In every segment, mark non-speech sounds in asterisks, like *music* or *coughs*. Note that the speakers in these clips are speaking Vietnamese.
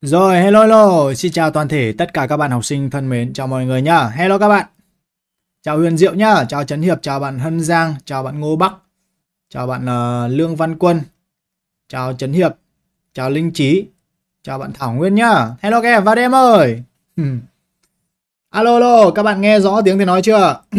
Rồi, hello hello, xin chào toàn thể tất cả các bạn học sinh thân mến, chào mọi người nha, Hello các bạn. Chào Huyền Diệu nha, chào Trấn Hiệp, chào bạn Hân Giang, chào bạn Ngô Bắc, chào bạn uh, Lương Văn Quân, chào Trấn Hiệp, chào Linh Trí, chào bạn Thảo Nguyên nha, Hello các em, vào đây em ơi. *laughs* alo, alo, các bạn nghe rõ tiếng thì nói chưa? *clears throat*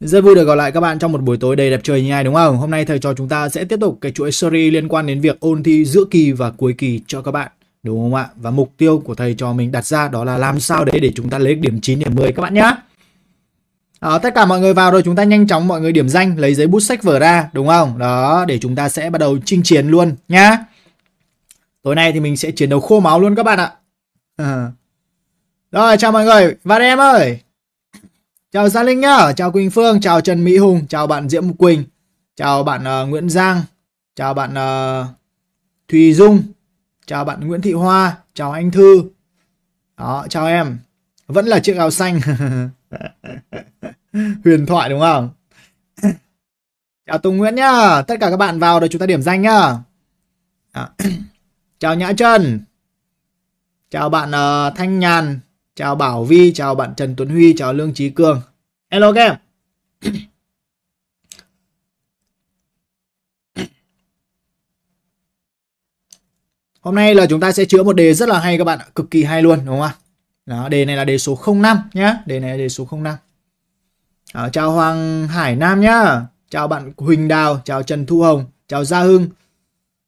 Rất vui được gặp lại các bạn trong một buổi tối đầy đẹp trời như ai đúng không? Hôm nay thầy trò chúng ta sẽ tiếp tục cái chuỗi series liên quan đến việc ôn thi giữa kỳ và cuối kỳ cho các bạn. Đúng không ạ? Và mục tiêu của thầy trò mình đặt ra đó là làm sao đấy để chúng ta lấy điểm 9, điểm 10 các bạn nhé. À, ờ, tất cả mọi người vào rồi chúng ta nhanh chóng mọi người điểm danh lấy giấy bút sách vở ra đúng không? Đó để chúng ta sẽ bắt đầu chinh chiến luôn nhá. Tối nay thì mình sẽ chiến đấu khô máu luôn các bạn ạ. À. *laughs* Rồi chào mọi người, và em ơi. Chào Gia Linh nhá, chào Quỳnh Phương, chào Trần Mỹ Hùng, chào bạn Diễm Quỳnh, chào bạn uh, Nguyễn Giang, chào bạn uh, Thùy Dung, chào bạn Nguyễn Thị Hoa, chào anh Thư. Đó, chào em. Vẫn là chiếc áo xanh. *laughs* Huyền thoại đúng không? *laughs* chào Tùng Nguyễn nhá, tất cả các bạn vào để chúng ta điểm danh nhá. *clears throat* chào Nhã Trần. Chào bạn uh, Thanh Nhàn, Chào Bảo Vi, chào bạn Trần Tuấn Huy, chào Lương Trí Cường. Hello các em. *coughs* Hôm nay là chúng ta sẽ chữa một đề rất là hay các bạn ạ, cực kỳ hay luôn đúng không ạ? Đó, đề này là đề số 05 nhá, đề này là đề số 05. À, chào Hoàng Hải Nam nhá, chào bạn Huỳnh Đào, chào Trần Thu Hồng, chào Gia Hưng,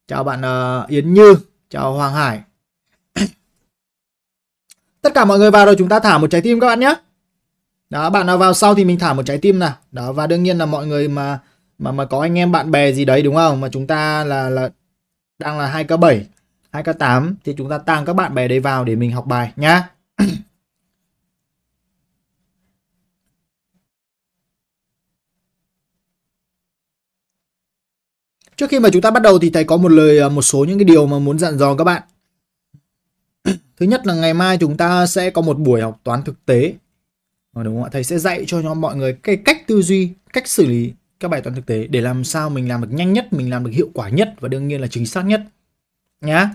chào bạn uh, Yến Như, chào Hoàng Hải, tất cả mọi người vào rồi chúng ta thả một trái tim các bạn nhé đó bạn nào vào sau thì mình thả một trái tim nào đó và đương nhiên là mọi người mà mà mà có anh em bạn bè gì đấy đúng không mà chúng ta là là đang là hai k 7 hai k 8 thì chúng ta tăng các bạn bè đấy vào để mình học bài nhá *clears throat* Trước khi mà chúng ta bắt đầu thì thầy có một lời à, một số những cái điều mà muốn dặn dò các bạn *clears throat* Thứ nhất là ngày mai chúng ta sẽ có một buổi học toán thực tế. Ờ, đúng không ạ? Thầy sẽ dạy cho nhóm mọi người cái cách tư duy, cách xử lý các bài toán thực tế để làm sao mình làm được nhanh nhất, mình làm được hiệu quả nhất và đương nhiên là chính xác nhất. Nhá.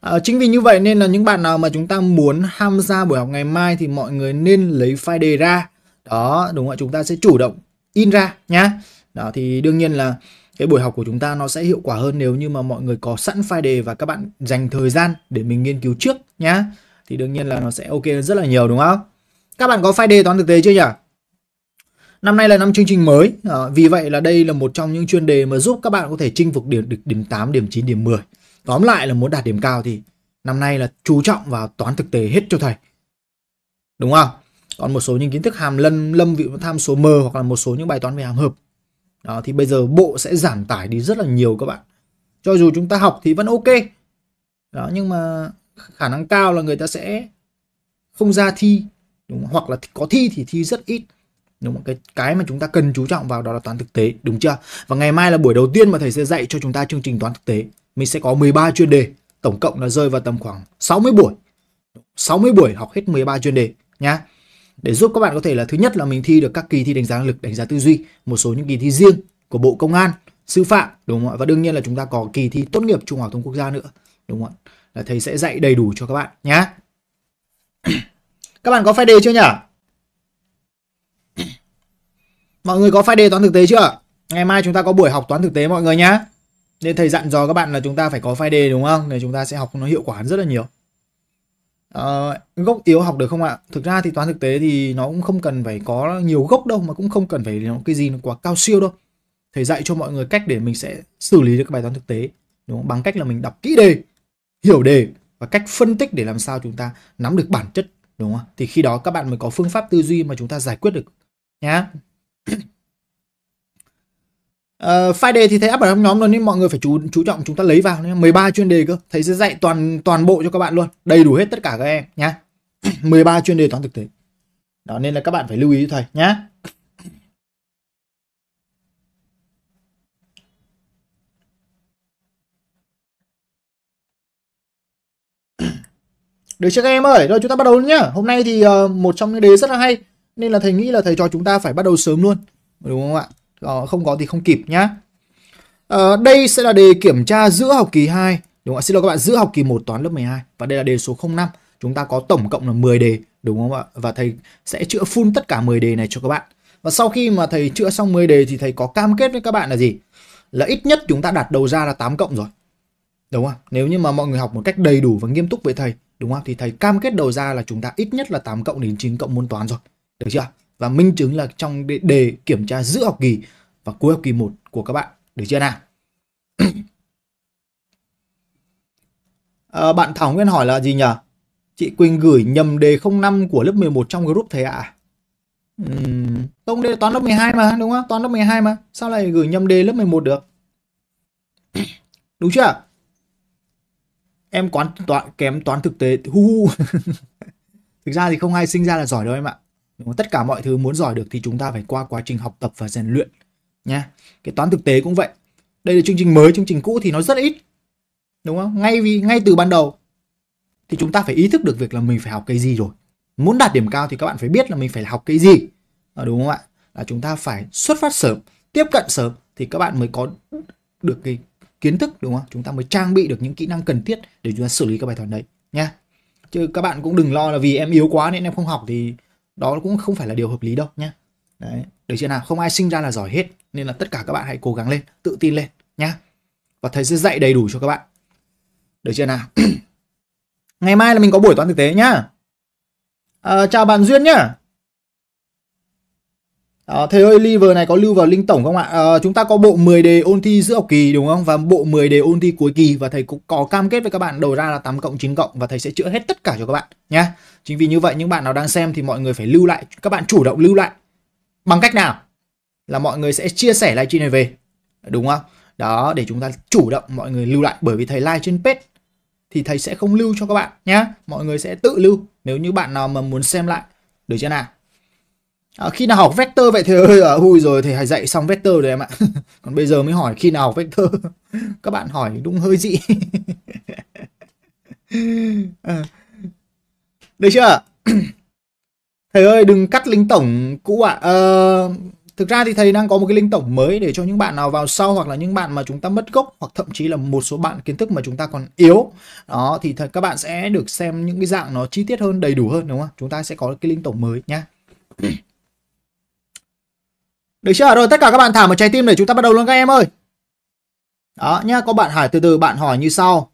À, chính vì như vậy nên là những bạn nào mà chúng ta muốn tham gia buổi học ngày mai thì mọi người nên lấy file đề ra. Đó, đúng không ạ? Chúng ta sẽ chủ động in ra nhá. Đó thì đương nhiên là cái buổi học của chúng ta nó sẽ hiệu quả hơn nếu như mà mọi người có sẵn file đề và các bạn dành thời gian để mình nghiên cứu trước nhá thì đương nhiên là nó sẽ ok rất là nhiều đúng không các bạn có file đề toán thực tế chưa nhỉ Năm nay là năm chương trình mới, à, vì vậy là đây là một trong những chuyên đề mà giúp các bạn có thể chinh phục điểm được điểm 8, điểm 9, điểm 10. Tóm lại là muốn đạt điểm cao thì năm nay là chú trọng vào toán thực tế hết cho thầy. Đúng không? Còn một số những kiến thức hàm lâm, lâm vị tham số m hoặc là một số những bài toán về hàm hợp đó thì bây giờ bộ sẽ giảm tải đi rất là nhiều các bạn cho dù chúng ta học thì vẫn ok đó nhưng mà khả năng cao là người ta sẽ không ra thi đúng không? hoặc là có thi thì thi rất ít đúng không? cái cái mà chúng ta cần chú trọng vào đó là toán thực tế đúng chưa và ngày mai là buổi đầu tiên mà thầy sẽ dạy cho chúng ta chương trình toán thực tế mình sẽ có 13 chuyên đề tổng cộng là rơi vào tầm khoảng 60 buổi 60 buổi học hết 13 chuyên đề nhá để giúp các bạn có thể là thứ nhất là mình thi được các kỳ thi đánh giá năng lực, đánh giá tư duy, một số những kỳ thi riêng của Bộ Công an, sư phạm đúng không ạ? Và đương nhiên là chúng ta có kỳ thi tốt nghiệp trung học thông quốc gia nữa đúng không ạ? Là thầy sẽ dạy đầy đủ cho các bạn nhá. *clears throat* các bạn có file đề chưa nhỉ? *clears throat* Mọi người có file đề toán thực tế chưa? Ngày mai chúng ta có buổi học toán thực tế mọi người nhá. Nên thầy dặn dò các bạn là chúng ta phải có file đề đúng không? Để chúng ta sẽ học nó hiệu quả rất là nhiều. Uh, gốc yếu học được không ạ? Thực ra thì toán thực tế thì nó cũng không cần phải có nhiều gốc đâu mà cũng không cần phải nó cái gì nó quá cao siêu đâu. Thầy dạy cho mọi người cách để mình sẽ xử lý được các bài toán thực tế đúng không? Bằng cách là mình đọc kỹ đề, hiểu đề và cách phân tích để làm sao chúng ta nắm được bản chất đúng không? Thì khi đó các bạn mới có phương pháp tư duy mà chúng ta giải quyết được nhá. Uh, Friday thì thấy áp vào trong nhóm luôn nên mọi người phải chú chú trọng chúng ta lấy vào nhé. 13 chuyên đề cơ. Thầy sẽ dạy toàn toàn bộ cho các bạn luôn, đầy đủ hết tất cả các em nhá. 13 *clears throat* chuyên đề toán thực tế. Đó nên là các bạn phải lưu ý thầy nhá. *clears throat* Được chưa các em ơi? Rồi chúng ta bắt đầu nhá. Hôm nay thì uh, một trong những đề rất là hay nên là thầy nghĩ là thầy cho chúng ta phải bắt đầu sớm luôn. Đúng không ạ? Ờ, không có thì không kịp nhá. Ờ, đây sẽ là đề kiểm tra giữa học kỳ 2. Đúng không ạ? Xin lỗi các bạn, giữa học kỳ 1 toán lớp 12. Và đây là đề số 05. Chúng ta có tổng cộng là 10 đề, đúng không ạ? Và thầy sẽ chữa full tất cả 10 đề này cho các bạn. Và sau khi mà thầy chữa xong 10 đề thì thầy có cam kết với các bạn là gì? Là ít nhất chúng ta đạt đầu ra là 8 cộng rồi. Đúng không? Nếu như mà mọi người học một cách đầy đủ và nghiêm túc với thầy, đúng không? Thì thầy cam kết đầu ra là chúng ta ít nhất là 8 cộng đến 9 cộng môn toán rồi. Được chưa? và minh chứng là trong đề, đề kiểm tra giữa học kỳ và cuối học kỳ 1 của các bạn. Được chưa nào? *clears throat* à, bạn Thảo Nguyên hỏi là gì nhỉ? Chị Quỳnh gửi nhầm đề 05 của lớp 11 trong group thầy ạ. À? Uhm, không, đề toán lớp 12 mà, đúng không? Toán lớp 12 mà. Sao lại gửi nhầm đề lớp 11 được? *clears throat* Đúng chưa? Em quán toán kém toán thực tế. hu. *laughs* Thực ra thì không ai sinh ra là giỏi đâu em ạ. Đúng không? Tất cả mọi thứ muốn giỏi được thì chúng ta phải qua quá trình học tập và rèn luyện nha. Cái toán thực tế cũng vậy. Đây là chương trình mới, chương trình cũ thì nó rất ít. Đúng không? Ngay vì ngay từ ban đầu thì chúng ta phải ý thức được việc là mình phải học cái gì rồi. Muốn đạt điểm cao thì các bạn phải biết là mình phải học cái gì. À, đúng không ạ? Là chúng ta phải xuất phát sớm, tiếp cận sớm thì các bạn mới có được cái kiến thức đúng không? Chúng ta mới trang bị được những kỹ năng cần thiết để chúng ta xử lý các bài toán đấy nha. Chứ các bạn cũng đừng lo là vì em yếu quá nên em không học thì đó cũng không phải là điều hợp lý đâu nhé đấy được chưa nào không ai sinh ra là giỏi hết nên là tất cả các bạn hãy cố gắng lên tự tin lên nhá và thầy sẽ dạy đầy đủ cho các bạn được chưa nào *clears throat* ngày mai là mình có buổi toán thực tế nhá à, chào bạn duyên nhá À, thế ơi liver này có lưu vào link tổng không ạ? À, chúng ta có bộ 10 đề ôn thi giữa học kỳ đúng không? Và bộ 10 đề ôn thi cuối kỳ và thầy cũng có cam kết với các bạn đầu ra là 8 cộng 9 cộng và thầy sẽ chữa hết tất cả cho các bạn nhé. Chính vì như vậy những bạn nào đang xem thì mọi người phải lưu lại, các bạn chủ động lưu lại. Bằng cách nào? Là mọi người sẽ chia sẻ livestream này về. Đúng không? Đó để chúng ta chủ động mọi người lưu lại bởi vì thầy like trên page thì thầy sẽ không lưu cho các bạn nhé. Mọi người sẽ tự lưu nếu như bạn nào mà muốn xem lại. Được chưa nào? À, khi nào học vector vậy thì à, *laughs* ui rồi thì hãy dạy xong vector rồi em ạ. *laughs* Còn bây giờ mới hỏi khi nào học vector. *laughs* Các bạn hỏi đúng hơi dị. à. Được chưa? *clears throat* thầy ơi đừng cắt linh tổng cũ ạ. À. À, thực ra thì thầy đang có một cái linh tổng mới để cho những bạn nào vào sau hoặc là những bạn mà chúng ta mất gốc hoặc thậm chí là một số bạn kiến thức mà chúng ta còn yếu đó thì thật các bạn sẽ được xem những cái dạng nó chi tiết hơn đầy đủ hơn đúng không chúng ta sẽ có cái linh tổng mới nhá *clears throat* Được chưa? Rồi tất cả các bạn thả một trái tim để chúng ta bắt đầu luôn các em ơi. Đó nhá, có bạn hỏi từ từ bạn hỏi như sau.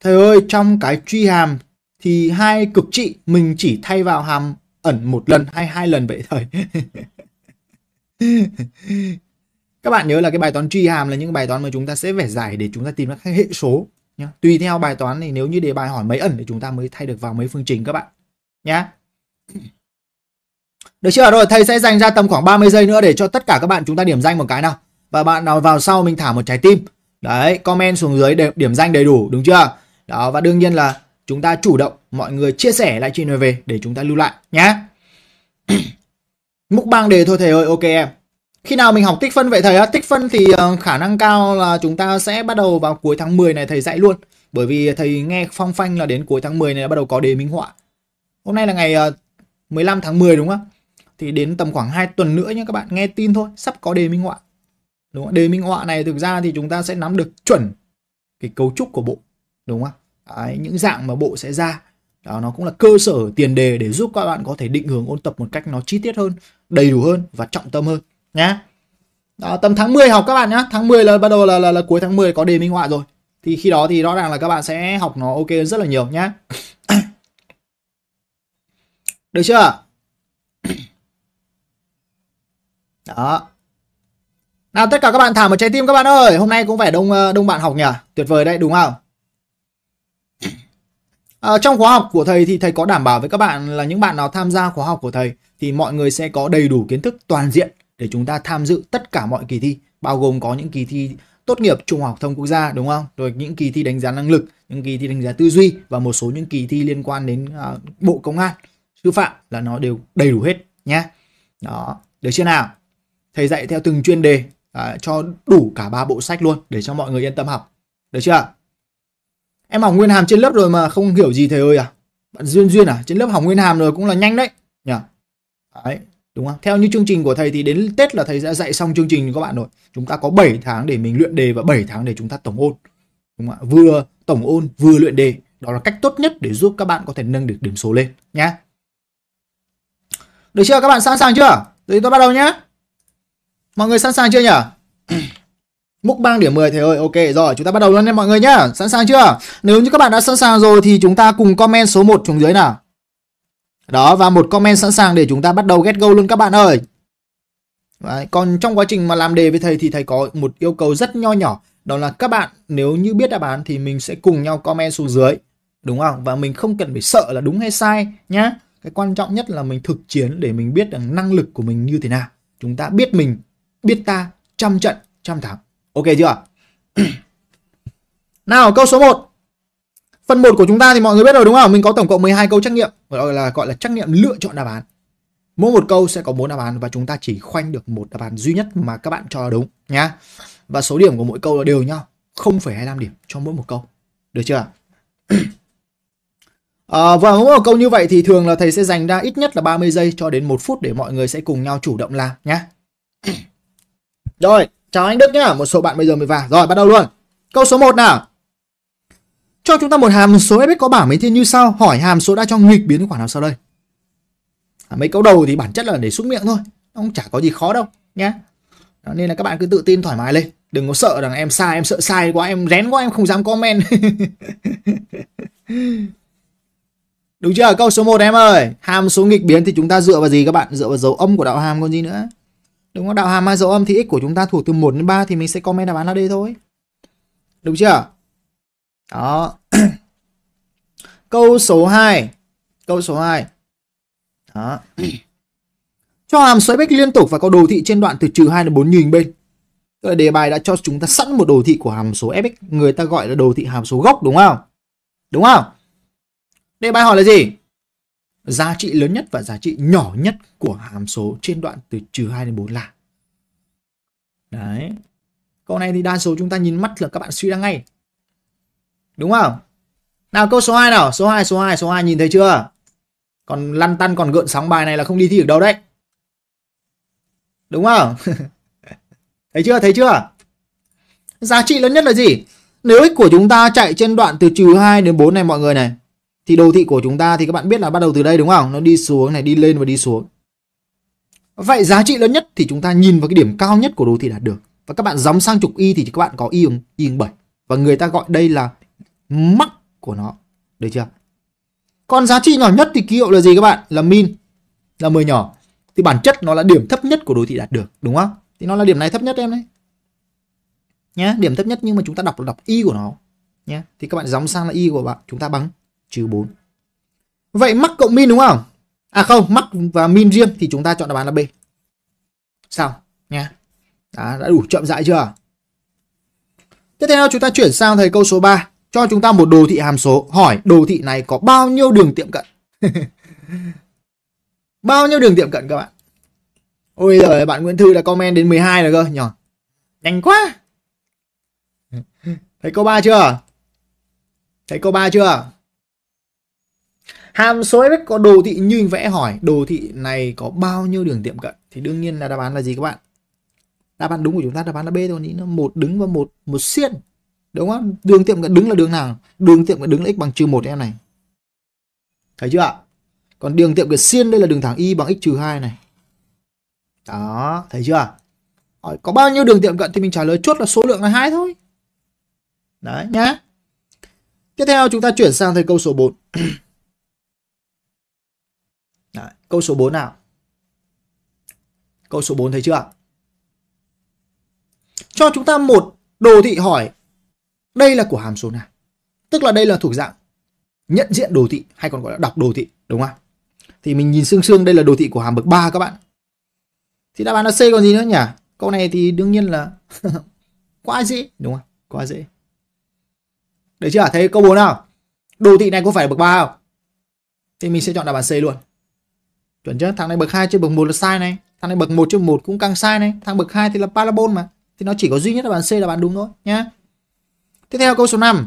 Thầy ơi, trong cái truy hàm thì hai cực trị mình chỉ thay vào hàm ẩn một lần hay hai lần vậy thôi. *laughs* các bạn nhớ là cái bài toán truy hàm là những bài toán mà chúng ta sẽ phải giải để chúng ta tìm ra các hệ số nhá. Tùy theo bài toán thì nếu như đề bài hỏi mấy ẩn thì chúng ta mới thay được vào mấy phương trình các bạn nhá. Được chưa? Rồi thầy sẽ dành ra tầm khoảng 30 giây nữa để cho tất cả các bạn chúng ta điểm danh một cái nào. Và bạn nào vào sau mình thả một trái tim. Đấy, comment xuống dưới để điểm danh đầy đủ đúng chưa? Đó và đương nhiên là chúng ta chủ động mọi người chia sẻ lại chuyện này về để chúng ta lưu lại nhé. *clears throat* Múc bang đề thôi thầy ơi, ok em. Khi nào mình học tích phân vậy thầy á? Tích phân thì ờ, khả năng cao là chúng ta sẽ bắt đầu vào cuối tháng 10 này thầy dạy luôn. Bởi vì thầy nghe phong phanh là đến cuối tháng 10 này bắt đầu có đề minh họa. Hôm nay là ngày 15 ờ, tháng 10 đúng không? thì đến tầm khoảng 2 tuần nữa nhé các bạn nghe tin thôi sắp có đề minh họa đúng không? đề minh họa này thực ra thì chúng ta sẽ nắm được chuẩn cái cấu trúc của bộ đúng không Đấy, những dạng mà bộ sẽ ra đó nó cũng là cơ sở tiền đề để giúp các bạn có thể định hướng ôn tập một cách nó chi tiết hơn đầy đủ hơn và trọng tâm hơn nhá đó, tầm tháng 10 học các bạn nhá tháng 10 là bắt đầu là, là, là cuối tháng 10 có đề minh họa rồi thì khi đó thì rõ ràng là các bạn sẽ học nó ok rất là nhiều nhá *coughs* được chưa Đó. Nào tất cả các bạn thả một trái tim các bạn ơi. Hôm nay cũng vẻ đông ờ, đông bạn học nhỉ. Tuyệt vời đấy đúng không? À, trong khóa học của thầy thì thầy có đảm bảo với các bạn là những bạn nào tham gia khóa học của thầy thì mọi người sẽ có đầy đủ kiến thức toàn diện để chúng ta tham dự tất cả mọi kỳ thi, bao gồm có những kỳ thi tốt nghiệp trung học thông quốc gia đúng không? Rồi những kỳ thi đánh giá năng lực, những kỳ thi đánh giá tư duy và một số những kỳ thi liên quan đến uh, bộ công an, sư phạm là nó đều đầy đủ hết nhé. Đó, được chưa nào? thầy dạy theo từng chuyên đề à, cho đủ cả ba bộ sách luôn để cho mọi người yên tâm học được chưa em học nguyên hàm trên lớp rồi mà không hiểu gì thầy ơi à bạn duyên duyên à trên lớp học nguyên hàm rồi cũng là nhanh đấy nhỉ đấy đúng không theo như chương trình của thầy thì đến tết là thầy đã dạy xong chương trình các bạn rồi chúng ta có 7 tháng để mình luyện đề và 7 tháng để chúng ta tổng ôn đúng không ạ vừa tổng ôn vừa luyện đề đó là cách tốt nhất để giúp các bạn có thể nâng được điểm số lên nhé được chưa các bạn sẵn sàng chưa thì tôi bắt đầu nhé Mọi người sẵn sàng chưa nhỉ? *clears throat* Múc bang điểm 10 thầy ơi, ok rồi, chúng ta bắt đầu luôn nha mọi người nhá. Sẵn sàng chưa? Nếu như các bạn đã sẵn sàng rồi thì chúng ta cùng comment số 1 xuống dưới nào. Đó và một comment sẵn sàng để chúng ta bắt đầu get go luôn các bạn ơi. Đấy, còn trong quá trình mà làm đề với thầy thì thầy có một yêu cầu rất nho nhỏ đó là các bạn nếu như biết đáp án thì mình sẽ cùng nhau comment xuống dưới đúng không và mình không cần phải sợ là đúng hay sai nhá cái quan trọng nhất là mình thực chiến để mình biết được năng lực của mình như thế nào chúng ta biết mình biết ta trăm trận trăm thắng. Ok chưa? *clears throat* Nào câu số 1. Phần 1 của chúng ta thì mọi người biết rồi đúng không? Mình có tổng cộng 12 câu trắc nghiệm, gọi là gọi là trắc nghiệm lựa chọn đáp án. Mỗi một câu sẽ có bốn đáp án và chúng ta chỉ khoanh được một đáp án duy nhất mà các bạn cho là đúng nhá. Và số điểm của mỗi câu là đều nhau, 0,25 điểm cho mỗi một câu. Được chưa? *clears throat* À, và mỗi một câu như vậy thì thường là thầy sẽ dành ra ít nhất là 30 giây cho đến một phút để mọi người sẽ cùng nhau chủ động làm nhé. *clears throat* Rồi, chào anh Đức nhá, một số bạn bây giờ mới vào. Rồi, bắt đầu luôn. Câu số 1 nào. Cho chúng ta một hàm số fx có bảng biến thiên như sau, hỏi hàm số đã cho nghịch biến khoảng nào sau đây. À, mấy câu đầu thì bản chất là để xúc miệng thôi, không chả có gì khó đâu nhá. Đó, nên là các bạn cứ tự tin thoải mái lên, đừng có sợ rằng em sai, em sợ sai quá, em rén quá, em không dám comment. *laughs* Đúng chưa? Câu số 1 em ơi. Hàm số nghịch biến thì chúng ta dựa vào gì các bạn? Dựa vào dấu âm của đạo hàm còn gì nữa? Đúng không? Đạo hàm hai dấu âm thì x của chúng ta thuộc từ 1 đến 3 thì mình sẽ comment đáp án là đây thôi. Đúng chưa? Đó. *clears throat* Câu số 2. Câu số 2. Đó. *clears throat* cho hàm xoáy bách liên tục và có đồ thị trên đoạn từ trừ 2 đến 4 như bên. Tức là đề bài đã cho chúng ta sẵn một đồ thị của hàm số fx, người ta gọi là đồ thị hàm số gốc đúng không? Đúng không? Đề bài hỏi là gì? giá trị lớn nhất và giá trị nhỏ nhất của hàm số trên đoạn từ trừ 2 đến 4 là. Đấy. Câu này thì đa số chúng ta nhìn mắt là các bạn suy ra ngay. Đúng không? Nào câu số 2 nào, số 2, số 2, số 2 nhìn thấy chưa? Còn lăn tăn còn gợn sóng bài này là không đi thi được đâu đấy. Đúng không? *laughs* thấy chưa, thấy chưa? Giá trị lớn nhất là gì? Nếu x của chúng ta chạy trên đoạn từ trừ 2 đến 4 này mọi người này thì đồ thị của chúng ta thì các bạn biết là bắt đầu từ đây đúng không nó đi xuống này đi lên và đi xuống vậy giá trị lớn nhất thì chúng ta nhìn vào cái điểm cao nhất của đồ thị đạt được và các bạn dóng sang trục y thì các bạn có y bằng y ứng 7 và người ta gọi đây là mắc của nó được chưa còn giá trị nhỏ nhất thì ký hiệu là gì các bạn là min là mười nhỏ thì bản chất nó là điểm thấp nhất của đồ thị đạt được đúng không thì nó là điểm này thấp nhất em đấy nhé điểm thấp nhất nhưng mà chúng ta đọc là đọc y của nó nhé thì các bạn dóng sang là y của bạn chúng ta bằng trừ 4. Vậy mắc cộng min đúng không? À không, mắc và min riêng thì chúng ta chọn đáp án là B. sao nha. Đã, đã đủ chậm rãi chưa? Tiếp theo chúng ta chuyển sang thầy câu số 3 cho chúng ta một đồ thị hàm số. Hỏi đồ thị này có bao nhiêu đường tiệm cận? *laughs* bao nhiêu đường tiệm cận các bạn? Ôi giời bạn Nguyễn Thư đã comment đến 12 rồi cơ nhỏ. Nhanh quá. Thấy câu 3 chưa? Thấy câu 3 chưa? hàm số fx có đồ thị như hình vẽ hỏi đồ thị này có bao nhiêu đường tiệm cận thì đương nhiên là đáp án là gì các bạn đáp án đúng của chúng ta đáp án là b thôi nó một đứng và một một xiên đúng không đường tiệm cận đứng là đường nào đường tiệm cận đứng là x bằng trừ một em này thấy chưa ạ còn đường tiệm cận xiên đây là đường thẳng y bằng x trừ hai này đó thấy chưa có bao nhiêu đường tiệm cận thì mình trả lời chốt là số lượng là hai thôi đấy nhá tiếp theo chúng ta chuyển sang thầy câu số 4 *clears throat* Câu số 4 nào. Câu số 4 thấy chưa Cho chúng ta một đồ thị hỏi đây là của hàm số nào? Tức là đây là thuộc dạng nhận diện đồ thị hay còn gọi là đọc đồ thị đúng không? Thì mình nhìn xương xương đây là đồ thị của hàm bậc 3 các bạn. Thì đáp án là C còn gì nữa nhỉ? Câu này thì đương nhiên là *laughs* quá dễ đúng không? Quá dễ. Đấy chưa? Thấy câu 4 nào? Đồ thị này có phải bậc 3 không? Thì mình sẽ chọn đáp án C luôn chuẩn chưa thằng này bậc 2 trên bậc 1 là sai này thằng này bậc 1 trên 1 cũng càng sai này thằng bậc 2 thì là parabol mà thì nó chỉ có duy nhất là bạn C là bạn đúng thôi nhá tiếp theo câu số 5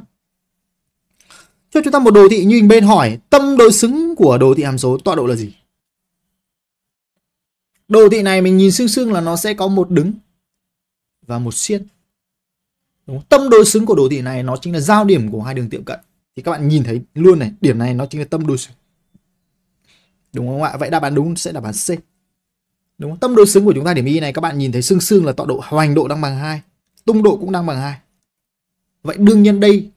cho chúng ta một đồ thị như hình bên hỏi tâm đối xứng của đồ thị hàm số tọa độ là gì đồ thị này mình nhìn xương xương là nó sẽ có một đứng và một xiên đúng không? tâm đối xứng của đồ thị này nó chính là giao điểm của hai đường tiệm cận thì các bạn nhìn thấy luôn này điểm này nó chính là tâm đối xứng Đúng không ạ? Vậy đáp án đúng sẽ là đáp án C. Đúng không? Tâm đối xứng của chúng ta điểm y này các bạn nhìn thấy xương xương là tọa độ hoành độ đang bằng hai tung độ cũng đang bằng hai Vậy đương nhiên đây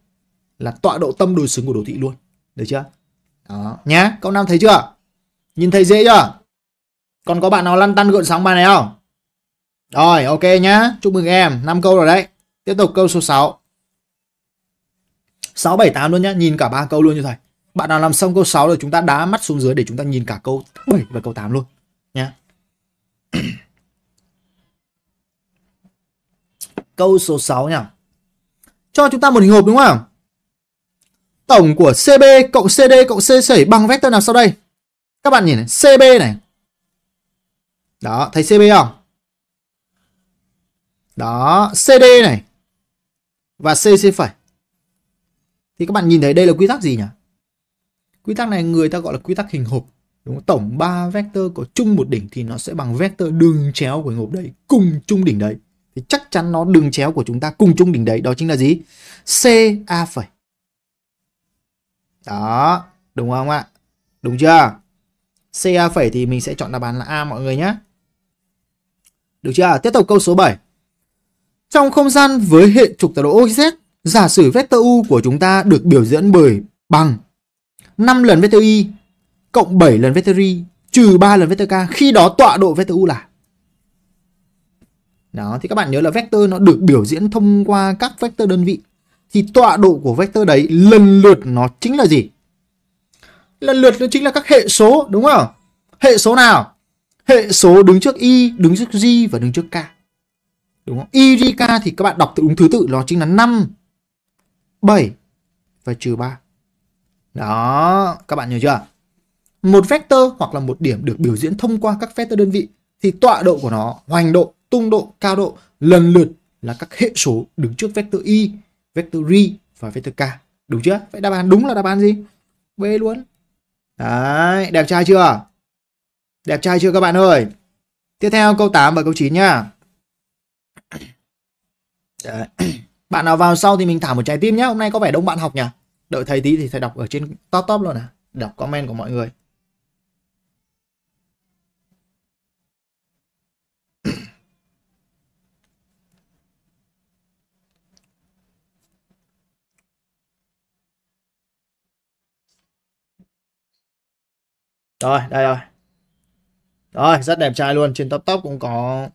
là tọa độ tâm đối xứng của đồ thị luôn. Được chưa? Đó, nhá, cậu Nam thấy chưa? Nhìn thấy dễ chưa? Còn có bạn nào lăn tăn gợn sóng bài này không? Rồi, ok nhá. Chúc mừng em, 5 câu rồi đấy. Tiếp tục câu số 6. 6 7 8 luôn nhá, nhìn cả ba câu luôn như thầy. Bạn nào làm xong câu 6 rồi chúng ta đá mắt xuống dưới để chúng ta nhìn cả câu 7 và câu 8 luôn nhé. *clears throat* câu số 6 nha. Cho chúng ta một hình hộp đúng không? Tổng của CB cộng CD cộng CC sẩy bằng vector nào sau đây? Các bạn nhìn này, CB này. Đó, thấy CB không? Đó, CD này. Và CC phải. Thì các bạn nhìn thấy đây là quy tắc gì nhỉ? quy tắc này người ta gọi là quy tắc hình hộp đúng không? tổng 3 vector có chung một đỉnh thì nó sẽ bằng vector đường chéo của hình hộp đấy cùng chung đỉnh đấy thì chắc chắn nó đường chéo của chúng ta cùng chung đỉnh đấy đó chính là gì CA phẩy đó đúng không ạ đúng chưa CA phẩy thì mình sẽ chọn đáp án là A mọi người nhé được chưa tiếp tục câu số 7 trong không gian với hệ trục tọa độ OZ giả sử vector U của chúng ta được biểu diễn bởi bằng 5 lần vector y cộng 7 lần vector y trừ 3 lần vector k khi đó tọa độ vector u là đó thì các bạn nhớ là vector nó được biểu diễn thông qua các vector đơn vị thì tọa độ của vector đấy lần lượt nó chính là gì lần lượt nó chính là các hệ số đúng không hệ số nào hệ số đứng trước y đứng trước j và đứng trước k đúng không y j k thì các bạn đọc từ đúng thứ tự nó chính là 5 7 và trừ 3 đó, các bạn nhớ chưa? Một vector hoặc là một điểm được biểu diễn thông qua các vector đơn vị thì tọa độ của nó, hoành độ, tung độ, cao độ lần lượt là các hệ số đứng trước vector y, vector r và vector k. Đúng chưa? Vậy đáp án đúng là đáp án gì? B luôn. Đấy, đẹp trai chưa? Đẹp trai chưa các bạn ơi? Tiếp theo câu 8 và câu 9 nhá. Đấy. *clears throat* Bạn nào vào sau thì mình thả một trái tim nhá. Hôm nay có vẻ đông bạn học nhỉ? đợi thầy tí thì thầy đọc ở trên top top luôn à đọc comment của mọi người rồi đây rồi rồi rất đẹp trai luôn trên top top cũng có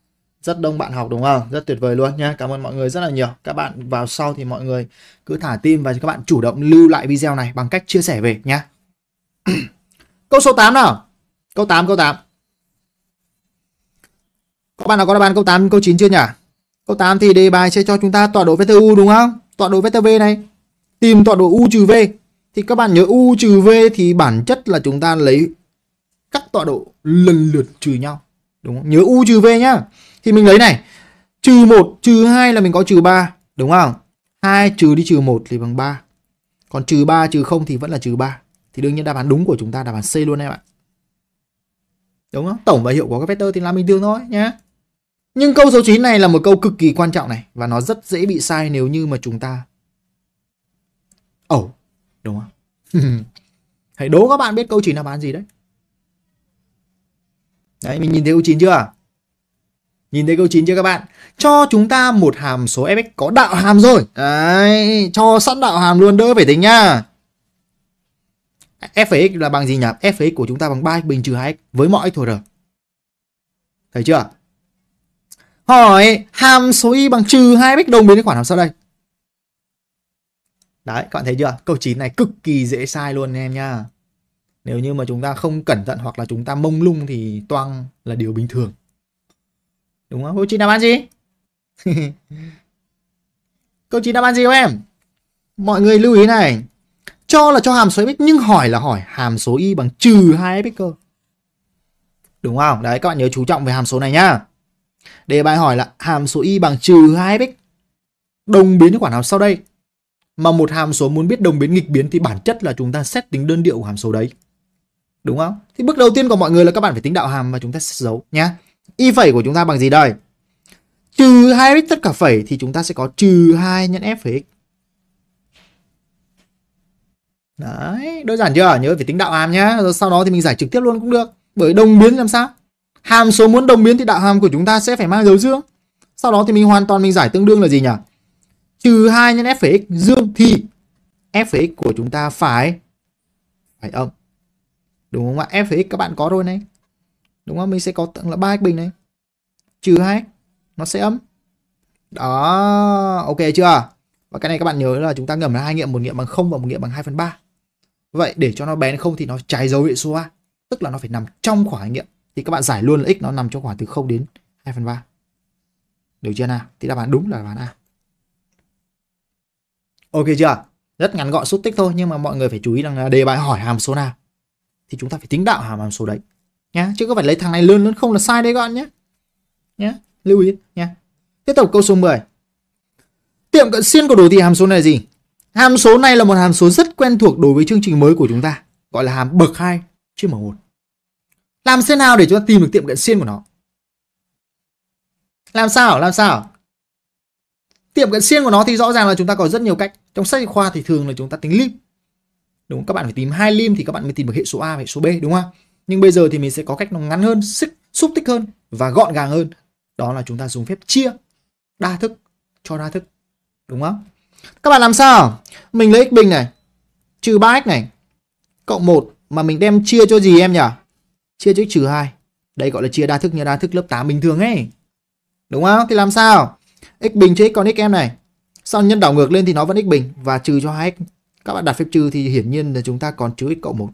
rất đông bạn học đúng không rất tuyệt vời luôn nhé cảm ơn mọi người rất là nhiều các bạn vào sau thì mọi người cứ thả tim và các bạn chủ động lưu lại video này bằng cách chia sẻ về nhé *clears throat* câu số 8 nào câu 8 câu 8 các bạn nào có đáp án câu 8 câu 9 chưa nhỉ câu 8 thì đề bài sẽ cho chúng ta tọa độ vector u đúng không tọa độ vector v này tìm tọa độ u trừ v thì các bạn nhớ u trừ v thì bản chất là chúng ta lấy các tọa độ lần lượt trừ nhau đúng không nhớ u trừ v nhá thì mình lấy này, trừ 1, trừ 2 là mình có trừ 3, đúng không? 2 trừ đi trừ 1 thì bằng 3. Còn trừ 3 trừ 0 thì vẫn là trừ 3. Thì đương nhiên đáp án đúng của chúng ta đáp án C luôn em ạ. Đúng không? Tổng và hiệu của các vector thì là bình thường thôi nhé. Nhưng câu số 9 này là một câu cực kỳ quan trọng này và nó rất dễ bị sai nếu như mà chúng ta ẩu, oh, đúng không? *laughs* Hãy đố các bạn biết câu 9 là bán gì đấy. Đấy, mình nhìn thấy câu 9 chưa? Nhìn thấy câu 9 chưa các bạn? Cho chúng ta một hàm số fx có đạo hàm rồi. Đấy, cho sẵn đạo hàm luôn đỡ phải tính nhá. f(x) là bằng gì nhỉ? f(x) của chúng ta bằng 3x bình trừ 2x với mọi x thuộc r. Thấy chưa? Hỏi hàm số y bằng trừ 2x đồng biến với khoản nào sau đây. Đấy, các bạn thấy chưa? Câu 9 này cực kỳ dễ sai luôn anh em nha. Nếu như mà chúng ta không cẩn thận hoặc là chúng ta mông lung thì toang là điều bình thường. Đúng không? Câu 9 đáp án gì? Câu 9 đáp án gì không em? Mọi người lưu ý này. Cho là cho hàm số x nhưng hỏi là hỏi hàm số y bằng trừ 2x cơ. Đúng không? Đấy các bạn nhớ chú trọng về hàm số này nhá. Đề bài hỏi là hàm số y bằng trừ 2x đồng biến với quản nào sau đây. Mà một hàm số muốn biết đồng biến nghịch biến thì bản chất là chúng ta xét tính đơn điệu của hàm số đấy. Đúng không? Thì bước đầu tiên của mọi người là các bạn phải tính đạo hàm và chúng ta xét dấu nhá. Y phẩy của chúng ta bằng gì đây? Trừ 2x tất cả phẩy thì chúng ta sẽ có trừ 2 nhân f phẩy x. Đấy, đơn giản chưa? Nhớ phải tính đạo hàm nhá. Rồi sau đó thì mình giải trực tiếp luôn cũng được. Bởi đồng biến làm sao? Hàm số muốn đồng biến thì đạo hàm của chúng ta sẽ phải mang dấu dương. Sau đó thì mình hoàn toàn mình giải tương đương là gì nhỉ? Trừ 2 nhân f phẩy x dương thì f phẩy x của chúng ta phải phải âm. Đúng không ạ? F phẩy x các bạn có rồi này đúng không mình sẽ có tận là ba bình này trừ hai nó sẽ âm đó ok chưa và cái này các bạn nhớ là chúng ta ngầm là hai nghiệm một nghiệm bằng 0 và một nghiệm bằng 2 phần 3 vậy để cho nó bé đến không thì nó trái dấu hệ số a tức là nó phải nằm trong khoảng nghiệm thì các bạn giải luôn là x nó nằm trong khoảng từ 0 đến 2 phần 3 được chưa nào thì đáp án đúng là đáp án a ok chưa rất ngắn gọn sút tích thôi nhưng mà mọi người phải chú ý rằng đề bài hỏi hàm số nào thì chúng ta phải tính đạo hàm hàm số đấy nhá chứ có phải lấy thằng này lớn lớn không là sai đấy các bạn nhé nhá lưu ý nhá tiếp tục câu số 10 tiệm cận xiên của đồ thị hàm số này là gì hàm số này là một hàm số rất quen thuộc đối với chương trình mới của chúng ta gọi là hàm bậc 2 trên m một làm thế nào để chúng ta tìm được tiệm cận xiên của nó làm sao làm sao tiệm cận xiên của nó thì rõ ràng là chúng ta có rất nhiều cách trong sách khoa thì thường là chúng ta tính lim đúng không? các bạn phải tìm hai lim thì các bạn mới tìm được hệ số a và hệ số b đúng không nhưng bây giờ thì mình sẽ có cách nó ngắn hơn xích xúc tích hơn và gọn gàng hơn đó là chúng ta dùng phép chia đa thức cho đa thức đúng không các bạn làm sao mình lấy x bình này trừ 3x này cộng 1 mà mình đem chia cho gì em nhỉ chia cho x trừ 2 đây gọi là chia đa thức như đa thức lớp 8 bình thường ấy đúng không thì làm sao x bình cho x còn x em này sau nhân đảo ngược lên thì nó vẫn x bình và trừ cho 2x các bạn đặt phép trừ thì hiển nhiên là chúng ta còn trừ x cộng 1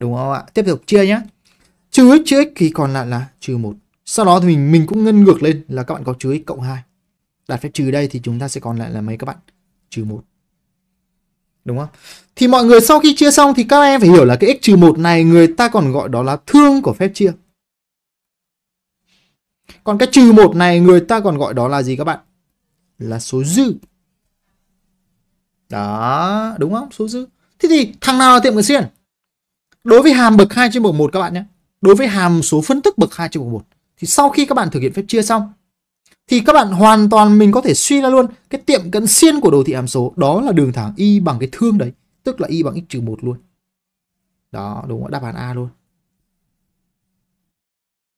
Đúng không ạ? Tiếp tục chia nhé. Trừ x chia x thì còn lại là trừ một Sau đó thì mình mình cũng ngân ngược lên là các bạn có trừ x cộng 2. Đặt phép trừ đây thì chúng ta sẽ còn lại là mấy các bạn? Trừ một Đúng không? Thì mọi người sau khi chia xong thì các em phải hiểu là cái x trừ một này người ta còn gọi đó là thương của phép chia. Còn cái trừ một này người ta còn gọi đó là gì các bạn? Là số dư. Đó, đúng không? Số dư. Thế thì thằng nào là tiệm người xiên? Đối với hàm bậc 2 trên bậc 1 các bạn nhé. Đối với hàm số phân tích bậc 2 trên bậc 1 thì sau khi các bạn thực hiện phép chia xong thì các bạn hoàn toàn mình có thể suy ra luôn cái tiệm cận xiên của đồ thị hàm số đó là đường thẳng y bằng cái thương đấy, tức là y bằng x trừ 1 luôn. Đó, đúng không đáp án A luôn.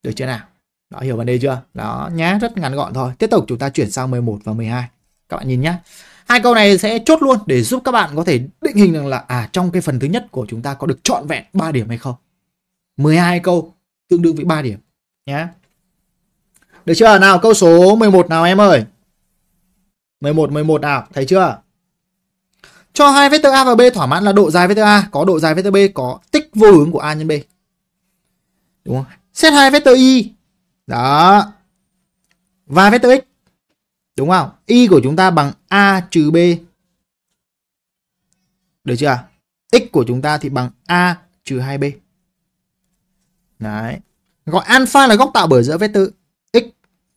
Được chưa nào? Đó, hiểu vấn đề chưa? Đó nhá, rất ngắn gọn thôi. Tiếp tục chúng ta chuyển sang 11 và 12. Các bạn nhìn nhá hai câu này sẽ chốt luôn để giúp các bạn có thể định hình rằng là à trong cái phần thứ nhất của chúng ta có được trọn vẹn 3 điểm hay không 12 câu tương đương với 3 điểm nhé được chưa nào câu số 11 nào em ơi 11 11 nào thấy chưa cho hai vectơ A và B thỏa mãn là độ dài vectơ A có độ dài vectơ B có tích vô hướng của A nhân B đúng không xét hai vectơ Y đó và vectơ X Đúng không? Y của chúng ta bằng A trừ B. Được chưa? X của chúng ta thì bằng A trừ 2B. Đấy. Gọi alpha là góc tạo bởi giữa vector X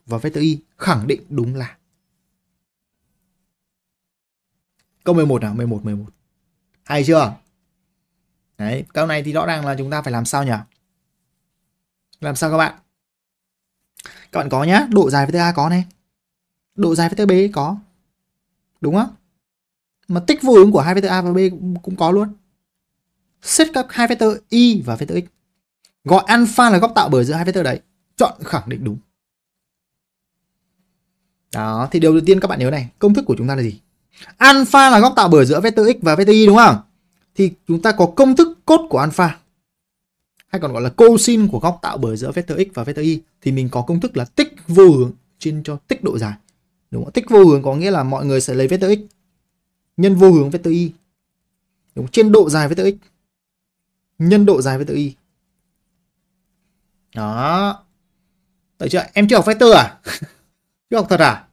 và vector Y. Khẳng định đúng là. Câu 11 nào? 11, 11. Hay chưa? Đấy. Câu này thì rõ ràng là chúng ta phải làm sao nhỉ? Làm sao các bạn? Các bạn có nhá. Độ dài vector A có này độ dài vectơ B có. Đúng không? Mà tích vô ứng của hai vectơ A và B cũng có luôn. Xét các hai vectơ Y và vectơ X. Gọi alpha là góc tạo bởi giữa hai vectơ đấy. Chọn khẳng định đúng. Đó, thì điều đầu tiên các bạn nhớ này, công thức của chúng ta là gì? Alpha là góc tạo bởi giữa vectơ x và vectơ y đúng không? Thì chúng ta có công thức cốt của alpha hay còn gọi là cosine của góc tạo bởi giữa vectơ x và vectơ y thì mình có công thức là tích vô hướng trên cho tích độ dài. Đúng không? Tích vô hướng có nghĩa là mọi người sẽ lấy vector x nhân vô hướng vector y. Đúng trên độ dài vector x nhân độ dài vector y. Đó. Đấy chưa? Em chưa học vector à? *laughs* chưa học thật à?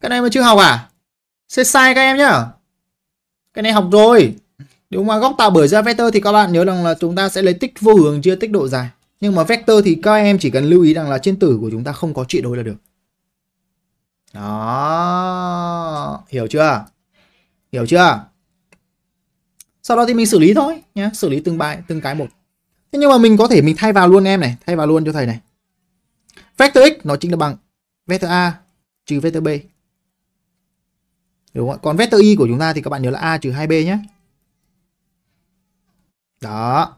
Cái này mà chưa học à? Sẽ sai các em nhá. Cái này học rồi. Nếu mà góc tạo bởi ra vector thì các bạn nhớ rằng là chúng ta sẽ lấy tích vô hướng chia tích độ dài. Nhưng mà vector thì các em chỉ cần lưu ý rằng là trên tử của chúng ta không có trị đối là được. Đó, hiểu chưa? Hiểu chưa? Sau đó thì mình xử lý thôi nhé, xử lý từng bài, từng cái một. Thế nhưng mà mình có thể mình thay vào luôn em này, thay vào luôn cho thầy này. Vector x nó chính là bằng vector a trừ vector b. Đúng không? Còn vector y của chúng ta thì các bạn nhớ là a trừ 2b nhé. Đó.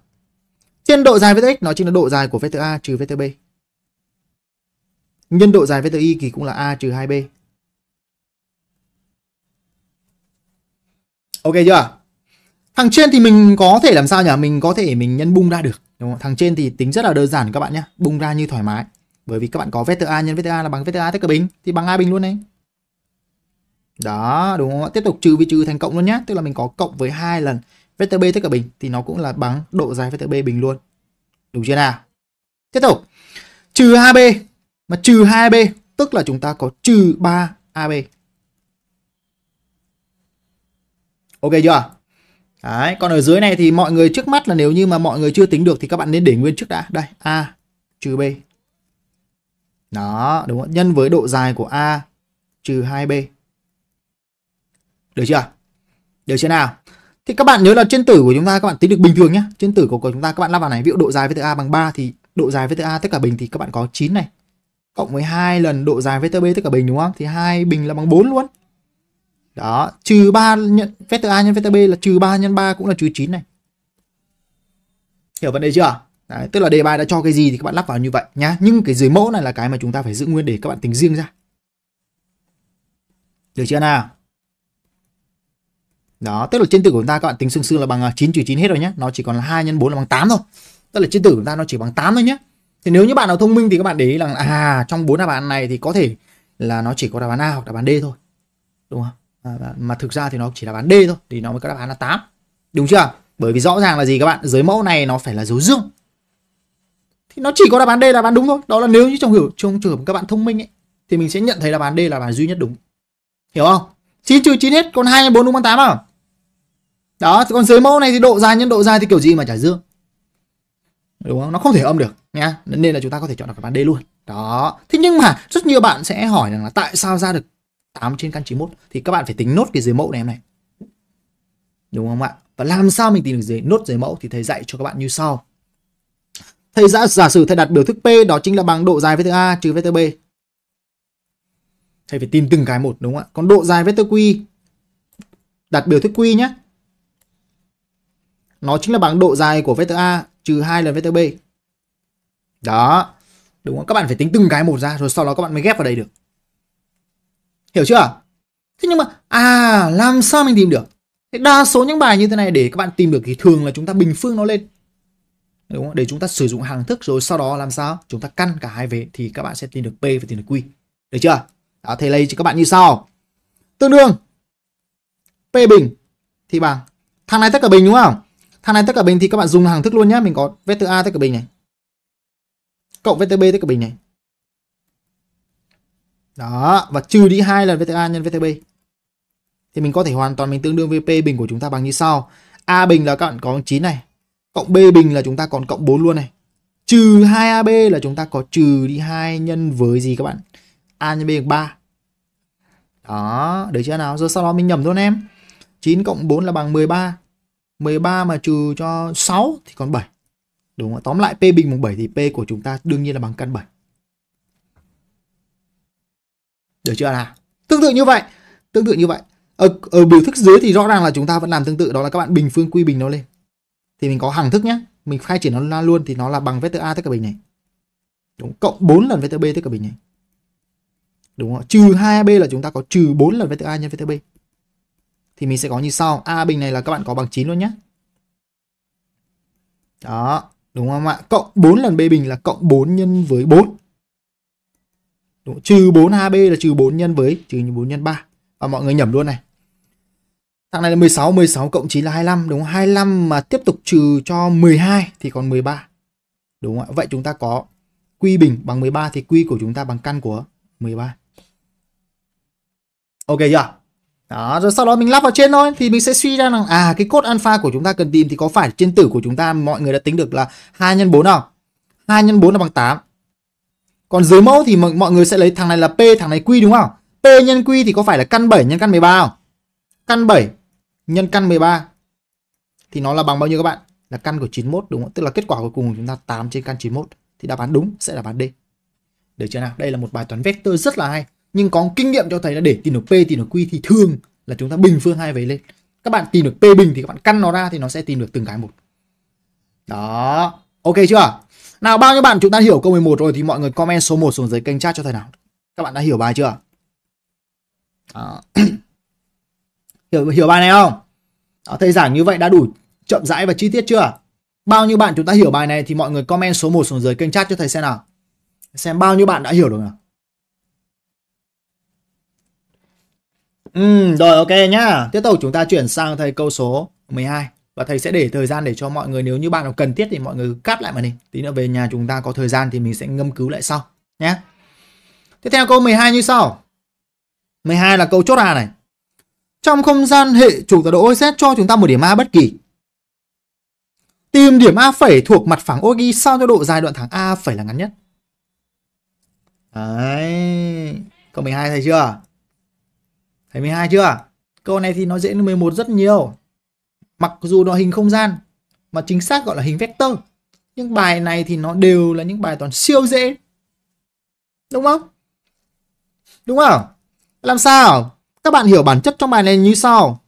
Trên độ dài vector x nó chính là độ dài của vector a trừ vector b nhân độ dài với y thì cũng là a trừ 2b. Ok chưa? Thằng trên thì mình có thể làm sao nhỉ? Mình có thể mình nhân bung ra được. Đúng không? Thằng trên thì tính rất là đơn giản các bạn nhé. Bung ra như thoải mái. Bởi vì các bạn có vector A nhân vector A là bằng vector A tất cả bình. Thì bằng A bình luôn này. Đó, đúng không Tiếp tục trừ vì trừ thành cộng luôn nhé. Tức là mình có cộng với hai lần vector B tất cả bình. Thì nó cũng là bằng độ dài vector B bình luôn. Đúng chưa nào? Tiếp tục. Trừ 2B mà trừ 2AB, tức là chúng ta có trừ 3AB. Ok chưa? Đấy, còn ở dưới này thì mọi người trước mắt là nếu như mà mọi người chưa tính được thì các bạn nên để nguyên trước đã. Đây, A trừ B. Đó, đúng không? Nhân với độ dài của A trừ 2B. Được chưa? Được chưa nào? Thì các bạn nhớ là trên tử của chúng ta các bạn tính được bình thường nhé. Trên tử của, của chúng ta các bạn lắp vào này. Ví dụ độ dài với vector A bằng 3 thì độ dài với vector A tất cả bình thì các bạn có 9 này cộng với hai lần độ dài vector b tất cả bình đúng không? Thì hai bình là bằng 4 luôn. Đó, trừ 3 nhân vector A nhân vector B là trừ 3 nhân 3 cũng là trừ 9 này. Hiểu vấn đề chưa? Đấy, tức là đề bài đã cho cái gì thì các bạn lắp vào như vậy nhá. Nhưng cái dưới mẫu này là cái mà chúng ta phải giữ nguyên để các bạn tính riêng ra. Được chưa nào? Đó, tức là trên tử của chúng ta các bạn tính xương xương là bằng 9 à, trừ 9 hết rồi nhé Nó chỉ còn là 2 nhân 4 là bằng 8 thôi. Tức là trên tử của chúng ta nó chỉ bằng 8 thôi nhé thì nếu như bạn nào thông minh thì các bạn để ý rằng à trong bốn đáp án này thì có thể là nó chỉ có đáp án A hoặc đáp án D thôi đúng không à, mà thực ra thì nó chỉ là đáp án D thôi thì nó mới có đáp án là 8 đúng chưa bởi vì rõ ràng là gì các bạn dưới mẫu này nó phải là dấu dương thì nó chỉ có đáp án D là đáp án đúng thôi đó là nếu như trong hiểu trong trường các bạn thông minh ấy thì mình sẽ nhận thấy đáp án D là đáp án duy nhất đúng hiểu không 9 trừ 9 hết còn 2 4 đúng bằng 8 à đó còn dưới mẫu này thì độ dài nhân độ dài thì kiểu gì mà trả dương đúng không nó không thể âm được nha nên là chúng ta có thể chọn được cái bàn D luôn đó thế nhưng mà rất nhiều bạn sẽ hỏi rằng là tại sao ra được 8 trên căn 91 thì các bạn phải tính nốt cái dưới mẫu này em này đúng không ạ và làm sao mình tìm được dưới nốt dưới mẫu thì thầy dạy cho các bạn như sau thầy giả, giả sử thầy đặt biểu thức p đó chính là bằng độ dài vectơ a trừ vectơ b thầy phải tìm từng cái một đúng không ạ còn độ dài vectơ q đặt biểu thức q nhé nó chính là bằng độ dài của vectơ a trừ 2 lần vector B. Đó. Đúng không? Các bạn phải tính từng cái một ra rồi sau đó các bạn mới ghép vào đây được. Hiểu chưa? Thế nhưng mà à làm sao mình tìm được? Thế đa số những bài như thế này để các bạn tìm được thì thường là chúng ta bình phương nó lên. Đúng không? Để chúng ta sử dụng hàng thức rồi sau đó làm sao? Chúng ta căn cả hai về thì các bạn sẽ tìm được P và tìm được Q. Được chưa? Đó, thầy lấy cho các bạn như sau. Tương đương P bình thì bằng thằng này tất cả bình đúng không? thằng này tất cả bình thì các bạn dùng hàng thức luôn nhá mình có vector a tất cả bình này cộng vector b tất cả bình này đó và trừ đi hai lần vector a nhân vector b thì mình có thể hoàn toàn mình tương đương với p bình của chúng ta bằng như sau a bình là các bạn có 9 này cộng b bình là chúng ta còn cộng 4 luôn này trừ 2ab là chúng ta có trừ đi 2 nhân với gì các bạn a nhân b bằng 3 đó được chưa nào rồi sau đó mình nhầm luôn em 9 cộng 4 là bằng 13 13 mà trừ cho 6 thì còn 7. Đúng không? Tóm lại P bình bằng 7 thì P của chúng ta đương nhiên là bằng căn 7. Được chưa nào? Tương tự như vậy, tương tự như vậy. Ở, ở biểu thức dưới thì rõ ràng là chúng ta vẫn làm tương tự đó là các bạn bình phương quy bình nó lên. Thì mình có hằng thức nhé, mình khai triển nó ra luôn thì nó là bằng vector A tất cả bình này. Đúng, cộng 4 lần vector B tất cả bình này. Đúng không? Trừ 2AB là chúng ta có trừ 4 lần vector A nhân vector B thì mình sẽ có như sau. A bình này là các bạn có bằng 9 luôn nhé. Đó, đúng không ạ? Cộng 4 lần B bình là cộng 4 nhân với 4. Đúng, trừ 4 AB là trừ 4 nhân với trừ 4 nhân 3. Và mọi người nhầm luôn này. Thằng này là 16, 16 cộng 9 là 25, đúng không? 25 mà tiếp tục trừ cho 12 thì còn 13. Đúng không ạ? Vậy chúng ta có quy bình bằng 13 thì quy của chúng ta bằng căn của 13. Ok chưa? đó rồi sau đó mình lắp vào trên thôi thì mình sẽ suy ra rằng à cái cốt alpha của chúng ta cần tìm thì có phải trên tử của chúng ta mọi người đã tính được là 2 nhân 4 không? 2 nhân 4 là bằng 8. Còn dưới mẫu thì mọi người sẽ lấy thằng này là p, thằng này q đúng không? P nhân q thì có phải là căn 7 nhân căn 13 không? Căn 7 nhân căn 13 thì nó là bằng bao nhiêu các bạn? Là căn của 91 đúng không? Tức là kết quả cuối cùng của chúng ta 8 trên căn 91 thì đáp án đúng sẽ là đáp án D. Được chưa nào? Đây là một bài toán vector rất là hay nhưng có kinh nghiệm cho thấy là để tìm được p tìm được q thì thường là chúng ta bình phương hai vế lên các bạn tìm được p bình thì các bạn căn nó ra thì nó sẽ tìm được từng cái một đó ok chưa nào bao nhiêu bạn chúng ta hiểu câu 11 rồi thì mọi người comment số 1 xuống dưới kênh chat cho thầy nào các bạn đã hiểu bài chưa đó. *clears throat* hiểu hiểu bài này không đó, thầy giảng như vậy đã đủ chậm rãi và chi tiết chưa bao nhiêu bạn chúng ta hiểu bài này thì mọi người comment số 1 xuống dưới kênh chat cho thầy xem nào xem bao nhiêu bạn đã hiểu được nào Ừ, rồi ok nhá. Tiếp tục chúng ta chuyển sang thầy câu số 12 và thầy sẽ để thời gian để cho mọi người nếu như bạn nào cần thiết thì mọi người cắt lại màn hình. Tí nữa về nhà chúng ta có thời gian thì mình sẽ ngâm cứu lại sau nhé. Tiếp theo câu 12 như sau. 12 là câu chốt A này. Trong không gian hệ trục tọa độ OZ cho chúng ta một điểm A bất kỳ. Tìm điểm A phẩy thuộc mặt phẳng OG sao cho độ dài đoạn thẳng A phẩy là ngắn nhất. Đấy. Câu 12 thầy chưa? 72 chưa? Câu này thì nó dễ hơn 11 rất nhiều. Mặc dù nó hình không gian mà chính xác gọi là hình vector. Nhưng bài này thì nó đều là những bài toán siêu dễ. Đúng không? Đúng không? Làm sao? Các bạn hiểu bản chất trong bài này như sau.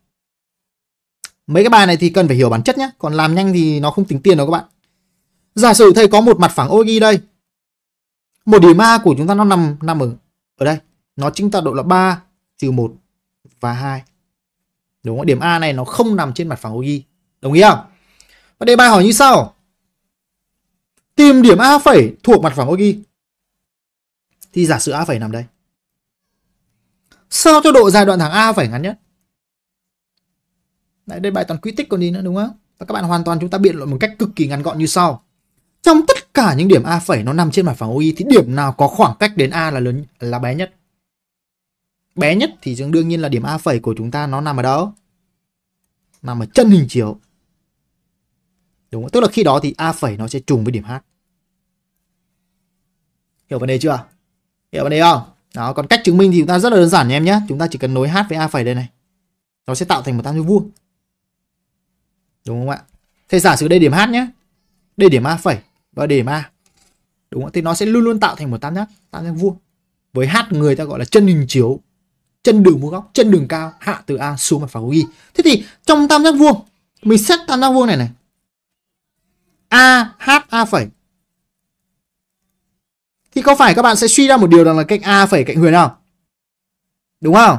Mấy cái bài này thì cần phải hiểu bản chất nhé. Còn làm nhanh thì nó không tính tiền đâu các bạn. Giả sử thầy có một mặt phẳng OG đây. Một điểm A của chúng ta nó nằm nằm ở ở đây. Nó chính tọa độ là 3 trừ 1 và 2. Đúng không? Điểm A này nó không nằm trên mặt phẳng OI. Đồng ý không? Và đề bài hỏi như sau. Tìm điểm A phẩy thuộc mặt phẳng OI. Thì giả sử A phẩy nằm đây. Sao cho độ dài đoạn thẳng A phẩy ngắn nhất? Đấy, đây bài toán quy tích còn gì nữa đúng không? Và các bạn hoàn toàn chúng ta biện luận một cách cực kỳ ngắn gọn như sau. Trong tất cả những điểm A phẩy nó nằm trên mặt phẳng OI thì điểm nào có khoảng cách đến A là lớn là bé nhất? bé nhất thì đương nhiên là điểm A phẩy của chúng ta nó nằm ở đó. Nằm ở chân hình chiếu. Đúng không? Tức là khi đó thì A phẩy nó sẽ trùng với điểm H. Hiểu vấn đề chưa? Hiểu vấn đề không? Đó, còn cách chứng minh thì chúng ta rất là đơn giản nhé em nhé. Chúng ta chỉ cần nối H với A phẩy đây này. Nó sẽ tạo thành một tam giác vuông. Đúng không ạ? Thế giả sử đây điểm H nhé. Đây điểm A phẩy và điểm A. Đúng không? Thì nó sẽ luôn luôn tạo thành một tam giác, tam giác vuông. Với H người ta gọi là chân hình chiếu chân đường vuông góc chân đường cao hạ từ a xuống mặt phẳng của y thế thì trong tam giác vuông mình xét tam giác vuông này này a h a phẩy thì có phải các bạn sẽ suy ra một điều rằng là cạnh a phẩy cạnh huyền không đúng không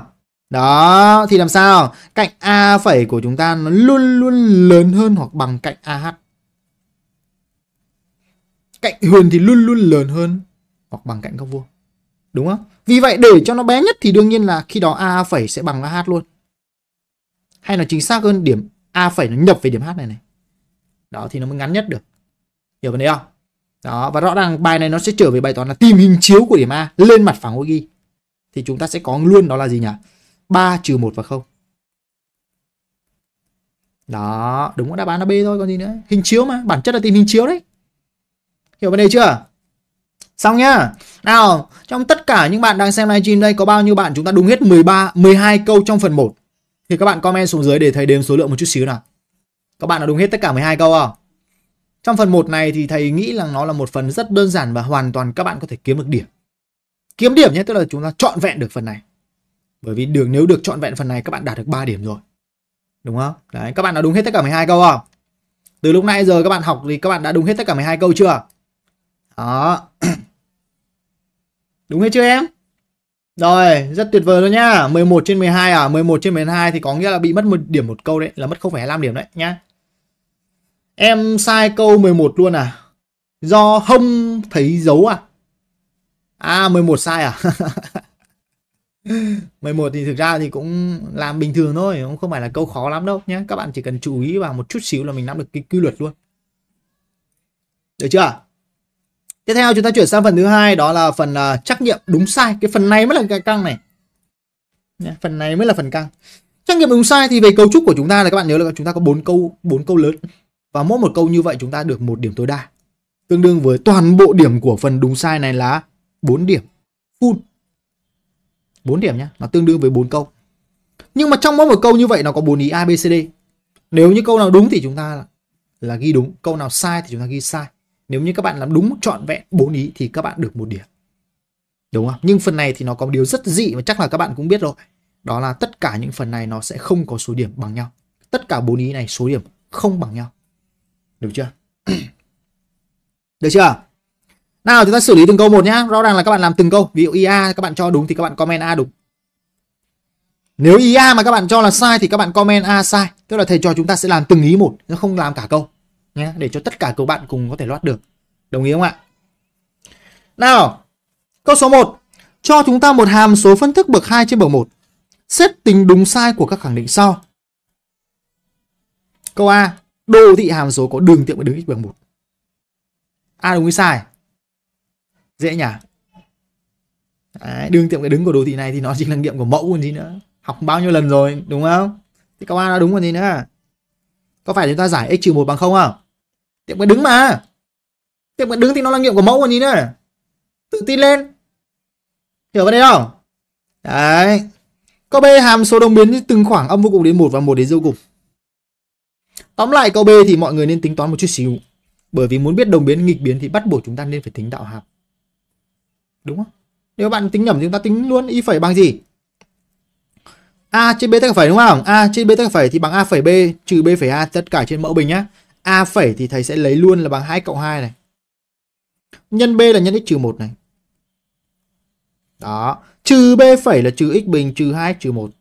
đó thì làm sao cạnh a phẩy của chúng ta nó luôn luôn lớn hơn hoặc bằng cạnh ah cạnh huyền thì luôn luôn lớn hơn hoặc bằng cạnh góc vuông Đúng không? Vì vậy để cho nó bé nhất thì đương nhiên là khi đó A phẩy sẽ bằng H luôn. Hay là chính xác hơn điểm A phẩy nó nhập về điểm H này này. Đó thì nó mới ngắn nhất được. Hiểu vấn đề không? Đó và rõ ràng bài này nó sẽ trở về bài toán là tìm hình chiếu của điểm A lên mặt phẳng OG. Thì chúng ta sẽ có luôn đó là gì nhỉ? 3 trừ 1 và 0. Đó, đúng đáp án là B thôi còn gì nữa. Hình chiếu mà, bản chất là tìm hình chiếu đấy. Hiểu vấn đề chưa? Xong nhá. Nào, trong tất cả những bạn đang xem livestream đây có bao nhiêu bạn chúng ta đúng hết 13, 12 câu trong phần 1 Thì các bạn comment xuống dưới để thầy đếm số lượng một chút xíu nào Các bạn đã đúng hết tất cả 12 câu không? À? Trong phần 1 này thì thầy nghĩ là nó là một phần rất đơn giản và hoàn toàn các bạn có thể kiếm được điểm Kiếm điểm nhé, tức là chúng ta chọn vẹn được phần này Bởi vì đường nếu được chọn vẹn phần này các bạn đạt được 3 điểm rồi Đúng không? Đấy, các bạn đã đúng hết tất cả 12 câu không? À? Từ lúc nãy giờ các bạn học thì các bạn đã đúng hết tất cả 12 câu chưa? Đó *clears throat* Đúng hay chưa em? Rồi, rất tuyệt vời luôn nhá. 11 trên 12 à, 11 trên 12 thì có nghĩa là bị mất một điểm một câu đấy, là mất 0,25 điểm đấy nhá. Em sai câu 11 luôn à? Do không thấy dấu à? À 11 sai à? 11 *laughs* thì thực ra thì cũng làm bình thường thôi, cũng không phải là câu khó lắm đâu nhé. Các bạn chỉ cần chú ý vào một chút xíu là mình nắm được cái quy luật luôn. Được chưa? Tiếp theo chúng ta chuyển sang phần thứ hai đó là phần uh, à, nhiệm đúng sai. Cái phần này mới là cái căng này. Phần này mới là phần căng. trách nhiệm đúng sai thì về cấu trúc của chúng ta là các bạn nhớ là chúng ta có bốn câu bốn câu lớn và mỗi một câu như vậy chúng ta được một điểm tối đa. Tương đương với toàn bộ điểm của phần đúng sai này là 4 điểm. Full. 4 điểm nhá, nó tương đương với 4 câu. Nhưng mà trong mỗi một câu như vậy nó có 4 ý A B C D. Nếu như câu nào đúng thì chúng ta là, là ghi đúng, câu nào sai thì chúng ta ghi sai nếu như các bạn làm đúng trọn vẹn bốn ý thì các bạn được một điểm đúng không nhưng phần này thì nó có một điều rất dị mà chắc là các bạn cũng biết rồi đó là tất cả những phần này nó sẽ không có số điểm bằng nhau tất cả bốn ý này số điểm không bằng nhau được chưa *clears throat* được chưa nào chúng ta xử lý từng câu một nhá rõ ràng là các bạn làm từng câu ví dụ ia các bạn cho đúng thì các bạn comment a đúng nếu IA mà các bạn cho là sai thì các bạn comment A sai. Tức là thầy trò chúng ta sẽ làm từng ý một, nó không làm cả câu nhé để cho tất cả các bạn cùng có thể loát được đồng ý không ạ nào câu số 1 cho chúng ta một hàm số phân thức bậc 2 trên bậc 1 xét tính đúng sai của các khẳng định sau câu A đồ thị hàm số có đường tiệm và đường x bằng 1 A đúng hay sai dễ nhỉ Đấy, đường tiệm cái đứng của đồ thị này thì nó chính là nghiệm của mẫu còn gì nữa học bao nhiêu lần rồi đúng không thì câu A nó đúng còn gì nữa có phải chúng ta giải x trừ một bằng không không tiệm cái đứng mà tiệm cái đứng thì nó là nghiệm của mẫu còn gì nữa tự tin lên hiểu vấn đề không đấy câu b hàm số đồng biến từng khoảng âm vô cùng đến một và một đến vô cùng tóm lại câu b thì mọi người nên tính toán một chút xíu bởi vì muốn biết đồng biến nghịch biến thì bắt buộc chúng ta nên phải tính đạo hàm đúng không nếu bạn tính nhầm thì chúng ta tính luôn y phẩy bằng gì a trên b tất cả phẩy đúng không a trên b tất cả phẩy thì bằng a phẩy b trừ b phẩy a tất cả trên mẫu bình nhá A phẩy thì thầy sẽ lấy luôn là bằng 2 cộng 2 này. Nhân B là nhân x trừ 1 này. Đó. Trừ B phẩy là trừ x bình trừ 2 trừ 1.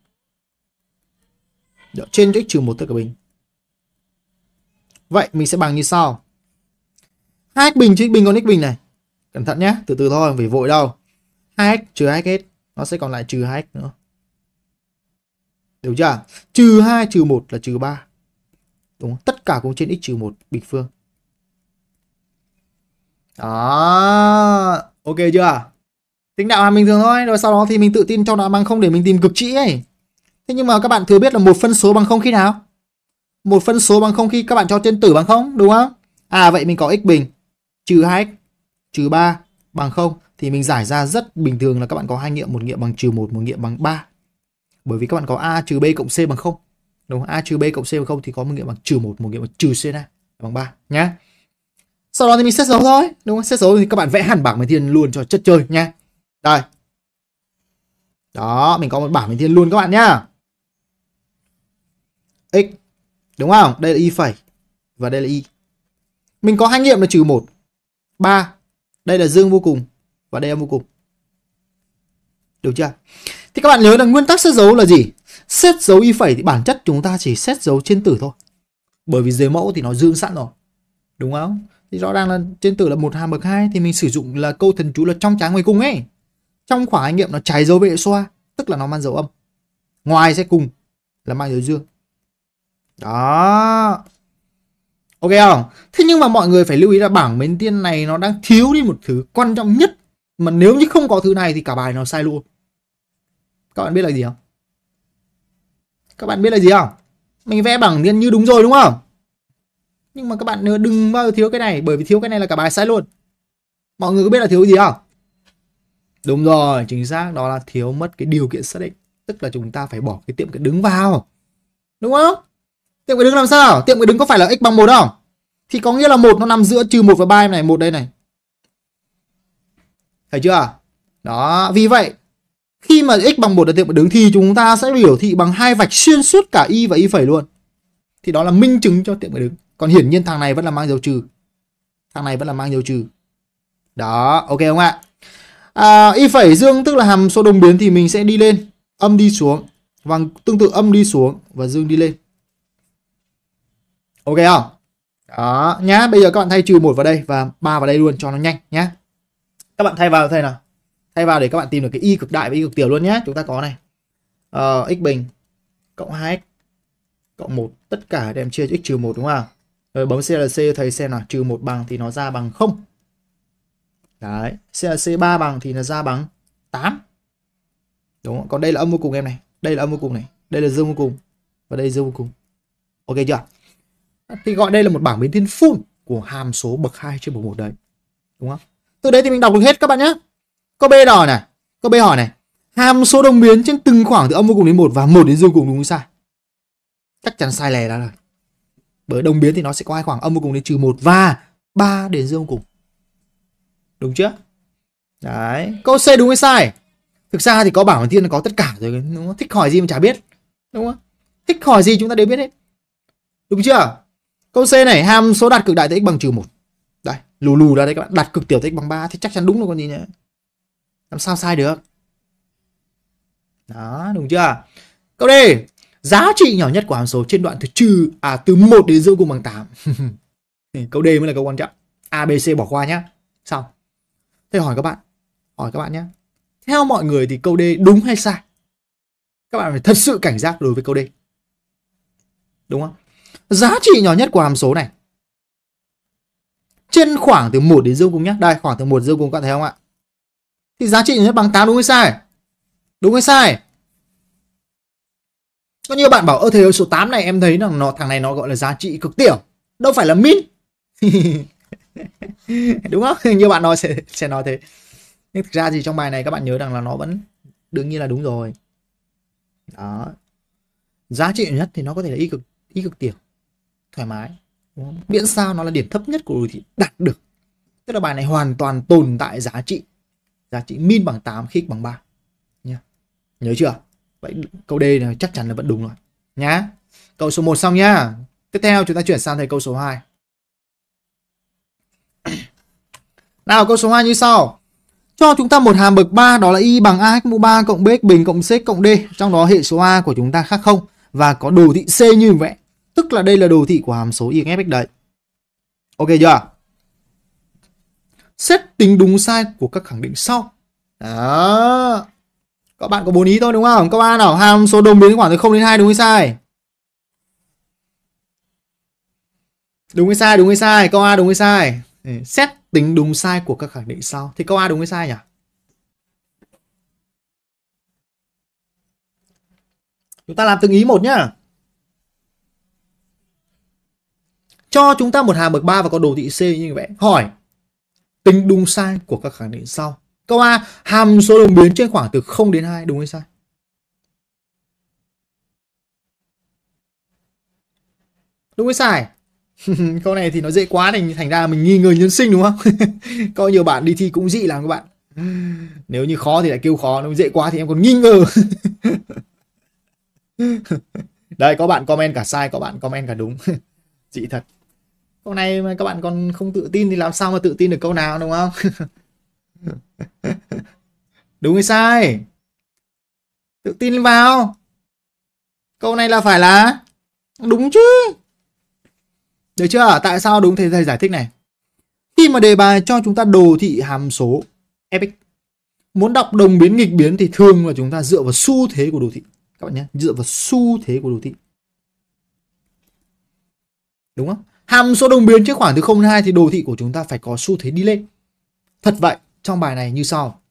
Đó. Trên x trừ 1 tất cả bình. Vậy mình sẽ bằng như sau. 2x bình trừ x bình còn x bình này. Cẩn thận nhé. Từ từ thôi. Không phải vội đâu. 2x trừ 2x hết. Nó sẽ còn lại trừ 2x nữa. Được chưa? Trừ 2 trừ 1 là trừ 3. Đúng không? Tất cả cũng trên x trừ 1 bình phương. Đó. Ok chưa? Tính đạo hàm bình thường thôi. Rồi sau đó thì mình tự tin cho đạo bằng không để mình tìm cực trị ấy. Thế nhưng mà các bạn thừa biết là một phân số bằng không khi nào? Một phân số bằng không khi các bạn cho trên tử bằng không, đúng không? À vậy mình có x bình trừ 2x trừ 3 bằng không thì mình giải ra rất bình thường là các bạn có hai nghiệm, một nghiệm bằng trừ một một nghiệm bằng 3. Bởi vì các bạn có a trừ b cộng c bằng không đúng không? A trừ B cộng C bằng không thì có một nghiệm bằng trừ một một nghiệm bằng trừ C A bằng ba nhá. Sau đó thì mình xét dấu thôi, đúng không? Xét dấu thì các bạn vẽ hẳn bảng bài thiên luôn cho chất chơi nha. Đây. Đó, mình có một bảng bài thiên luôn các bạn nhá. X đúng không? Đây là y phẩy và đây là y. Mình có hai nghiệm là trừ một ba Đây là dương vô cùng và đây là vô cùng. Được chưa? Thì các bạn nhớ là nguyên tắc xét dấu là gì? Xét dấu y phẩy thì bản chất chúng ta chỉ xét dấu trên tử thôi. Bởi vì dưới mẫu thì nó dương sẵn rồi. Đúng không? Thì rõ ràng là trên tử là một hàm bậc hai thì mình sử dụng là câu thần chú là trong trái ngoài cùng ấy. Trong khoảng anh nghiệm nó trái dấu vệ xoa, tức là nó mang dấu âm. Ngoài sẽ cùng là mang dấu dương. Đó. Ok không? Thế nhưng mà mọi người phải lưu ý là bảng mến tiên này nó đang thiếu đi một thứ quan trọng nhất. Mà nếu như không có thứ này thì cả bài nó sai luôn. Các bạn biết là gì không? các bạn biết là gì không mình vẽ bằng thiên như đúng rồi đúng không nhưng mà các bạn đừng bao giờ thiếu cái này bởi vì thiếu cái này là cả bài sai luôn mọi người có biết là thiếu gì không đúng rồi chính xác đó là thiếu mất cái điều kiện xác định tức là chúng ta phải bỏ cái tiệm cái đứng vào đúng không tiệm cái đứng làm sao tiệm cái đứng có phải là x bằng một không thì có nghĩa là một nó nằm giữa trừ một và ba này một đây này thấy chưa đó vì vậy khi mà x bằng một là tiệm đứng thì chúng ta sẽ biểu thị bằng hai vạch xuyên suốt cả y và y phẩy luôn thì đó là minh chứng cho tiệm đứng còn hiển nhiên thằng này vẫn là mang dấu trừ thằng này vẫn là mang dấu trừ đó ok không ạ à, y phẩy dương tức là hàm số đồng biến thì mình sẽ đi lên âm đi xuống và vâng, tương tự âm đi xuống và dương đi lên ok không đó nhá bây giờ các bạn thay trừ một vào đây và ba vào đây luôn cho nó nhanh nhá các bạn thay vào thay nào thay vào để các bạn tìm được cái y cực đại và y cực tiểu luôn nhé chúng ta có này uh, x bình cộng 2x cộng 1 tất cả đem chia cho x trừ 1 đúng không rồi bấm CLC thầy xem là trừ 1 bằng thì nó ra bằng 0 đấy CLC 3 bằng thì nó ra bằng 8 đúng không? còn đây là âm vô cùng em này đây là âm vô cùng này đây là dương vô cùng và đây dương vô cùng ok chưa thì gọi đây là một bảng biến thiên full của hàm số bậc 2 trên bậc 1 đấy đúng không từ đây thì mình đọc được hết các bạn nhé có B đỏ này, có B hỏi này. Hàm số đồng biến trên từng khoảng từ âm vô cùng đến 1 và 1 đến dương cùng đúng hay sai? Chắc chắn sai lè đó rồi. Bởi đồng biến thì nó sẽ có hai khoảng âm vô cùng đến trừ 1 và 3 đến dương cùng. Đúng chưa? Đấy, câu C đúng hay sai? Thực ra thì có bảo đầu tiên có tất cả rồi, đúng không? Thích hỏi gì mà chả biết. Đúng không? Thích hỏi gì chúng ta đều biết hết. Đúng chưa? Câu C này, hàm số đạt cực đại tại x bằng trừ 1. Đây, lù lù ra đây các bạn, đạt cực tiểu tại x bằng 3 thì chắc chắn đúng rồi còn gì nữa làm sao sai được đó đúng chưa câu d giá trị nhỏ nhất của hàm số trên đoạn từ trừ à từ 1 đến dương cùng bằng 8 *laughs* câu d mới là câu quan trọng a b c bỏ qua nhé xong thế hỏi các bạn hỏi các bạn nhé theo mọi người thì câu d đúng hay sai các bạn phải thật sự cảnh giác đối với câu d đúng không giá trị nhỏ nhất của hàm số này trên khoảng từ 1 đến dương cùng nhé đây khoảng từ 1 dương cùng các bạn thấy không ạ thì giá trị nó bằng 8 đúng hay sai? Đúng hay sai? Có nhiều bạn bảo ơ thế số 8 này em thấy rằng nó thằng này nó gọi là giá trị cực tiểu, đâu phải là min. *laughs* đúng không? nhiều bạn nói sẽ sẽ nói thế. Nhưng thực ra thì trong bài này các bạn nhớ rằng là nó vẫn đương nhiên là đúng rồi. Đó. Giá trị nhất thì nó có thể là y cực y cực tiểu. Thoải mái. Miễn sao nó là điểm thấp nhất của đồ thị đạt được. Tức là bài này hoàn toàn tồn tại giá trị giá trị min bằng 8 khi x bằng 3 nhá. Nhớ chưa? Vậy câu D này chắc chắn là vẫn đúng rồi nhá. Câu số 1 xong nhá. Tiếp theo chúng ta chuyển sang thầy câu số 2. *clears throat* Nào câu số 2 như sau. Cho chúng ta một hàm bậc 3 đó là y bằng ax mũ 3 cộng bx bình cộng c cộng d, trong đó hệ số a của chúng ta khác không và có đồ thị c như vậy. Tức là đây là đồ thị của hàm số y x đấy. Ok chưa? xét tính đúng sai của các khẳng định sau. Đó. Các bạn có bốn ý thôi đúng không? Các bạn nào hàm số đồng biến khoảng từ 0 đến 2 đúng hay sai? Đúng hay sai? Đúng hay sai? Câu A đúng hay sai? Ừ, xét tính đúng sai của các khẳng định sau. Thì câu A đúng hay sai nhỉ? Chúng ta làm từng ý một nhá. Cho chúng ta một hàm bậc 3 và có đồ thị C như vậy. Hỏi Tính đúng sai của các khẳng định sau. Câu A, hàm số đồng biến trên khoảng từ 0 đến 2 đúng hay sai? Đúng hay sai? *laughs* câu này thì nó dễ quá thành thành ra mình nghi ngờ nhân sinh đúng không? *laughs* có nhiều bạn đi thi cũng dị lắm các bạn. Nếu như khó thì lại kêu khó, nếu dễ quá thì em còn nghi ngờ. *laughs* Đây có bạn comment cả sai, có bạn comment cả đúng. dị thật câu này mà các bạn còn không tự tin thì làm sao mà tự tin được câu nào đúng không *laughs* đúng hay sai tự tin vào câu này là phải là đúng chứ được chưa tại sao đúng thế thầy giải thích này khi mà đề bài cho chúng ta đồ thị hàm số fx muốn đọc đồng biến nghịch biến thì thường là chúng ta dựa vào xu thế của đồ thị các bạn nhé dựa vào xu thế của đồ thị đúng không hàm số đồng biến trước khoảng từ 0 đến 2 thì đồ thị của chúng ta phải có xu thế đi lên. Thật vậy, trong bài này như sau.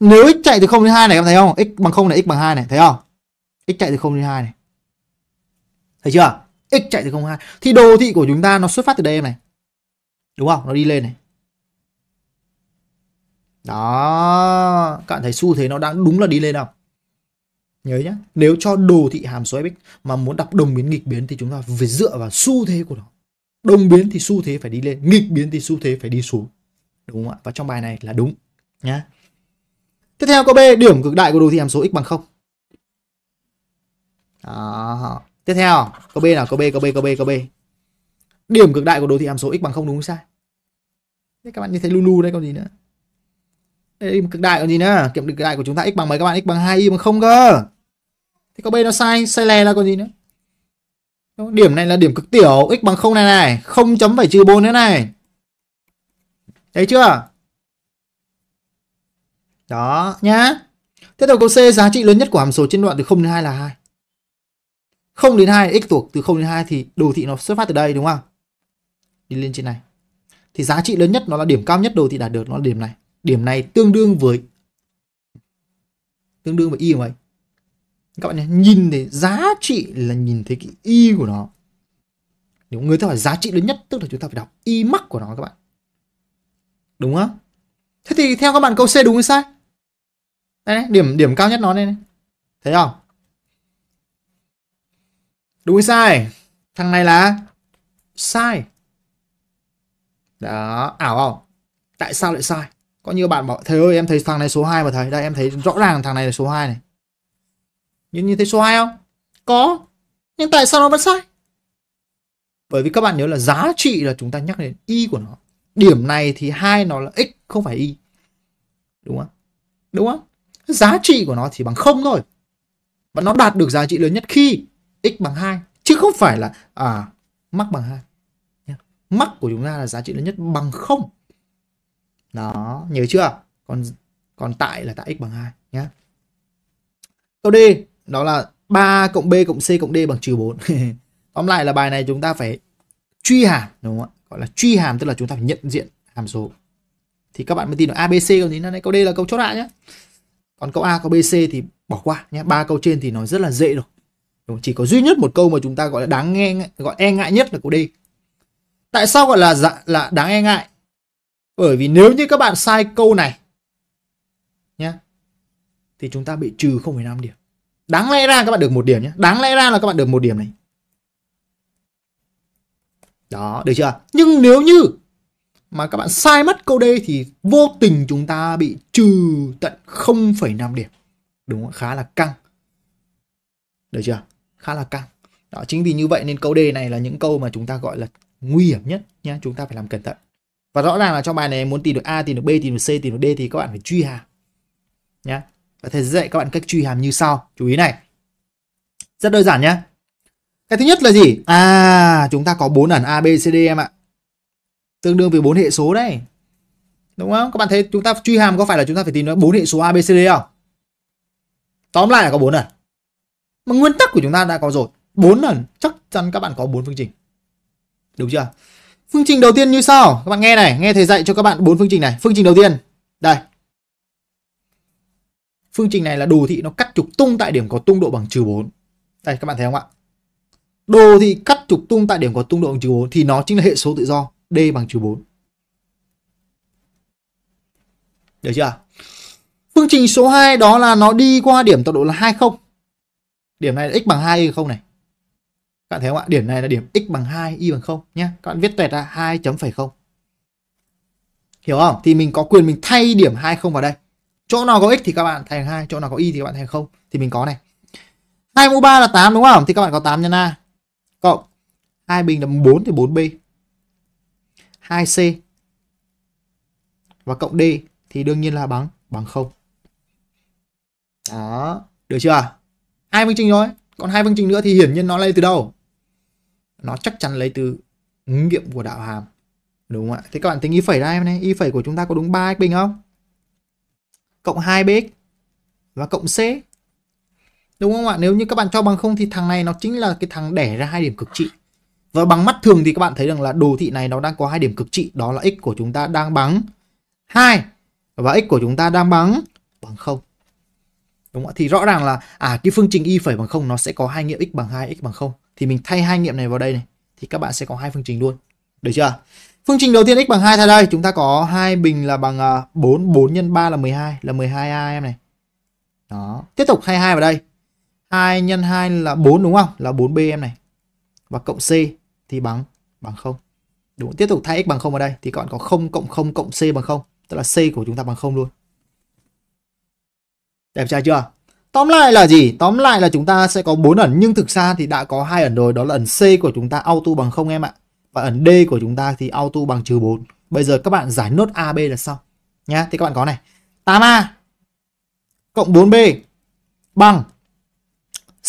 Nếu x chạy từ 0 đến 2 này các bạn thấy không? x bằng 0 này, x bằng 2 này, thấy không? x chạy từ 0 đến 2 này. Thấy chưa? x chạy từ 0 đến 2 thì đồ thị của chúng ta nó xuất phát từ đây em này. Đúng không? Nó đi lên này. Đó, các bạn thấy xu thế nó đang đúng là đi lên không? Nhớ nhá, nếu cho đồ thị hàm số fx mà muốn đọc đồng biến nghịch biến thì chúng ta phải dựa vào xu thế của nó đồng biến thì xu thế phải đi lên nghịch biến thì xu thế phải đi xuống đúng không ạ và trong bài này là đúng nhá tiếp theo câu b điểm cực đại của đồ thị hàm số x bằng không đó. tiếp theo câu b nào câu b câu b câu b câu b điểm cực đại của đồ thị hàm số x bằng không đúng không sai các bạn như thấy lulu đây còn gì nữa đây cực đại còn gì nữa kiểm cực đại của chúng ta x bằng mấy các bạn x bằng hai y bằng không cơ thế câu b nó sai sai lè là còn gì nữa Điểm này là điểm cực tiểu x bằng 0 này này, 0 chấm phải trừ 4 thế này. Thấy chưa? Đó nhá. Tiếp theo câu C giá trị lớn nhất của hàm số trên đoạn từ 0 đến 2 là 2. 0 đến 2 x thuộc từ 0 đến 2 thì đồ thị nó xuất phát từ đây đúng không? Đi lên trên này. Thì giá trị lớn nhất nó là điểm cao nhất đồ thị đạt được nó là điểm này. Điểm này tương đương với tương đương với y mấy? các bạn nhé nhìn thấy giá trị là nhìn thấy cái y của nó nếu người ta hỏi giá trị lớn nhất tức là chúng ta phải đọc y mắc của nó các bạn đúng không thế thì theo các bạn câu c đúng hay sai đây này, điểm điểm cao nhất nó đây này. thấy không đúng hay sai thằng này là sai đó ảo không tại sao lại sai có như bạn bảo thầy ơi em thấy thằng này số 2 mà thầy đây em thấy rõ ràng thằng này là số 2 này nhưng nhìn thấy số 2 không có nhưng tại sao nó vẫn sai bởi vì các bạn nhớ là giá trị là chúng ta nhắc đến y của nó điểm này thì hai nó là x không phải y đúng không đúng không giá trị của nó thì bằng không thôi và nó đạt được giá trị lớn nhất khi x bằng 2 chứ không phải là à mắc bằng 2 mắc của chúng ta là giá trị lớn nhất bằng không đó nhớ chưa còn còn tại là tại x bằng 2 nhé câu D đó là 3 cộng b cộng c cộng d bằng trừ 4 *laughs* tóm lại là bài này chúng ta phải truy hàm đúng không ạ gọi là truy hàm tức là chúng ta phải nhận diện hàm số thì các bạn mới tìm được abc còn gì nữa này câu d là câu chốt lại nhé còn câu a câu bc thì bỏ qua nhé ba câu trên thì nó rất là dễ rồi đúng, chỉ có duy nhất một câu mà chúng ta gọi là đáng nghe gọi e ngại nhất là câu d tại sao gọi là dạ, là đáng e ngại bởi vì nếu như các bạn sai câu này nhé thì chúng ta bị trừ 0,5 điểm Đáng lẽ ra các bạn được một điểm nhé. Đáng lẽ ra là các bạn được một điểm này. Đó, được chưa? Nhưng nếu như mà các bạn sai mất câu D thì vô tình chúng ta bị trừ tận 0,5 điểm. Đúng không? Khá là căng. Được chưa? Khá là căng. Đó, chính vì như vậy nên câu D này là những câu mà chúng ta gọi là nguy hiểm nhất nha. Chúng ta phải làm cẩn thận. Và rõ ràng là trong bài này muốn tìm được A, tìm được B, tìm được C, tìm được D thì các bạn phải truy hà. Nhá và thầy dạy các bạn cách truy hàm như sau chú ý này rất đơn giản nhé cái thứ nhất là gì à chúng ta có bốn ẩn a b c d e, em ạ tương đương với bốn hệ số đấy đúng không các bạn thấy chúng ta truy hàm có phải là chúng ta phải tìm ra bốn hệ số a b c d e không tóm lại là có bốn ẩn mà nguyên tắc của chúng ta đã có rồi bốn ẩn chắc chắn các bạn có bốn phương trình đúng chưa phương trình đầu tiên như sau các bạn nghe này nghe thầy dạy cho các bạn bốn phương trình này phương trình đầu tiên đây phương trình này là đồ thị nó cắt trục tung tại điểm có tung độ bằng trừ 4 đây các bạn thấy không ạ đồ thị cắt trục tung tại điểm có tung độ bằng trừ 4 thì nó chính là hệ số tự do d bằng trừ 4 được chưa phương trình số 2 đó là nó đi qua điểm tọa độ là 20 điểm này là x bằng 2 hay không này các bạn thấy không ạ điểm này là điểm x bằng 2 y bằng 0 nhé các bạn viết tuyệt ra 2 chấm phẩy không hiểu không thì mình có quyền mình thay điểm 20 vào đây chỗ nào có x thì các bạn thành hai chỗ nào có y thì các bạn thành không thì mình có này 2 mũ 3 là 8 đúng không thì các bạn có 8 nhân a cộng 2 bình là 4 thì 4b 2c và cộng d thì đương nhiên là bằng bằng không đó được chưa hai phương trình rồi còn hai phương trình nữa thì hiển nhiên nó lấy từ đâu nó chắc chắn lấy từ nghiệm của đạo hàm đúng không ạ thế các bạn tính y phẩy ra em này y phẩy của chúng ta có đúng 3 x bình không cộng 2bx và cộng c. Đúng không ạ? Nếu như các bạn cho bằng không thì thằng này nó chính là cái thằng đẻ ra hai điểm cực trị. Và bằng mắt thường thì các bạn thấy rằng là đồ thị này nó đang có hai điểm cực trị, đó là x của chúng ta đang bằng 2 và x của chúng ta đang bằng bằng 0. Đúng không ạ? Thì rõ ràng là à cái phương trình y phẩy bằng 0 nó sẽ có hai nghiệm x bằng 2, x bằng 0. Thì mình thay hai nghiệm này vào đây này thì các bạn sẽ có hai phương trình luôn. Được chưa? Phương trình đầu tiên x bằng 2 thay đây, chúng ta có hai bình là bằng 4, à, 4 nhân 3 là 12, là 12a em này. Đó, tiếp tục 22 vào đây. 2 nhân 2 là 4 đúng không? Là 4b em này. Và cộng c thì bằng bằng 0. Đúng, tiếp tục thay x bằng 0 vào đây thì còn có 0 cộng 0 cộng c bằng 0, tức là c của chúng ta bằng 0 luôn. Đẹp trai chưa? Tóm lại là gì? Tóm lại là chúng ta sẽ có 4 ẩn nhưng thực ra thì đã có hai ẩn rồi, đó là ẩn C của chúng ta auto bằng 0 em ạ và ẩn D của chúng ta thì auto bằng trừ 4 bây giờ các bạn giải nốt AB là sao nhá thì các bạn có này 8A cộng 4B bằng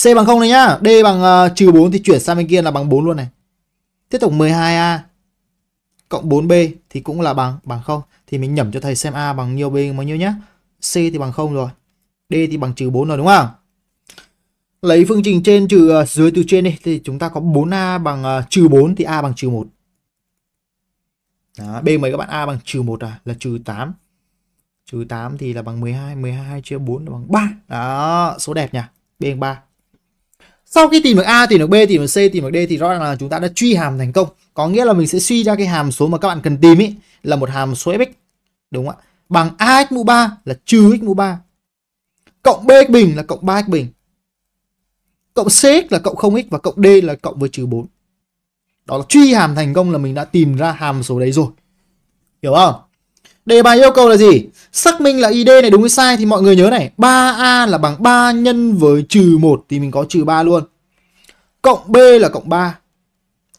C bằng 0 này nhá D bằng ờ, trừ uh, 4 thì chuyển sang bên kia là bằng 4 luôn này tiếp tục 12A cộng 4B thì cũng là bằng bằng 0 thì mình nhẩm cho thầy xem A bằng nhiêu B bao nhiêu nhá C thì bằng 0 rồi D thì bằng trừ 4 rồi đúng không lấy phương trình trên trừ ờ, dưới từ trên đi thì chúng ta có 4a bằng ờ, trừ uh, 4 thì a bằng trừ 1 đó, B mấy các bạn a bằng trừ 1 à, là trừ 8 trừ 8 thì là bằng 12 12 chia 4 là bằng 3 đó số đẹp nhỉ B bằng 3 sau khi tìm được A, tìm được B, tìm được C, tìm được D thì rõ ràng là chúng ta đã truy hàm thành công. Có nghĩa là mình sẽ suy ra cái hàm số mà các bạn cần tìm ý là một hàm số fx. Đúng không ạ? Bằng AX mũ 3 là trừ x mũ 3. Cộng B bình là cộng 3x bình cộng c là cộng 0x và cộng d là cộng với trừ 4. Đó là truy hàm thành công là mình đã tìm ra hàm số đấy rồi. Hiểu không? Đề bài yêu cầu là gì? Xác minh là ID này đúng hay sai thì mọi người nhớ này. 3A là bằng 3 nhân với trừ 1 thì mình có trừ 3 luôn. Cộng B là cộng 3.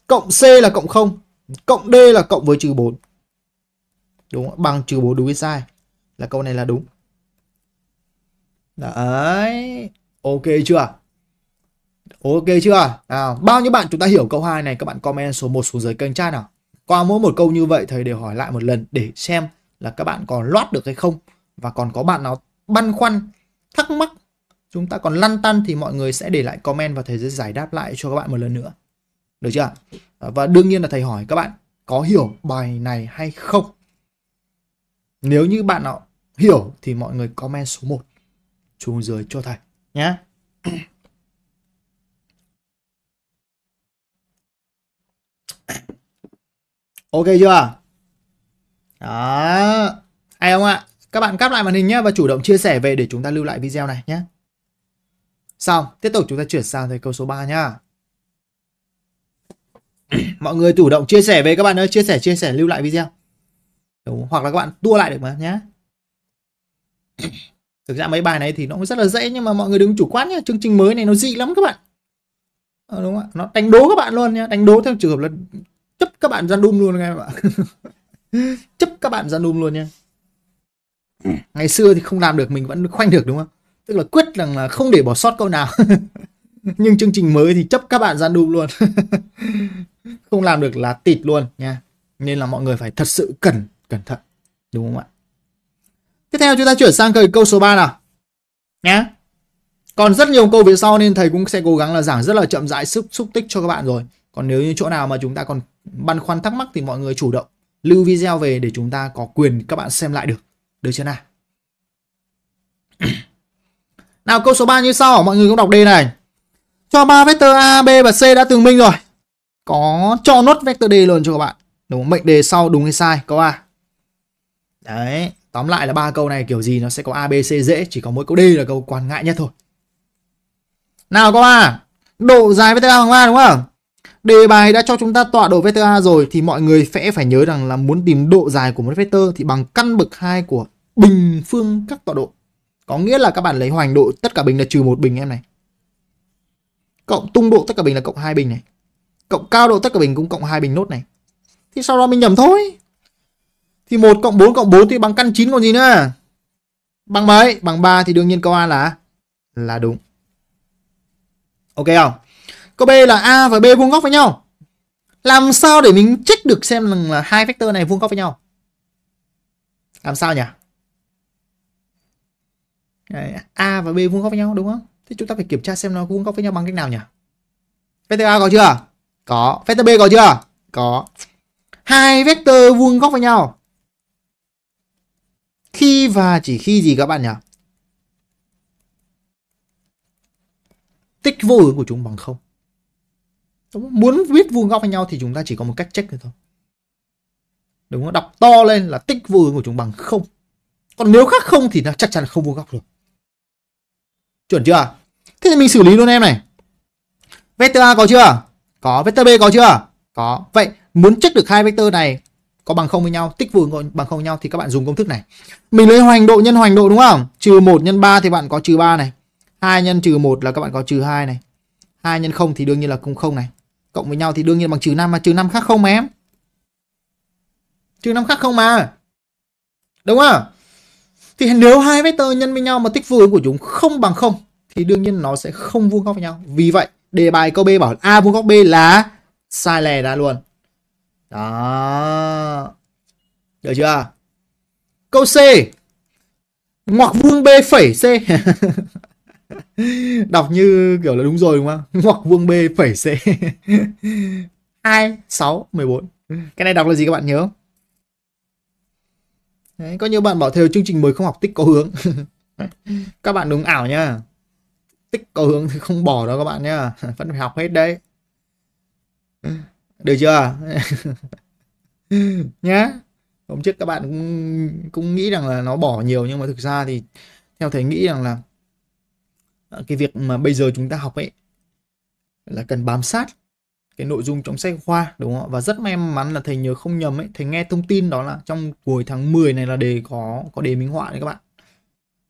Cộng C là cộng 0. Cộng D là cộng với trừ 4. Đúng không? Bằng trừ 4 đúng hay sai? Là câu này là đúng. Đấy. Ok chưa? Ok chưa? Nào, bao nhiêu bạn chúng ta hiểu câu 2 này các bạn comment số 1 xuống dưới kênh chat nào. Qua mỗi một câu như vậy thầy đều hỏi lại một lần để xem là các bạn còn loát được hay không và còn có bạn nào băn khoăn, thắc mắc, chúng ta còn lăn tăn thì mọi người sẽ để lại comment và thầy sẽ giải đáp lại cho các bạn một lần nữa. Được chưa? Và đương nhiên là thầy hỏi các bạn có hiểu bài này hay không. Nếu như bạn nào hiểu thì mọi người comment số 1 xuống dưới cho thầy nhé. Ok chưa? Đó. Hay không ạ? Các bạn cắt lại màn hình nhé và chủ động chia sẻ về để chúng ta lưu lại video này nhé. Xong, tiếp tục chúng ta chuyển sang thầy câu số 3 nhá. *clears throat* Mọi người chủ động chia sẻ về các bạn ơi, chia sẻ chia sẻ lưu lại video. Đúng, hoặc là các bạn tua lại được mà nhé. *clears throat* Thực ra mấy bài này thì nó cũng rất là dễ nhưng mà mọi người đừng chủ quan nhé, chương trình mới này nó dị lắm các bạn. Ờ, đúng không ạ? Nó đánh đố các bạn luôn nhá, đánh đố theo trường hợp là chấp các bạn ra đun luôn các em ạ *laughs* chấp các bạn ra đun luôn nha ừ. ngày xưa thì không làm được mình vẫn khoanh được đúng không tức là quyết rằng là không để bỏ sót câu nào *laughs* nhưng chương trình mới thì chấp các bạn ra đun luôn *laughs* không làm được là tịt luôn nha nên là mọi người phải thật sự cẩn cẩn thận đúng không ạ tiếp theo chúng ta chuyển sang câu số 3 nào nhé còn rất nhiều câu về sau nên thầy cũng sẽ cố gắng là giảng rất là chậm rãi sức xúc tích cho các bạn rồi còn nếu như chỗ nào mà chúng ta còn băn khoăn thắc mắc thì mọi người chủ động lưu video về để chúng ta có quyền các bạn xem lại được. Được chưa nào? *clears throat* nào câu số 3 như sau, mọi người cũng đọc D này. Cho ba vector A, B và C đã tường minh rồi. Có cho nốt vector D luôn cho các bạn. Đúng mệnh đề sau đúng hay sai câu A. Đấy, tóm lại là ba câu này kiểu gì nó sẽ có A, B, C dễ, chỉ có mỗi câu D là câu quan ngại nhất thôi. Nào câu A, độ dài vector A bằng 3 đúng không? Đề bài đã cho chúng ta tọa độ vector A rồi thì mọi người sẽ phải nhớ rằng là muốn tìm độ dài của một vector thì bằng căn bậc 2 của bình phương các tọa độ. Có nghĩa là các bạn lấy hoành độ tất cả bình là trừ một bình em này. Cộng tung độ tất cả bình là cộng hai bình này. Cộng cao độ tất cả bình cũng cộng hai bình nốt này. Thì sau đó mình nhầm thôi. Thì 1 cộng 4 cộng 4 thì bằng căn 9 còn gì nữa. Bằng mấy? Bằng 3 thì đương nhiên câu A là là đúng. Ok không? có b là a và b vuông góc với nhau làm sao để mình check được xem rằng là hai vector này vuông góc với nhau làm sao nhỉ Đấy, a và b vuông góc với nhau đúng không thế chúng ta phải kiểm tra xem nó vuông góc với nhau bằng cách nào nhỉ vector a có chưa có vector b có chưa có hai vector vuông góc với nhau khi và chỉ khi gì các bạn nhỉ tích vô hướng của chúng bằng không muốn biết vuông góc với nhau thì chúng ta chỉ có một cách check thôi đúng không đọc to lên là tích vuông của chúng bằng không còn nếu khác không thì nó chắc chắn là không vuông góc được chuẩn chưa thế thì mình xử lý luôn em này vector a có chưa có vector b có chưa có vậy muốn check được hai vector này có bằng không với nhau tích vuông bằng không với nhau thì các bạn dùng công thức này mình lấy hoành độ nhân hoành độ đúng không trừ một nhân ba thì bạn có trừ ba này 2 nhân trừ 1 là các bạn có trừ 2 này 2 nhân 0 thì đương nhiên là cũng 0 này cộng với nhau thì đương nhiên bằng trừ 5 mà trừ 5 khác không mà em. Trừ 5 khác không mà. Đúng không? Thì nếu hai vectơ nhân với nhau mà tích phương của chúng không bằng không thì đương nhiên nó sẽ không vuông góc với nhau. Vì vậy, đề bài câu B bảo A vuông góc B là sai lè ra luôn. Đó. Được chưa? Câu C. Ngoặc vuông B phẩy C. *laughs* đọc như kiểu là đúng rồi đúng không ngoặc vuông b phẩy c *laughs* hai sáu mười bốn cái này đọc là gì các bạn nhớ Đấy, có nhiều bạn bảo theo chương trình mới không học tích có hướng *laughs* các bạn đúng ảo nha tích có hướng thì không bỏ đâu các bạn nhá *laughs* vẫn phải học hết đấy được chưa nhá hôm trước các bạn cũng, cũng nghĩ rằng là nó bỏ nhiều nhưng mà thực ra thì theo thầy nghĩ rằng là cái việc mà bây giờ chúng ta học ấy là cần bám sát cái nội dung trong sách khoa đúng không và rất may mắn là thầy nhớ không nhầm ấy thầy nghe thông tin đó là trong cuối tháng 10 này là đề có có đề minh họa đấy các bạn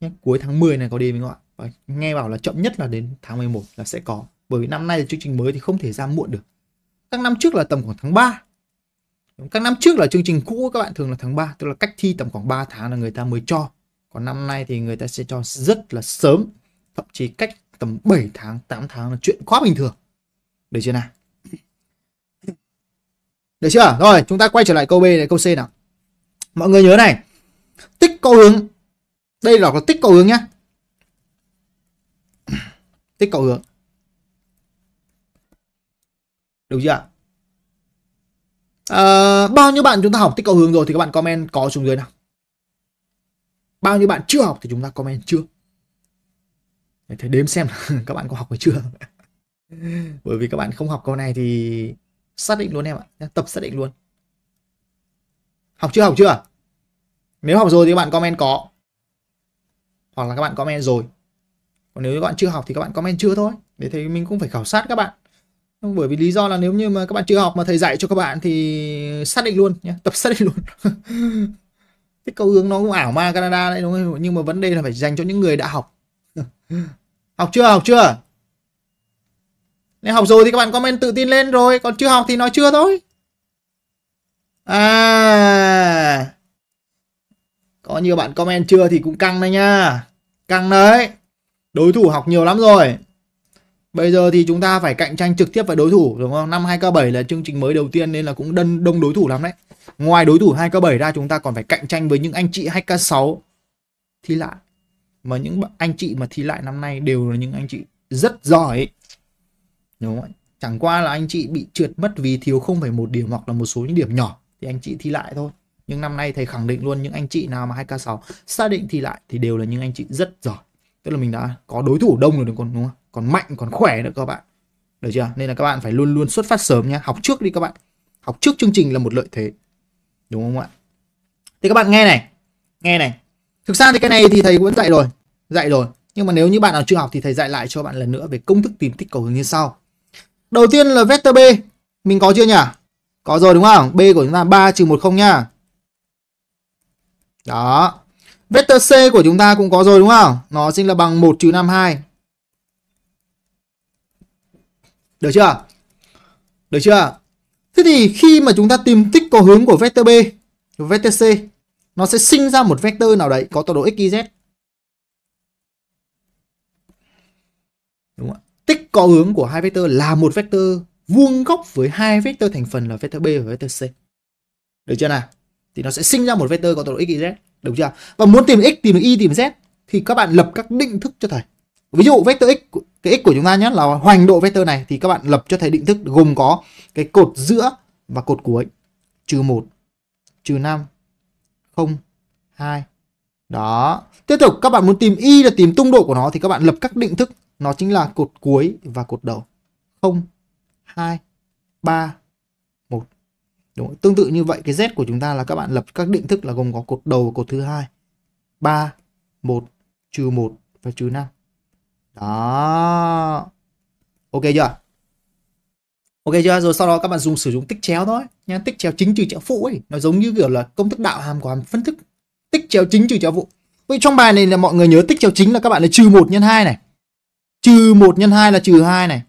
nhé cuối tháng 10 này có đề minh họa và nghe bảo là chậm nhất là đến tháng 11 là sẽ có bởi vì năm nay là chương trình mới thì không thể ra muộn được các năm trước là tầm khoảng tháng 3 các năm trước là chương trình cũ các bạn thường là tháng 3 tức là cách thi tầm khoảng 3 tháng là người ta mới cho còn năm nay thì người ta sẽ cho rất là sớm thậm chí cách tầm 7 tháng 8 tháng là chuyện quá bình thường được chưa nào được chưa rồi chúng ta quay trở lại câu B này câu C nào mọi người nhớ này tích cầu hướng đây là có tích cầu hướng nhá tích cầu hướng được chưa à, bao nhiêu bạn chúng ta học tích cầu hướng rồi thì các bạn comment có xuống dưới nào bao nhiêu bạn chưa học thì chúng ta comment chưa thế đếm xem *laughs* các bạn có học hay chưa bởi vì các bạn không học câu này thì xác định luôn em ạ tập xác định luôn học chưa học chưa nếu học rồi thì các bạn comment có hoặc là các bạn comment rồi còn nếu các bạn chưa học thì các bạn comment chưa thôi để thấy mình cũng phải khảo sát các bạn bởi vì lý do là nếu như mà các bạn chưa học mà thầy dạy cho các bạn thì xác định luôn nhé tập xác định luôn *laughs* cái câu hướng nó cũng ảo ma Canada đấy đúng không nhưng mà vấn đề là phải dành cho những người đã học học chưa học chưa nếu học rồi thì các bạn comment tự tin lên rồi còn chưa học thì nói chưa thôi à có nhiều bạn comment chưa thì cũng căng đấy nha căng đấy đối thủ học nhiều lắm rồi bây giờ thì chúng ta phải cạnh tranh trực tiếp với đối thủ đúng không năm 2k7 là chương trình mới đầu tiên nên là cũng đông đông đối thủ lắm đấy ngoài đối thủ 2k7 ra chúng ta còn phải cạnh tranh với những anh chị 2k6 thì lại mà những anh chị mà thi lại năm nay đều là những anh chị rất giỏi đúng không? ạ, chẳng qua là anh chị bị trượt mất vì thiếu không phải một điểm hoặc là một số những điểm nhỏ thì anh chị thi lại thôi nhưng năm nay thầy khẳng định luôn những anh chị nào mà 2K6 xác định thi lại thì đều là những anh chị rất giỏi tức là mình đã có đối thủ đông rồi đúng không còn mạnh còn khỏe nữa các bạn được chưa nên là các bạn phải luôn luôn xuất phát sớm nhé, học trước đi các bạn học trước chương trình là một lợi thế đúng không ạ thì các bạn nghe này nghe này thực ra thì cái này thì thầy cũng dạy rồi dạy rồi nhưng mà nếu như bạn nào chưa học thì thầy dạy lại cho bạn lần nữa về công thức tìm tích cầu hướng như sau đầu tiên là vector b mình có chưa nhỉ có rồi đúng không b của chúng ta 3 trừ một không nhá đó vector c của chúng ta cũng có rồi đúng không nó chính là bằng 1 trừ năm hai. được chưa được chưa thế thì khi mà chúng ta tìm tích cầu hướng của vector b vector c nó sẽ sinh ra một vector nào đấy có tọa độ x y Đúng không? Tích có hướng của hai vector là một vector vuông góc với hai vector thành phần là vector B và vector C. Được chưa nào? Thì nó sẽ sinh ra một vector có tọa độ x y Được chưa? Và muốn tìm x, tìm y, tìm z thì các bạn lập các định thức cho thầy. Ví dụ vector x cái x của chúng ta nhé là hoành độ vector này thì các bạn lập cho thầy định thức gồm có cái cột giữa và cột cuối trừ một trừ 5, 02. Đó. Tiếp tục các bạn muốn tìm y là tìm tung độ của nó thì các bạn lập các định thức, nó chính là cột cuối và cột đầu. 0 2 3 1. Đúng Tương tự như vậy cái z của chúng ta là các bạn lập các định thức là gồm có cột đầu và cột thứ hai. 3 1 trừ 1 và trừ 5. Đó. Ok chưa? ok chưa rồi sau đó các bạn dùng sử dụng tích chéo thôi nha tích chéo chính trừ chéo phụ ấy nó giống như kiểu là công thức đạo hàm của hàm phân thức tích chéo chính trừ chéo phụ vậy trong bài này là mọi người nhớ tích chéo chính là các bạn là trừ một nhân hai này trừ một nhân hai là trừ hai này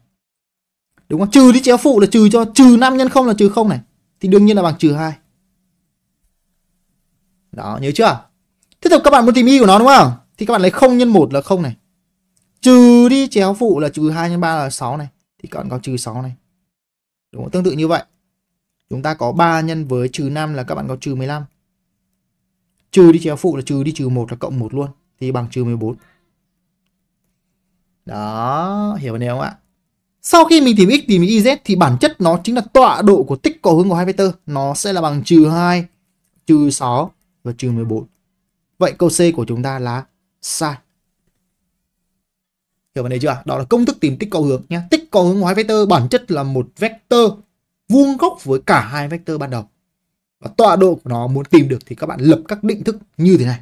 đúng không trừ đi chéo phụ là trừ cho trừ năm nhân không là trừ không này thì đương nhiên là bằng trừ hai đó nhớ chưa tiếp tục các bạn muốn tìm y của nó đúng không thì các bạn lấy không nhân một là không này trừ đi chéo phụ là trừ hai nhân ba là sáu này thì còn có trừ sáu này Đúng không? Tương tự như vậy. Chúng ta có 3 nhân với trừ 5 là các bạn có trừ 15. Trừ đi chéo phụ là trừ đi trừ 1 là cộng 1 luôn. Thì bằng trừ 14. Đó, hiểu vấn đề không ạ? Sau khi mình tìm x tìm y z thì bản chất nó chính là tọa độ của tích cầu hướng của hai vectơ. Nó sẽ là bằng trừ 2, trừ 6 và trừ 14. Vậy câu C của chúng ta là sai hiểu vấn đề chưa đó là công thức tìm tích có hướng nhé tích có hướng của hai vector bản chất là một vector vuông góc với cả hai vector ban đầu và tọa độ của nó muốn tìm được thì các bạn lập các định thức như thế này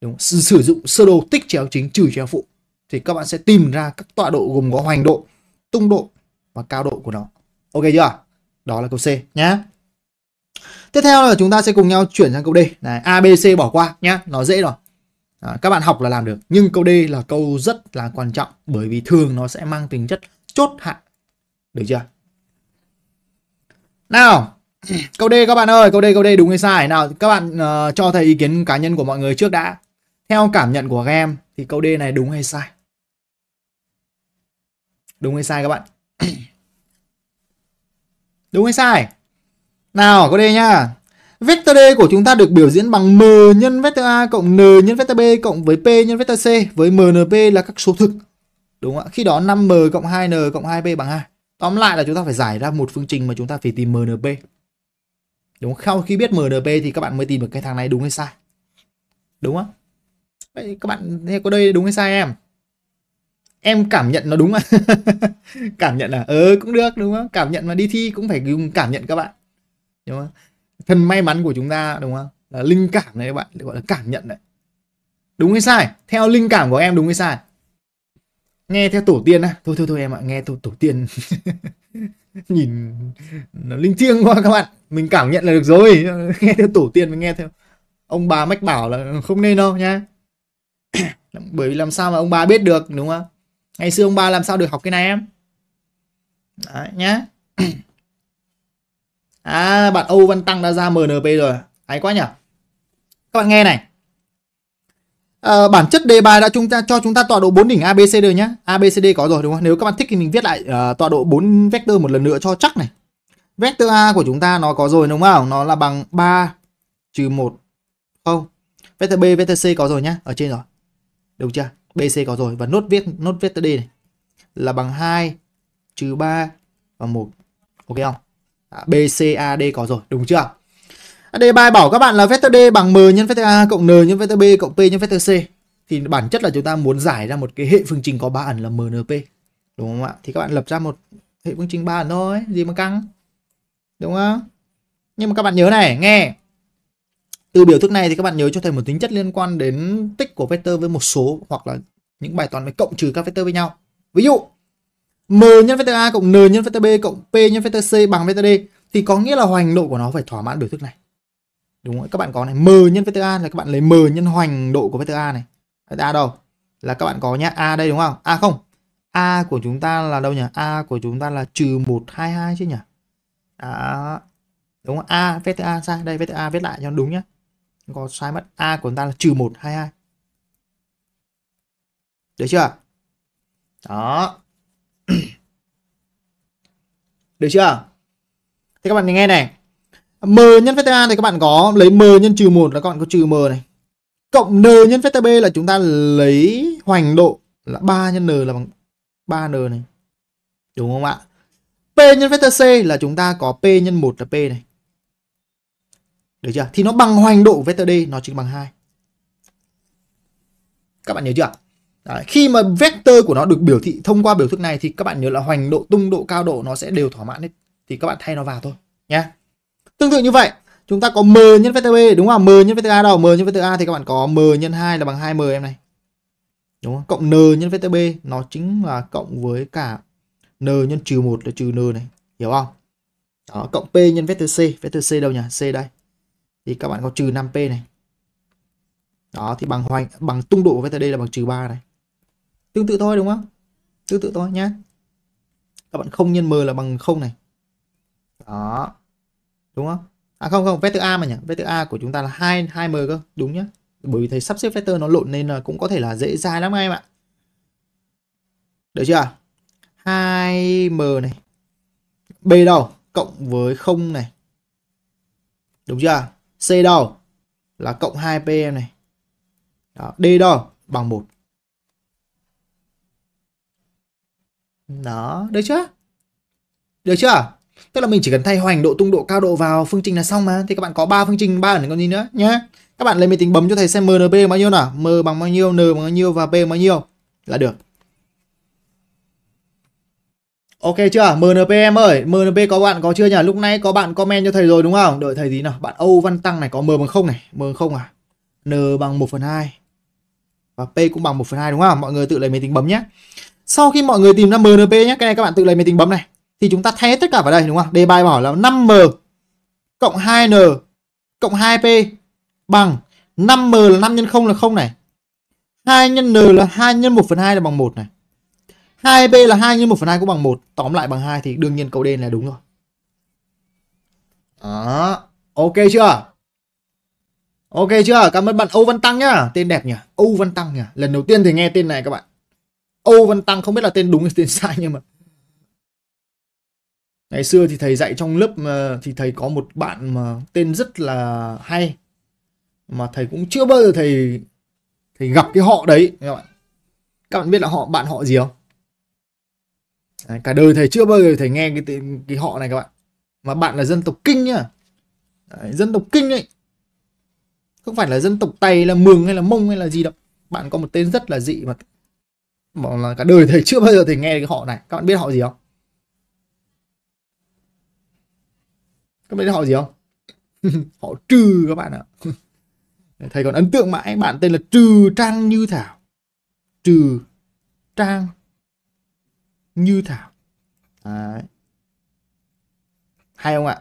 Đúng. sử dụng sơ đồ tích chéo chính trừ chéo phụ thì các bạn sẽ tìm ra các tọa độ gồm có hoành độ tung độ và cao độ của nó ok chưa đó là câu c nhé. tiếp theo là chúng ta sẽ cùng nhau chuyển sang câu d này abc bỏ qua nhá nó dễ rồi à, các bạn học là làm được nhưng câu D là câu rất là quan trọng bởi vì thường nó sẽ mang tính chất chốt hạ được chưa nào *clears throat* câu D các bạn ơi câu D câu D đúng hay sai nào các bạn uh, cho thầy ý kiến cá nhân của mọi người trước đã theo cảm nhận của các em thì câu D này đúng hay sai đúng hay sai các bạn *clears throat* đúng hay sai nào câu D nhá Vector D của chúng ta được biểu diễn bằng m nhân vector A cộng n nhân vector B cộng với p nhân vector C với mnp là các số thực. Đúng không ạ? Khi đó 5m cộng 2n cộng 2p bằng 2. Tóm lại là chúng ta phải giải ra một phương trình mà chúng ta phải tìm mnp. Đúng không? Sau khi biết mnp thì các bạn mới tìm được cái thằng này đúng hay sai. Đúng không? Vậy các bạn nghe có đây đúng hay sai em? Em cảm nhận nó đúng ạ. *laughs* cảm nhận là ờ ừ, cũng được đúng không? Cảm nhận mà đi thi cũng phải dùng cảm nhận các bạn. Đúng không? thần may mắn của chúng ta đúng không là linh cảm đấy các bạn gọi là cảm nhận đấy đúng hay sai theo linh cảm của em đúng hay sai nghe theo tổ tiên á thôi thôi thôi em ạ nghe tổ, tổ tiên *laughs* nhìn nó linh thiêng quá các bạn mình cảm nhận là được rồi *laughs* nghe theo tổ tiên mình nghe theo ông bà mách bảo là không nên đâu nha *clears throat* bởi vì làm sao mà ông bà biết được đúng không ngày xưa ông bà làm sao được học cái này em Đấy, nhá *clears throat* à, bạn Âu Văn Tăng đã ra MNP rồi hay quá nhỉ các bạn nghe này à, bản chất đề bài đã chúng ta cho chúng ta tọa độ 4 đỉnh ABCD nhé ABCD có rồi đúng không nếu các bạn thích thì mình viết lại uh, tọa độ 4 vector một lần nữa cho chắc này vector A của chúng ta nó có rồi đúng không nó là bằng 3 trừ 1 không vector B vector C có rồi nhá ở trên rồi được chưa BC có rồi và nốt viết nốt vector D này là bằng 2 trừ 3 và 1 ok không à, D có rồi đúng chưa à, đây bài bảo các bạn là vector D bằng M nhân vector A cộng N nhân vector B cộng P nhân vector C thì bản chất là chúng ta muốn giải ra một cái hệ phương trình có ba ẩn là MNP đúng không ạ thì các bạn lập ra một hệ phương trình ba ẩn thôi gì mà căng đúng không nhưng mà các bạn nhớ này nghe từ biểu thức này thì các bạn nhớ cho thầy một tính chất liên quan đến tích của vector với một số hoặc là những bài toán với cộng trừ các vector với nhau ví dụ m nhân vector a cộng n nhân vector b cộng p nhân vector c bằng vector d thì có nghĩa là hoành độ của nó phải thỏa mãn biểu thức này đúng không? các bạn có này m nhân vector a là các bạn lấy m nhân hoành độ của vector a này vector a đâu là các bạn có nhá a đây đúng không a không a của chúng ta là đâu nhỉ a của chúng ta là trừ một hai hai chứ nhỉ à, đúng không? a vector a sai đây vector a viết lại cho đúng nhá có sai mất a của chúng ta là trừ một hai hai được chưa đó *clears throat* được chưa thì các bạn nghe này m nhân phép a thì các bạn có lấy m nhân trừ một là các bạn có trừ m này cộng n nhân phép b là chúng ta lấy hoành độ là 3 nhân n là bằng 3n này đúng không ạ p nhân phép c là chúng ta có p nhân 1 là p này được chưa thì nó bằng hoành độ vector d nó chính bằng 2 các bạn nhớ chưa Đấy, khi mà vector của nó được biểu thị thông qua biểu thức này thì các bạn nhớ là hoành độ tung độ cao độ nó sẽ đều thỏa mãn hết thì các bạn thay nó vào thôi nhé tương tự như vậy chúng ta có m nhân vector b đúng không m nhân vector a đâu m nhân vector a thì các bạn có m nhân 2 là bằng 2m em này đúng không cộng n nhân vector b nó chính là cộng với cả n nhân trừ một là trừ n này hiểu không đó cộng p nhân vector c vector c đâu nhỉ c đây thì các bạn có trừ 5p này đó thì bằng hoành bằng tung độ của vector d là bằng trừ 3 này tương tự thôi đúng không tương tự thôi nhá các bạn không nhân m là bằng không này đó đúng không à không không vector a mà nhỉ vector a của chúng ta là hai hai m cơ đúng nhá bởi vì thấy sắp xếp vector nó lộn nên là cũng có thể là dễ dai lắm em ạ được chưa 2m này b đầu cộng với không này đúng chưa c đầu là cộng 2 p này Đó, d đầu bằng một. Đó, được chưa? Được chưa? Tức là mình chỉ cần thay hoành độ tung độ cao độ vào phương trình là xong mà. Thì các bạn có ba phương trình, ba ẩn còn gì nữa nhé. Các bạn lấy máy tính bấm cho thầy xem MNB bao nhiêu nào, M bằng bao nhiêu, N bằng bao nhiêu và B bao nhiêu là được. Ok chưa? MNP em ơi, MNP có bạn có chưa nhỉ? Lúc nãy có bạn comment cho thầy rồi đúng không? Đợi thầy tí nào. Bạn Âu Văn Tăng này có M bằng 0 này, M bằng 0 à? N bằng 1 phần 2. Và P cũng bằng 1 phần 2 đúng không? Mọi người tự lấy máy tính bấm nhé sau khi mọi người tìm ra MNP nhé cái này các bạn tự lấy máy tính bấm này thì chúng ta thay hết tất cả vào đây đúng không đề bài bảo là 5M cộng 2N cộng 2P bằng 5M là 5 nhân 0 là 0 này 2 nhân N là 2 nhân 1 phần 2 là bằng 1 này 2 p là 2 nhân 1 phần 2 cũng bằng 1 Tóm lại bằng 2 thì đương nhiên câu D là đúng rồi Đó Ok chưa Ok chưa Cảm ơn bạn Âu Văn Tăng nhá Tên đẹp nhỉ Âu Văn Tăng nhỉ Lần đầu tiên thì nghe tên này các bạn Âu Văn Tăng không biết là tên đúng hay tên sai nhưng mà ngày xưa thì thầy dạy trong lớp mà ờ, thì thầy có một bạn mà tên rất là hay mà thầy cũng chưa bao giờ thầy thầy gặp cái họ đấy các bạn các bạn biết là họ bạn họ gì không đấy, cả đời thầy chưa bao giờ thầy nghe cái tên cái họ này các bạn mà bạn là dân tộc kinh nhá đấy, dân tộc kinh đấy không phải là dân tộc Tây là mường hay là mông hay là gì đâu bạn có một tên rất là dị mà mà là cả đời thầy chưa bao giờ thầy nghe cái họ này các bạn biết họ gì không các bạn biết họ gì không *laughs* họ trừ các bạn ạ *laughs* thầy còn ấn tượng mãi bạn tên là trừ trang như thảo trừ trang như thảo Đấy. hay không ạ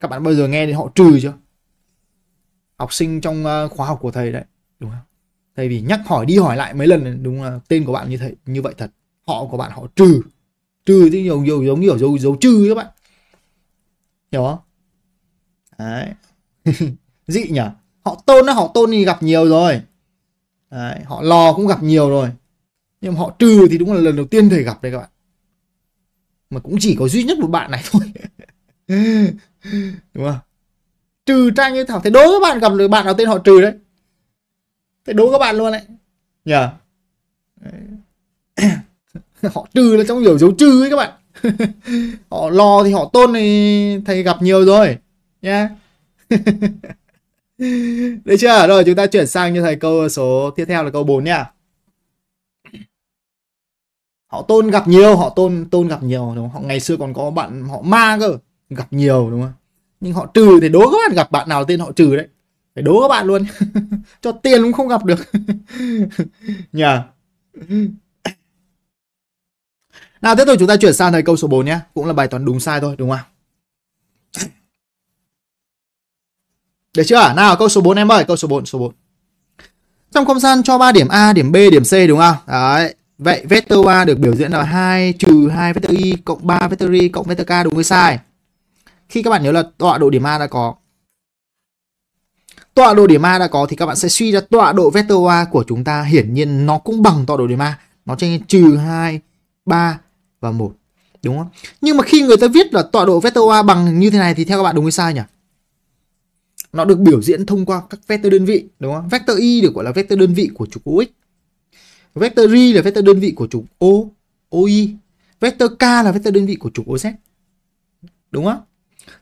các bạn bao giờ nghe đến họ trừ chưa học sinh trong ờ, khóa học của thầy đấy đúng không tại vì nhắc hỏi đi hỏi lại mấy lần đúng là tên của bạn như thế như vậy thật họ của bạn họ trừ trừ thì nhiều nhiều giống kiểu dấu dấu trừ các bạn hiểu không đấy *laughs* dị nhỉ họ tôn á họ tôn thì gặp nhiều rồi đấy, họ lò cũng gặp nhiều rồi nhưng mà họ trừ thì đúng là lần đầu tiên thầy gặp đấy các bạn mà cũng chỉ có duy nhất một bạn này thôi *laughs* đúng không trừ trang như thảo thế đối với bạn gặp được bạn nào tên họ trừ đấy thế đố các bạn luôn đấy nhờ *coughs* họ trừ là trong kiểu dấu trừ ấy các bạn *laughs* họ lo thì họ tôn thì thầy gặp nhiều rồi nhá yeah. *laughs* được chưa rồi chúng ta chuyển sang như thầy câu số tiếp theo là câu 4 nha họ tôn gặp nhiều họ tôn tôn gặp nhiều đúng không họ ngày xưa còn có bạn họ ma cơ gặp nhiều đúng không nhưng họ trừ thì đố các bạn gặp bạn nào tên họ trừ đấy phải đố các bạn luôn *laughs* cho tiền cũng không gặp được *laughs* nhờ nào tiếp tục chúng ta chuyển sang thầy câu số 4 nhé cũng là bài toán đúng sai thôi đúng không được chưa nào câu số 4 em ơi câu số 4 số 4 trong không gian cho 3 điểm A, điểm B, điểm C đúng không? Đấy. Vậy vector A được biểu diễn là 2 trừ 2 vector Y cộng 3 vector Y cộng vector K đúng hay sai? Khi các bạn nhớ là tọa độ điểm A đã có tọa độ điểm A đã có thì các bạn sẽ suy ra tọa độ vector A của chúng ta hiển nhiên nó cũng bằng tọa độ điểm A. Nó cho nên trừ 2, 3 và 1. Đúng không? Nhưng mà khi người ta viết là tọa độ vector A bằng như thế này thì theo các bạn đúng hay sai nhỉ? Nó được biểu diễn thông qua các vector đơn vị, đúng không? Vector Y được gọi là vector đơn vị của trục OX. Vector Y là vector đơn vị của trục O, OY. Vector K là vector đơn vị của trục OZ. Đúng không?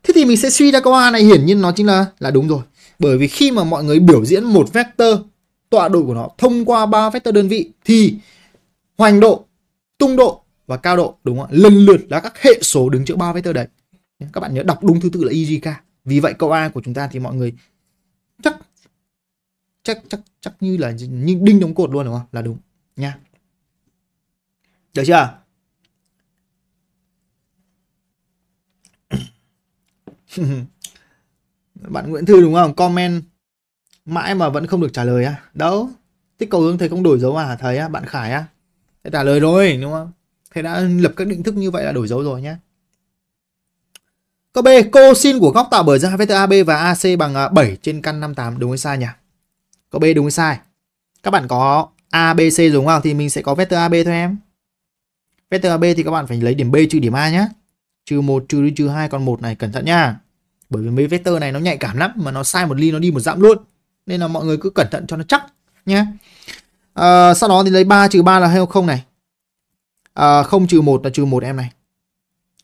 Thế thì mình sẽ suy ra câu A này hiển nhiên nó chính là là đúng rồi. Bởi vì khi mà mọi người biểu diễn một vector tọa độ của nó thông qua ba vector đơn vị thì hoành độ, tung độ và cao độ đúng không ạ? Lần lượt là các hệ số đứng trước ba vector đấy. Các bạn nhớ đọc đúng thứ tự là ijk Vì vậy câu A của chúng ta thì mọi người chắc chắc chắc chắc như là như đinh đóng cột luôn đúng không? Là đúng nha. Được chưa? *clears throat* *laughs* bạn Nguyễn Thư đúng không comment mãi mà vẫn không được trả lời á à? đâu tích cầu hướng thầy không đổi dấu à thầy á bạn Khải á thầy trả lời rồi đúng không thầy đã lập các định thức như vậy là đổi dấu rồi nhé câu B cosin của góc tạo bởi ra vectơ AB và AC bằng 7 à, trên căn 58 đúng hay sai nhỉ câu B đúng hay sai các bạn có ABC đúng không thì mình sẽ có vectơ AB thôi em vectơ AB thì các bạn phải lấy điểm B trừ điểm A nhé trừ 1 trừ đi trừ 2 còn 1 này cẩn thận nha bởi vì mấy vector này nó nhạy cảm lắm mà nó sai một ly nó đi một dặm luôn nên là mọi người cứ cẩn thận cho nó chắc nhé à, ờ, sau đó thì lấy 3 trừ 3 là hay không này à, ờ, 0 trừ 1 là trừ 1 em này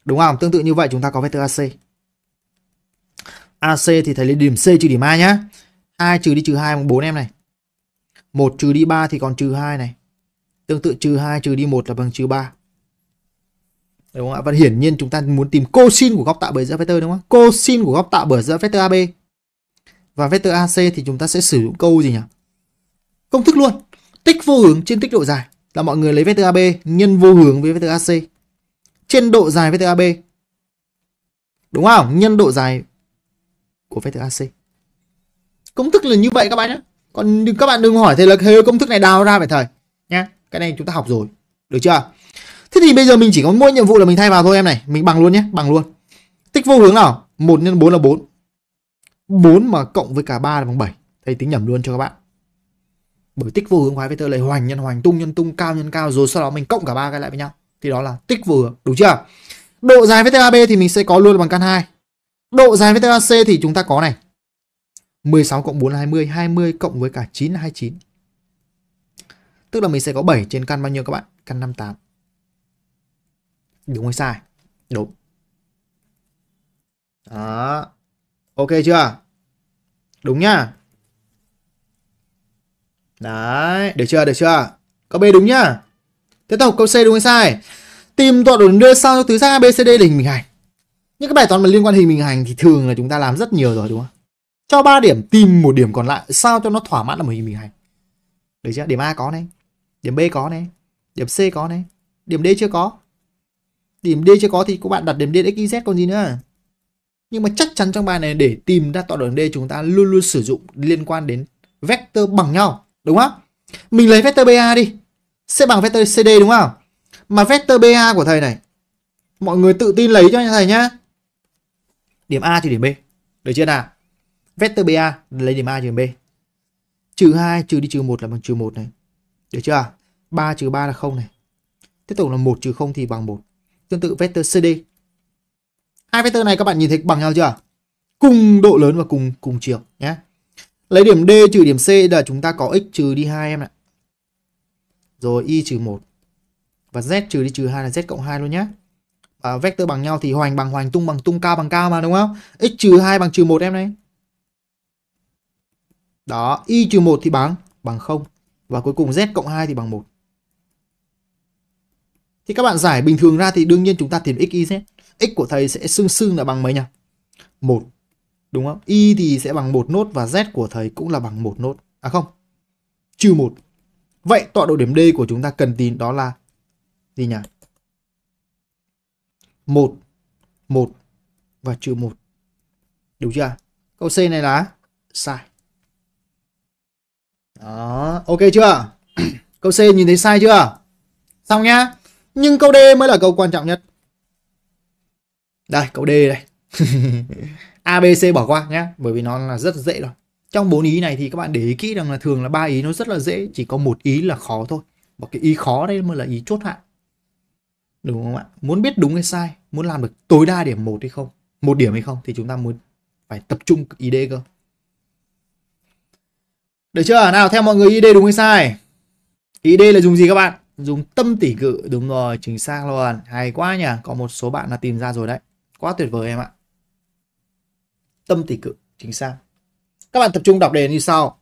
đúng không tương tự như vậy chúng ta có vector AC AC thì thầy lấy điểm C trừ điểm A nhá 2 trừ đi trừ 2 bằng 4 em này 1 trừ đi 3 thì còn trừ 2 này tương tự trừ 2 trừ đi 1 là bằng trừ 3 đúng không ạ và hiển nhiên chúng ta muốn tìm cosin của góc tạo bởi giữa vector đúng không cosin của góc tạo bởi giữa vector ab và vector ac thì chúng ta sẽ sử dụng câu gì nhỉ công thức luôn tích vô hướng trên tích độ dài là mọi người lấy vector ab nhân vô hướng với vector ac trên độ dài vector ab đúng không nhân độ dài của vector ac công thức là như vậy các bạn nhé còn các bạn đừng hỏi thầy là công thức này đào ra vậy thầy nhá cái này chúng ta học rồi được chưa thế thì bây giờ mình chỉ có mỗi nhiệm vụ là mình thay vào thôi em này mình bằng luôn nhé bằng luôn tích vô hướng nào 1 nhân 4 là 4 4 mà cộng với cả 3 là bằng 7 thầy tính nhầm luôn cho các bạn bởi tích vô hướng hóa vector lại hoành nhân hoành tung nhân tung cao nhân cao rồi sau đó mình cộng cả ba cái lại với nhau thì đó là tích vô hướng đúng chưa độ dài vector AB thì mình sẽ có luôn bằng căn 2 độ dài vector AC thì chúng ta có này 16 cộng 4 là 20 20 cộng với cả 9 là 29 tức là mình sẽ có 7 trên căn bao nhiêu các bạn căn 58 đúng hay sai đúng đó ok chưa đúng nhá đấy được chưa được chưa câu b đúng nhá tiếp tục câu c đúng hay sai tìm tọa độ đưa sao cho tứ giác abcd là hình bình hành những cái bài toán mà liên quan hình bình hành thì thường là chúng ta làm rất nhiều rồi đúng không cho 3 điểm tìm một điểm còn lại sao cho nó thỏa mãn là một hình bình hành được chưa điểm a có này điểm b có này điểm c có này điểm d chưa có điểm D chưa có thì các bạn đặt điểm D xyz còn gì nữa nhưng mà chắc chắn trong bài này để tìm ra tọa độ D chúng ta luôn luôn sử dụng liên quan đến vector bằng nhau đúng không mình lấy vector BA đi sẽ bằng vector CD đúng không mà vector BA của thầy này mọi người tự tin lấy cho nhà thầy nhá điểm A trừ điểm B được chưa nào vector BA lấy điểm A trừ điểm B trừ 2 trừ đi trừ 1 là bằng trừ 1 này được chưa 3 trừ 3 là 0 này tiếp tục là 1 trừ 0 thì bằng 1 tương tự vector CD. Hai vector này các bạn nhìn thấy bằng nhau chưa? Cùng độ lớn và cùng cùng chiều nhé. Lấy điểm D trừ điểm C là chúng ta có x trừ đi 2 em ạ. Rồi y trừ 1. Và z trừ đi trừ 2 là z cộng 2 luôn nhé. À, vector bằng nhau thì hoành bằng hoành tung bằng tung cao bằng cao mà đúng không? x trừ 2 bằng trừ 1 em này. Đó, y trừ 1 thì bằng bằng 0 và cuối cùng z cộng 2 thì bằng 1 thì các bạn giải bình thường ra thì đương nhiên chúng ta tìm x y z x của thầy sẽ xương xương là bằng mấy nhỉ một đúng không y thì sẽ bằng một nốt và z của thầy cũng là bằng một nốt à không trừ một vậy tọa độ điểm d của chúng ta cần tìm đó là gì nhỉ một một và trừ một đúng chưa câu c này là sai đó ok chưa *clears throat* câu c nhìn thấy sai chưa xong nhá nhưng câu D mới là câu quan trọng nhất đây câu D đây *laughs* A B C bỏ qua nhé bởi vì nó là rất dễ rồi trong bốn ý này thì các bạn để ý kỹ rằng là thường là ba ý nó rất là dễ chỉ có một ý là khó thôi và cái ý khó đây mới là ý chốt hạn đúng không ạ muốn biết đúng hay sai muốn làm được tối đa điểm một hay không một điểm hay không thì chúng ta muốn phải tập trung ý D cơ được chưa nào theo mọi người ý D đúng hay sai ý D là dùng gì các bạn dùng tâm tỷ cự đúng rồi chính xác luôn hay quá nhỉ có một số bạn là tìm ra rồi đấy quá tuyệt vời em ạ tâm tỷ cự chính xác các bạn tập trung đọc đề như sau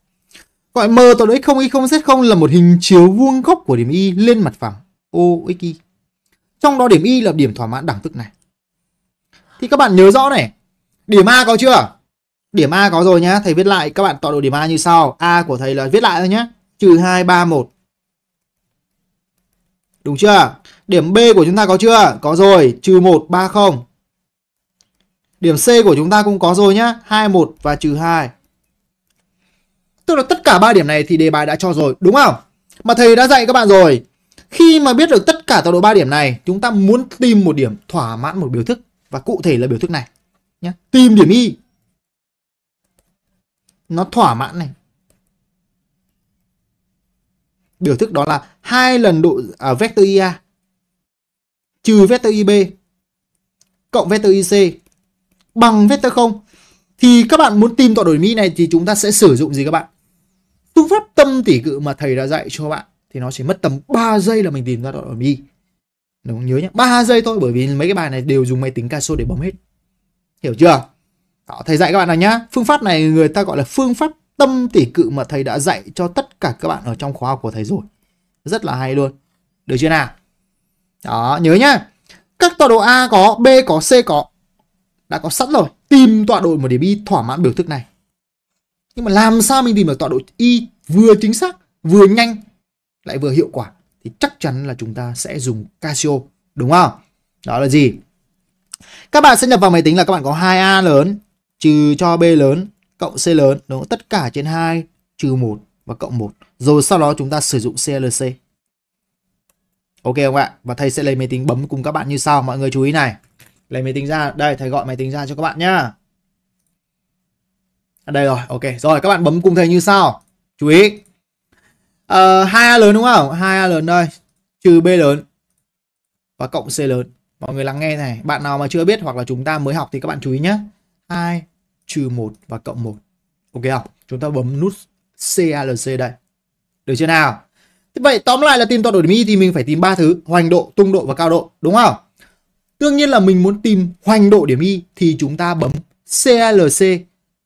gọi m tọa độ x0 y0 z0 là một hình chiếu vuông góc của điểm y lên mặt phẳng ox y trong đó điểm y là điểm thỏa mãn đẳng thức này thì các bạn nhớ rõ này điểm a có chưa điểm a có rồi nhá thầy viết lại các bạn tọa độ điểm a như sau a của thầy là viết lại thôi nhá trừ hai ba một Đúng chưa? Điểm B của chúng ta có chưa? Có rồi, trừ 1, 3, 0. Điểm C của chúng ta cũng có rồi nhá, 2, 1 và trừ 2. Tức là tất cả ba điểm này thì đề bài đã cho rồi, đúng không? Mà thầy đã dạy các bạn rồi. Khi mà biết được tất cả tọa độ 3 điểm này, chúng ta muốn tìm một điểm thỏa mãn một biểu thức và cụ thể là biểu thức này nhá. Tìm điểm y. Nó thỏa mãn này, biểu thức đó là hai lần độ à, vector IA trừ vector IB cộng vector IC bằng vector 0 thì các bạn muốn tìm tọa độ Mỹ này thì chúng ta sẽ sử dụng gì các bạn? Phương pháp tâm tỷ cự mà thầy đã dạy cho các bạn thì nó chỉ mất tầm 3 giây là mình tìm ra tọa độ Mỹ. Đừng không nhớ nhé, 3 giây thôi bởi vì mấy cái bài này đều dùng máy tính Casio để bấm hết. Hiểu chưa? Đó, thầy dạy các bạn này nhá, phương pháp này người ta gọi là phương pháp tâm tỷ cự mà thầy đã dạy cho tất cả các bạn ở trong khóa học của thầy rồi. Rất là hay luôn. Được chưa nào? Đó, nhớ nhá. Các tọa độ A có, B có, C có. Đã có sẵn rồi. Tìm tọa độ một điểm Y thỏa mãn biểu thức này. Nhưng mà làm sao mình tìm được tọa độ Y vừa chính xác, vừa nhanh, lại vừa hiệu quả. Thì chắc chắn là chúng ta sẽ dùng Casio. Đúng không? Đó là gì? Các bạn sẽ nhập vào máy tính là các bạn có 2A lớn trừ cho B lớn cộng C lớn đúng không? Tất cả trên 2 trừ 1 và cộng 1. Rồi sau đó chúng ta sử dụng CLC. Ok không ạ? Và thầy sẽ lấy máy tính bấm cùng các bạn như sau. Mọi người chú ý này. Lấy máy tính ra. Đây, thầy gọi máy tính ra cho các bạn nhá. À, đây rồi, ok. Rồi, các bạn bấm cùng thầy như sau. Chú ý. Ờ, uh, 2A lớn đúng không? 2A lớn đây. Trừ B lớn. Và cộng C lớn. Mọi người lắng nghe này. Bạn nào mà chưa biết hoặc là chúng ta mới học thì các bạn chú ý nhá 2 trừ 1 và cộng 1. Ok không? Chúng ta bấm nút CALC đây. Được chưa nào? Thế vậy tóm lại là tìm tọa độ điểm Y thì mình phải tìm ba thứ, hoành độ, tung độ và cao độ, đúng không? Tương nhiên là mình muốn tìm hoành độ điểm Y thì chúng ta bấm CALC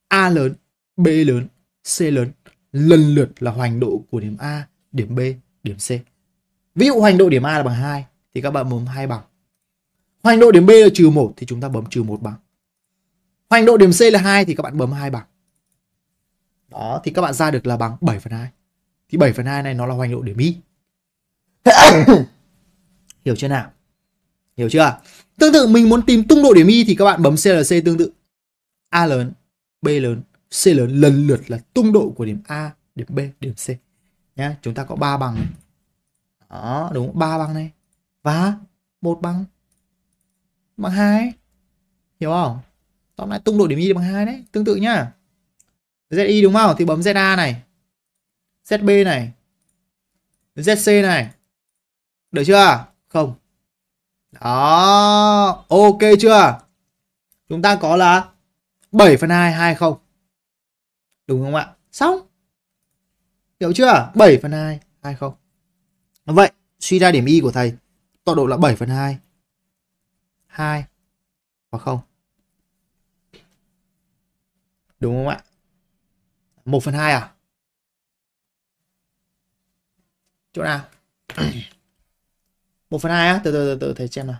A lớn, B lớn, C lớn lần lượt là hoành độ của điểm A, điểm B, điểm C. Ví dụ hoành độ điểm A là bằng 2 thì các bạn bấm 2 bằng. Hoành độ điểm B là trừ 1 thì chúng ta bấm trừ 1 bằng. Hoành độ điểm C là 2 thì các bạn bấm 2 bằng. Đó, thì các bạn ra được là bằng 7 phần 2. Thì 7 phần 2 này nó là hoành độ điểm Y. *coughs* Hiểu chưa nào? Hiểu chưa? Tương tự mình muốn tìm tung độ điểm Y thì các bạn bấm CLC tương tự. A lớn, B lớn, C lớn lần lượt là tung độ của điểm A, điểm B, điểm C. Nhá, chúng ta có 3 bằng Đó, đúng 3 bằng này. Và một bằng bằng 2. Hiểu không? tóm lại tung độ điểm y bằng hai đấy tương tự nhá zi đúng không thì bấm za này zb này zc này được chưa không đó ok chưa chúng ta có là 7 phần hai hai không đúng không ạ xong hiểu chưa 7 phần hai hai không vậy suy ra điểm y của thầy tọa độ là 7 phần 2 2 và không Đúng không ạ? 1 phần 2 à? Chỗ nào? 1 phần 2 á? Từ từ từ, từ thầy xem nào.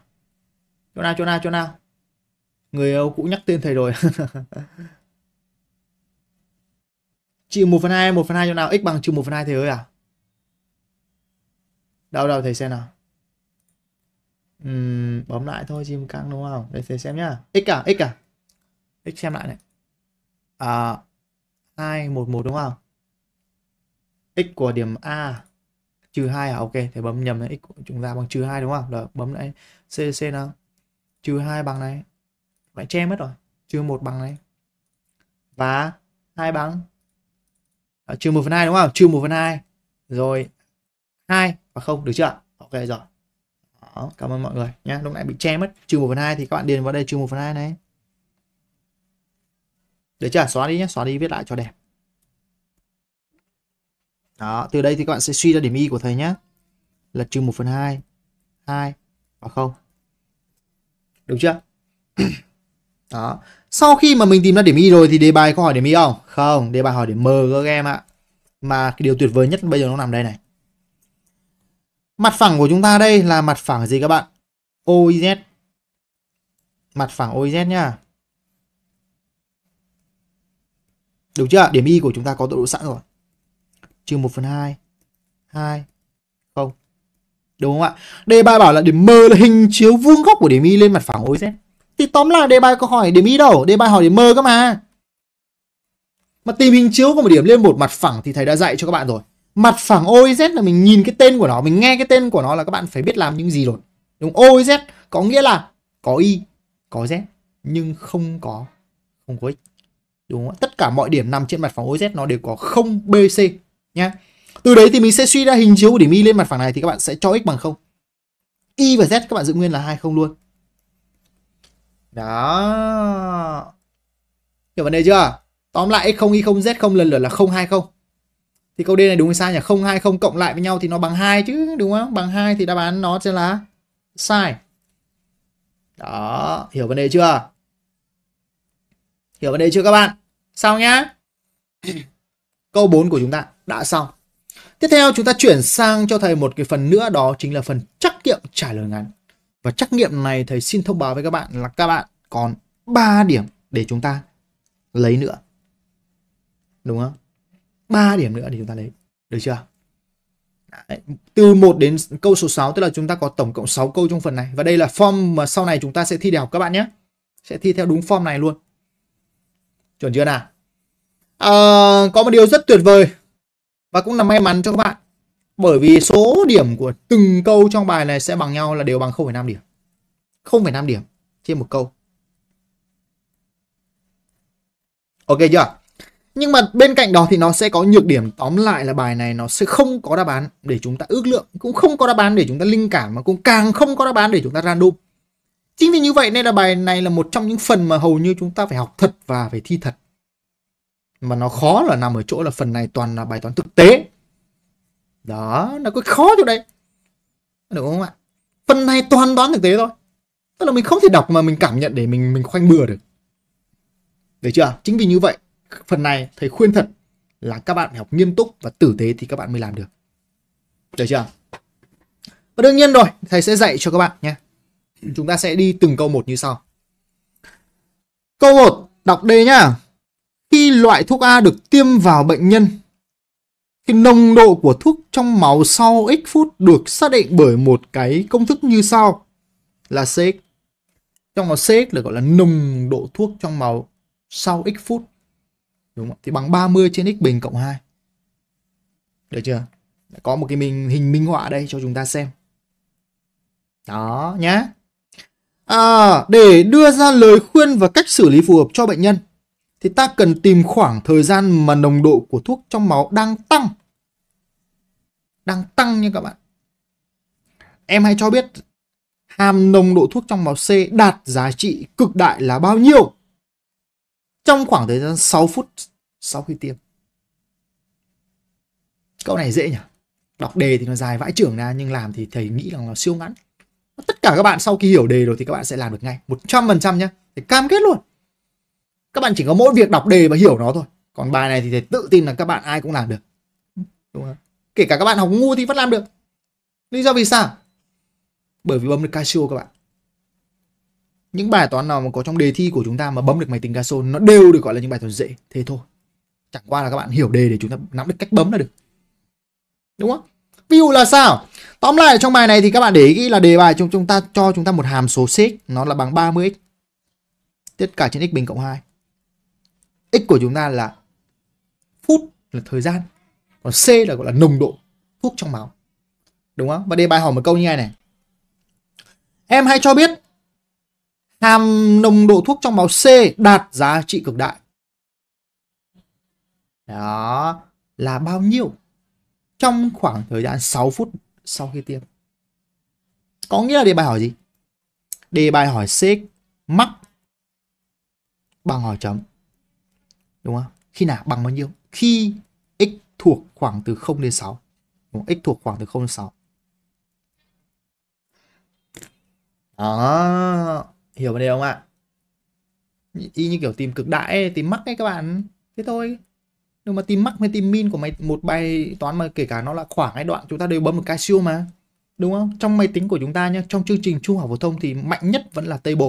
Chỗ nào, chỗ nào, chỗ nào? Người yêu ờ, cũng nhắc tên thầy rồi. *laughs* Chịu 1 phần 2, 1 phần 2 chỗ nào? X bằng trừ 1 phần 2 thầy ơi à? Đâu đâu thầy xem nào. Uhm, bấm lại thôi chim căng đúng không? Để thầy xem nhá. X à, x à. X xem lại này à, 2, 1, 1 đúng không? x của điểm A trừ 2 à? Ok, thì bấm nhầm đấy. x của chúng ta bằng trừ 2 đúng không? Rồi bấm lại CC nào. Trừ 2 bằng này. Lại che mất rồi. Trừ 1 bằng này. Và 2 bằng à, trừ 1 phần 2 đúng không? Trừ 1 phần 2. Rồi 2 và không được chưa? Ok rồi. Đó, cảm ơn mọi người nhé. Lúc nãy bị che mất. Trừ 1 phần 2 thì các bạn điền vào đây trừ 1 phần 2 này. Được chưa? Xóa đi nhé, xóa đi viết lại cho đẹp. Đó, từ đây thì các bạn sẽ suy ra điểm y của thầy nhé. Là trừ 1 phần 2, 2 và 0. Đúng chưa? *clears throat* Đó. Sau khi mà mình tìm ra điểm y rồi thì đề bài có hỏi điểm y không? Không, đề bài hỏi điểm m các em ạ. Mà cái điều tuyệt vời nhất bây giờ nó nằm đây này. Mặt phẳng của chúng ta đây là mặt phẳng gì các bạn? OIZ. Mặt phẳng OIZ nhá. Đúng chưa? Điểm y của chúng ta có tọa độ sẵn rồi. Trừ 1 phần 2. 2. 0. Đúng không ạ? Đề bài bảo là điểm M là hình chiếu vuông góc của điểm y lên mặt phẳng OZ. Thì tóm lại đề bài có hỏi điểm y đâu. Đề bài hỏi điểm M cơ mà. Mà tìm hình chiếu của một điểm lên một mặt phẳng thì thầy đã dạy cho các bạn rồi. Mặt phẳng OZ là mình nhìn cái tên của nó, mình nghe cái tên của nó là các bạn phải biết làm những gì rồi. Đúng OZ có nghĩa là có y, có z nhưng không có không có x đúng không tất cả mọi điểm nằm trên mặt phẳng OZ nó đều có 0 BC nhá từ đấy thì mình sẽ suy ra hình chiếu của điểm Y lên mặt phẳng này thì các bạn sẽ cho x bằng 0 Y và Z các bạn giữ nguyên là hai không luôn đó hiểu vấn đề chưa tóm lại x0 y0 z0 lần lượt là 020 thì câu D này đúng hay sai nhỉ 020 cộng lại với nhau thì nó bằng hai chứ đúng không bằng hai thì đáp án nó sẽ là sai đó hiểu vấn đề chưa hiểu vấn đề chưa các bạn Xong nhá. *clears throat* Câu 4 của chúng ta đã xong. Tiếp theo chúng ta chuyển sang cho thầy một cái phần nữa đó chính là phần trắc nghiệm trả lời ngắn. Và trắc nghiệm này thầy xin thông báo với các bạn là các bạn còn 3 điểm để chúng ta lấy nữa. Đúng không? 3 điểm nữa để chúng ta lấy. Được chưa? Từ 1 đến câu số 6 tức là chúng ta có tổng cộng 6 câu trong phần này và đây là form mà sau này chúng ta sẽ thi đại học các bạn nhé. Sẽ thi theo đúng form này luôn chuẩn chưa nào à, có một điều rất tuyệt vời và cũng là may mắn cho các bạn bởi vì số điểm của từng câu trong bài này sẽ bằng nhau là đều bằng 0,5 điểm 0,5 điểm trên một câu ok chưa nhưng mà bên cạnh đó thì nó sẽ có nhược điểm tóm lại là bài này nó sẽ không có đáp án để chúng ta ước lượng cũng không có đáp án để chúng ta linh cảm mà cũng càng không có đáp án để chúng ta random Chính vì như vậy nên là bài này là một trong những phần mà hầu như chúng ta phải học thật và phải thi thật. Mà nó khó là nằm ở chỗ là phần này toàn là bài toán thực tế. Đó, nó có khó chỗ đây. Đúng không ạ? Phần này toàn toán thực tế thôi. Tức là mình không thể đọc mà mình cảm nhận để mình mình khoanh bừa được. Được chưa? Chính vì như vậy, phần này thầy khuyên thật là các bạn phải học nghiêm túc và tử tế thì các bạn mới làm được. Được chưa? Và đương nhiên rồi, thầy sẽ dạy cho các bạn nhé. Chúng ta sẽ đi từng câu một như sau. Câu 1, đọc đây nhá. Khi loại thuốc A được tiêm vào bệnh nhân, thì nồng độ của thuốc trong máu sau x phút được xác định bởi một cái công thức như sau là CX. Trong đó CX là gọi là nồng độ thuốc trong máu sau x phút. Đúng không? Thì bằng 30 trên x bình cộng 2. Được chưa? Có một cái mình hình minh họa đây cho chúng ta xem. Đó nhá. À, để đưa ra lời khuyên và cách xử lý phù hợp cho bệnh nhân thì ta cần tìm khoảng thời gian mà nồng độ của thuốc trong máu đang tăng. Đang tăng nha các bạn. Em hãy cho biết hàm nồng độ thuốc trong máu C đạt giá trị cực đại là bao nhiêu trong khoảng thời gian 6 phút sau khi tiêm. Câu này dễ nhỉ? Đọc đề thì nó dài vãi trưởng ra nhưng làm thì thầy nghĩ rằng là siêu ngắn tất cả các bạn sau khi hiểu đề rồi thì các bạn sẽ làm được ngay 100% nhé thì cam kết luôn các bạn chỉ có mỗi việc đọc đề và hiểu nó thôi còn bài này thì thầy tự tin là các bạn ai cũng làm được đúng không kể cả các bạn học ngu thì vẫn làm được lý do vì sao bởi vì bấm được casio các bạn những bài toán nào mà có trong đề thi của chúng ta mà bấm được máy tính casio nó đều được gọi là những bài toán dễ thế thôi chẳng qua là các bạn hiểu đề để chúng ta nắm được cách bấm là được đúng không view là sao Tóm lại trong bài này thì các bạn để ý là đề bài chúng chúng ta cho chúng ta một hàm số x nó là bằng 30x. Tất cả trên x bình cộng 2. X của chúng ta là phút là thời gian. Còn C là gọi là nồng độ thuốc trong máu. Đúng không? Và đề bài hỏi một câu như này này. Em hãy cho biết hàm nồng độ thuốc trong máu C đạt giá trị cực đại. Đó là bao nhiêu trong khoảng thời gian 6 phút sau khi tiêm có nghĩa là đề bài hỏi gì đề bài hỏi x mắc bằng hỏi chấm đúng không khi nào bằng bao nhiêu khi x thuộc khoảng từ 0 đến 6 đúng không? x thuộc khoảng từ 0 đến 6 đó hiểu vấn đề không ạ y như kiểu tìm cực đại tìm mắc ấy các bạn thế thôi nếu mà tìm max hay tìm min của máy một bài toán mà kể cả nó là khoảng hay đoạn chúng ta đều bấm một casio mà đúng không trong máy tính của chúng ta nhé trong chương trình trung học phổ thông thì mạnh nhất vẫn là table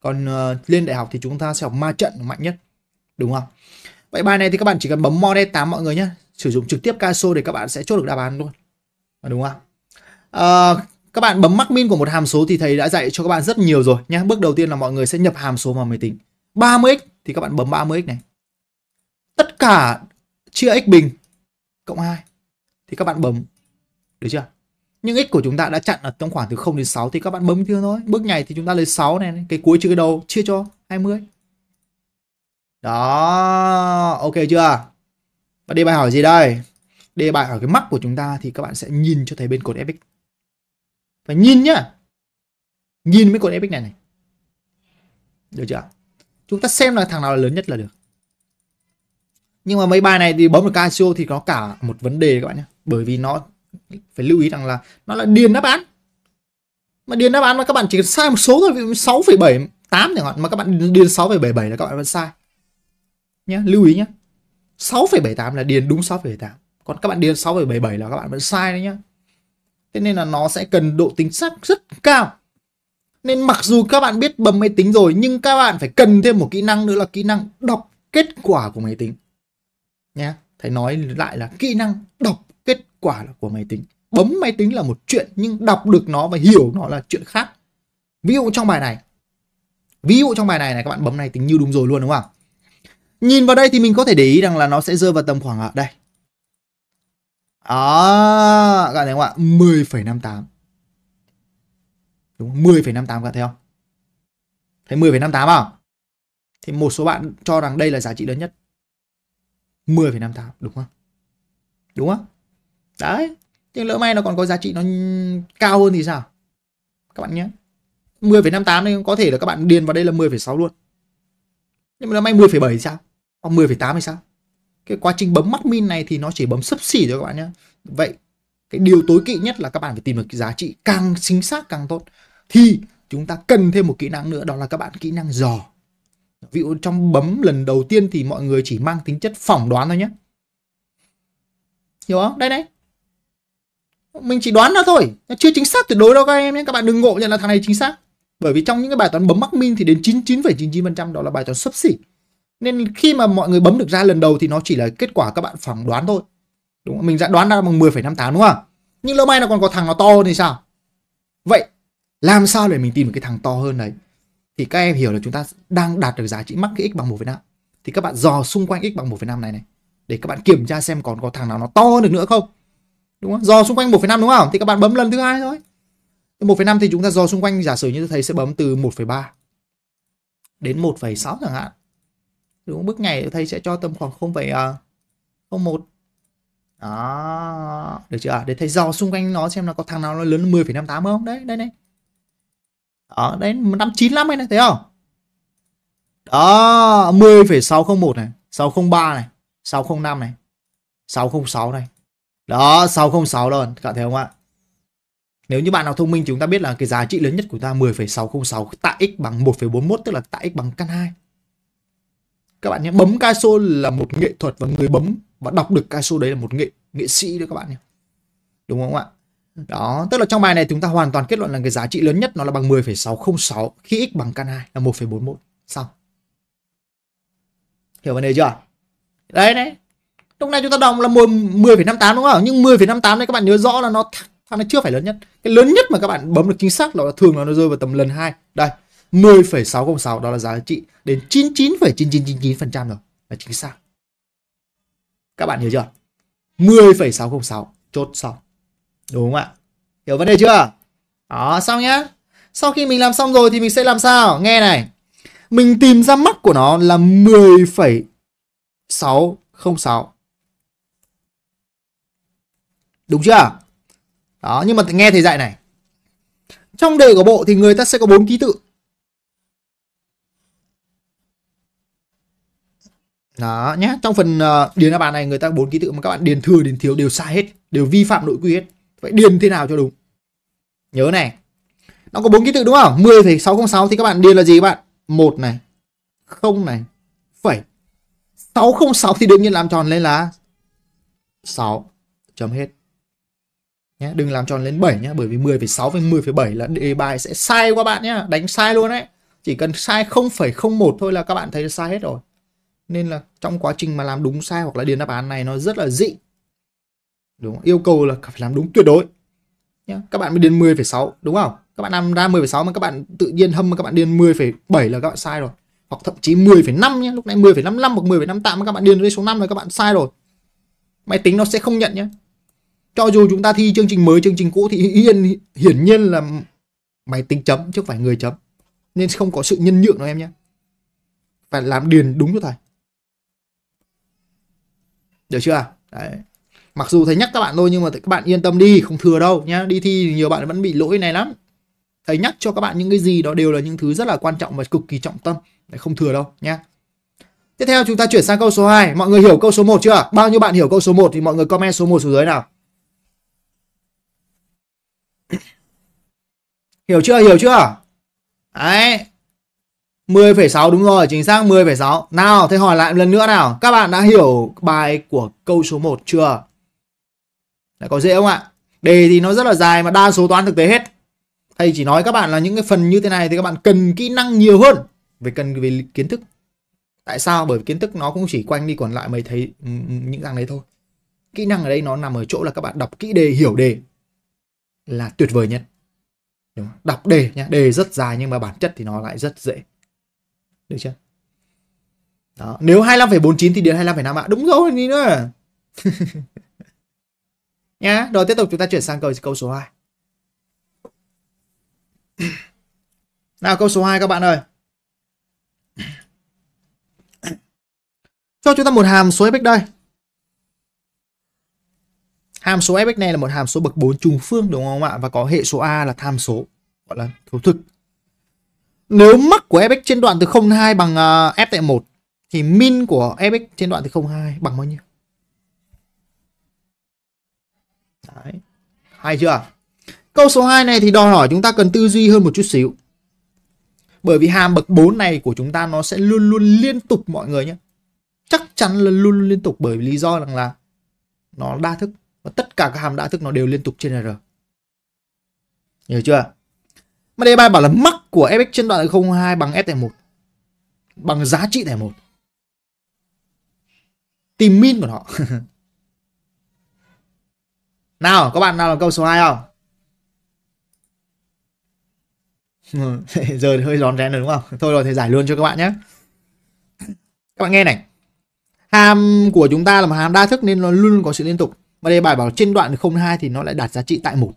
còn uh, lên đại học thì chúng ta sẽ học ma trận mạnh nhất đúng không vậy bài này thì các bạn chỉ cần bấm model 8 mọi người nhé sử dụng trực tiếp casio để các bạn sẽ chốt được đáp án luôn đúng không uh, các bạn bấm max min của một hàm số thì thầy đã dạy cho các bạn rất nhiều rồi nhé bước đầu tiên là mọi người sẽ nhập hàm số vào máy tính 30x thì các bạn bấm 30x này tất cả chia x bình cộng 2 thì các bạn bấm được chưa? Nhưng x của chúng ta đã chặn ở trong khoảng từ 0 đến 6 thì các bạn bấm thưa thôi. Bước này thì chúng ta lấy 6 này, cái cuối trừ cái đầu chia cho 20. Đó, ok chưa? Và đề bài hỏi gì đây? Đề bài ở cái mắc của chúng ta thì các bạn sẽ nhìn cho thấy bên cột fx. Phải nhìn nhá. Nhìn mấy cột fx này này. Được chưa? Chúng ta xem là thằng nào là lớn nhất là được nhưng mà mấy bài này thì bấm được Casio thì có cả một vấn đề các bạn nhé bởi vì nó phải lưu ý rằng là nó là điền đáp án mà điền đáp án mà các bạn chỉ sai một số thôi ví bảy tám chẳng hạn mà các bạn điền sáu bảy bảy là các bạn vẫn sai nhé lưu ý nhé sáu bảy tám là điền đúng sáu tám còn các bạn điền sáu bảy bảy là các bạn vẫn sai đấy nhá thế nên là nó sẽ cần độ chính xác rất cao nên mặc dù các bạn biết bấm máy tính rồi nhưng các bạn phải cần thêm một kỹ năng nữa là kỹ năng đọc kết quả của máy tính nhé thầy nói lại là kỹ năng đọc kết quả là của máy tính bấm máy tính là một chuyện nhưng đọc được nó và hiểu nó là chuyện khác ví dụ trong bài này ví dụ trong bài này này các bạn bấm này tính như đúng rồi luôn đúng không nhìn vào đây thì mình có thể để ý rằng là nó sẽ rơi vào tầm khoảng ở đây đó các bạn thấy không ạ 10,58 đúng 10,58 các bạn thấy không thấy 10,58 không thì một số bạn cho rằng đây là giá trị lớn nhất 10,5 tháng đúng không? Đúng không? Đấy. Nhưng lỡ may nó còn có giá trị nó cao hơn thì sao? Các bạn nhé. 10,58 nên có thể là các bạn điền vào đây là 10,6 luôn. Nhưng mà lỡ may 10,7 thì sao? Hoặc 10,8 thì sao? Cái quá trình bấm mắt min này thì nó chỉ bấm sấp xỉ thôi các bạn nhé. Vậy cái điều tối kỵ nhất là các bạn phải tìm được cái giá trị càng chính xác càng tốt. Thì chúng ta cần thêm một kỹ năng nữa đó là các bạn kỹ năng dò ví dụ trong bấm lần đầu tiên thì mọi người chỉ mang tính chất phỏng đoán thôi nhé hiểu không đây đấy mình chỉ đoán ra thôi chưa chính xác tuyệt đối đâu các em nhé các bạn đừng ngộ nhận là thằng này chính xác bởi vì trong những cái bài toán bấm mắc min thì đến 99,99% đó là bài toán sấp xỉ nên khi mà mọi người bấm được ra lần đầu thì nó chỉ là kết quả các bạn phỏng đoán thôi đúng không? mình đã đoán ra bằng 10,58 đúng không nhưng lâu mai nó còn có thằng nó to thì sao vậy làm sao để mình tìm được cái thằng to hơn đấy thì các em hiểu là chúng ta đang đạt được giá trị mắc cái x bằng 1 với 5. Thì các bạn dò xung quanh x bằng 1 với 5 này này để các bạn kiểm tra xem còn có thằng nào nó to hơn được nữa không. Đúng không? Dò xung quanh 1,5 đúng không? Thì các bạn bấm lần thứ hai thôi. 1,5 thì chúng ta dò xung quanh giả sử như thầy sẽ bấm từ 1,3 đến 1,6 chẳng hạn. Đúng không? Bước nhảy thầy sẽ cho tầm khoảng 0,01 à, đó, được chưa? Để thầy dò xung quanh nó xem là có thằng nào nó lớn 10,58 không? Đấy, đây này. Đó, đấy năm 95 này, này thấy không? Đó, 10,601 này, 603 này, 605 này, 606 này. Đó, 606 luôn, các bạn thấy không ạ? Nếu như bạn nào thông minh chúng ta biết là cái giá trị lớn nhất của ta 10,606 tại x bằng 1,41 tức là tại x bằng căn 2. Các bạn nhé, bấm ca số là một nghệ thuật và người bấm và đọc được ca số đấy là một nghệ nghệ sĩ đấy các bạn nhé. Đúng không ạ? Đó, tức là trong bài này chúng ta hoàn toàn kết luận là cái giá trị lớn nhất nó là bằng 10,606 khi x bằng căn 2 là 1,41. Xong. Hiểu vấn đề chưa? Đấy này Lúc này chúng ta đồng là 10,58 đúng không? Nhưng 10,58 này các bạn nhớ rõ là nó thằng nó chưa phải lớn nhất. Cái lớn nhất mà các bạn bấm được chính xác là thường là nó rơi vào tầm lần 2. Đây, 10,606 đó là giá trị đến 99,9999% rồi là chính xác. Các bạn hiểu chưa? 10,606 chốt xong. Đúng không ạ? Hiểu vấn đề chưa? Đó, xong nhá. Sau khi mình làm xong rồi thì mình sẽ làm sao? Nghe này. Mình tìm ra mắc của nó là 10,606. Đúng chưa? Đó, nhưng mà nghe thầy dạy này. Trong đề của bộ thì người ta sẽ có bốn ký tự. Đó nhé, trong phần uh, điền đáp án này người ta bốn ký tự mà các bạn điền thừa điền thiếu đều sai hết, đều vi phạm nội quy hết vậy điền thế nào cho đúng nhớ này nó có bốn ký tự đúng không 10 thì 606 thì các bạn điền là gì các bạn một này không này phẩy 606 thì đương nhiên làm tròn lên là 6 chấm hết nhé đừng làm tròn lên 7 nhé bởi vì 10 6 với 10 7 là đề bài sẽ sai các bạn nhé đánh sai luôn đấy chỉ cần sai 0,01 thôi là các bạn thấy sai hết rồi nên là trong quá trình mà làm đúng sai hoặc là điền đáp án này nó rất là dị đúng không? yêu cầu là phải làm đúng tuyệt đối nhá các bạn mới đến 10,6 đúng không các bạn làm ra 10,6 mà các bạn tự nhiên hâm mà các bạn điên 10,7 là các bạn sai rồi hoặc thậm chí 10,5 nhé lúc nãy 10,55 hoặc 10,58 mà các bạn điền lên số 5 là các bạn sai rồi máy tính nó sẽ không nhận nhé cho dù chúng ta thi chương trình mới chương trình cũ thì hiển hiển nhiên là máy tính chấm chứ không phải người chấm nên không có sự nhân nhượng đâu em nhé phải làm điền đúng cho thầy được chưa Đấy mặc dù thầy nhắc các bạn thôi nhưng mà các bạn yên tâm đi không thừa đâu nhá đi thi thì nhiều bạn vẫn bị lỗi này lắm thầy nhắc cho các bạn những cái gì đó đều là những thứ rất là quan trọng và cực kỳ trọng tâm để không thừa đâu nhá tiếp theo chúng ta chuyển sang câu số 2 mọi người hiểu câu số 1 chưa bao nhiêu bạn hiểu câu số 1 thì mọi người comment số 1 xuống dưới nào *clears throat* hiểu chưa hiểu chưa đấy 10,6 đúng rồi, chính xác 10,6. Nào, thầy hỏi lại lần nữa nào. Các bạn đã hiểu bài của câu số 1 chưa? Đã có dễ không ạ? Đề thì nó rất là dài mà đa số toán thực tế hết. Thầy chỉ nói các bạn là những cái phần như thế này thì các bạn cần kỹ năng nhiều hơn về cần về kiến thức. Tại sao? Bởi vì kiến thức nó cũng chỉ quanh đi còn lại mấy thấy ừ, ừ, những dạng đấy thôi. Kỹ năng ở đây nó nằm ở chỗ là các bạn đọc kỹ đề, hiểu đề là tuyệt vời nhất. Đúng không? Đọc đề nhá, đề rất dài nhưng mà bản chất thì nó lại rất dễ. Được chưa? Đó, nếu 25,49 thì đến 25,5 ạ. Đúng rồi, gì *laughs* nữa nhá rồi tiếp tục chúng ta chuyển sang câu câu số 2 nào câu số 2 các bạn ơi cho chúng ta một hàm số fx đây hàm số fx này là một hàm số bậc 4 trùng phương đúng không ạ và có hệ số a là tham số gọi là số thực nếu mắc của fx trên đoạn từ 0 đến bằng à, f tại 1 thì min của fx trên đoạn từ 0 2 bằng bao nhiêu Hay chưa? Câu số 2 này thì đòi hỏi chúng ta cần tư duy hơn một chút xíu. Bởi vì hàm bậc 4 này của chúng ta nó sẽ luôn luôn liên tục mọi người nhé. Chắc chắn là luôn luôn liên tục bởi vì lý do rằng là nó đa thức. Và tất cả các hàm đa thức nó đều liên tục trên R. Hiểu chưa? Mà đề bài bảo là mắc của fx trên đoạn 02 bằng s tại 1. Bằng giá trị tại 1. Tìm min của nó. *laughs* Nào, có bạn nào làm câu số 2 không? *laughs* Giờ hơi rón rén rồi đúng không? Thôi rồi thì giải luôn cho các bạn nhé. Các bạn nghe này. Hàm của chúng ta là một hàm đa thức nên nó luôn có sự liên tục. Và đề bài bảo trên đoạn 02 thì nó lại đạt giá trị tại một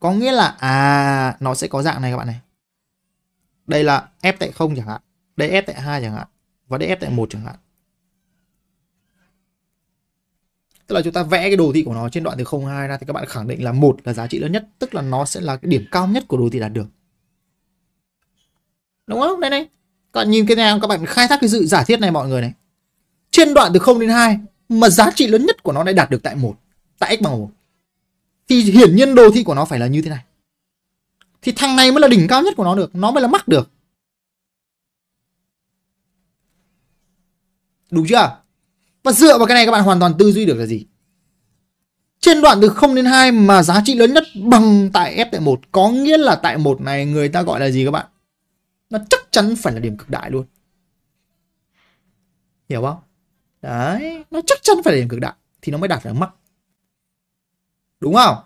Có nghĩa là à nó sẽ có dạng này các bạn này. Đây là f tại 0 chẳng hạn, đây f tại 2 chẳng hạn và đây f tại 1 chẳng hạn. tức là chúng ta vẽ cái đồ thị của nó trên đoạn từ 02 ra thì các bạn khẳng định là một là giá trị lớn nhất tức là nó sẽ là cái điểm cao nhất của đồ thị đạt được đúng không đây này các bạn nhìn cái này các bạn khai thác cái dự giả thiết này mọi người này trên đoạn từ 0 đến 2 mà giá trị lớn nhất của nó lại đạt được tại một tại x bằng một thì hiển nhiên đồ thị của nó phải là như thế này thì thằng này mới là đỉnh cao nhất của nó được nó mới là mắc được đúng chưa và dựa vào cái này các bạn hoàn toàn tư duy được là gì? Trên đoạn từ 0 đến 2 mà giá trị lớn nhất bằng tại F tại 1 có nghĩa là tại 1 này người ta gọi là gì các bạn? Nó chắc chắn phải là điểm cực đại luôn. Hiểu không? Đấy, nó chắc chắn phải là điểm cực đại thì nó mới đạt được mắc. Đúng không?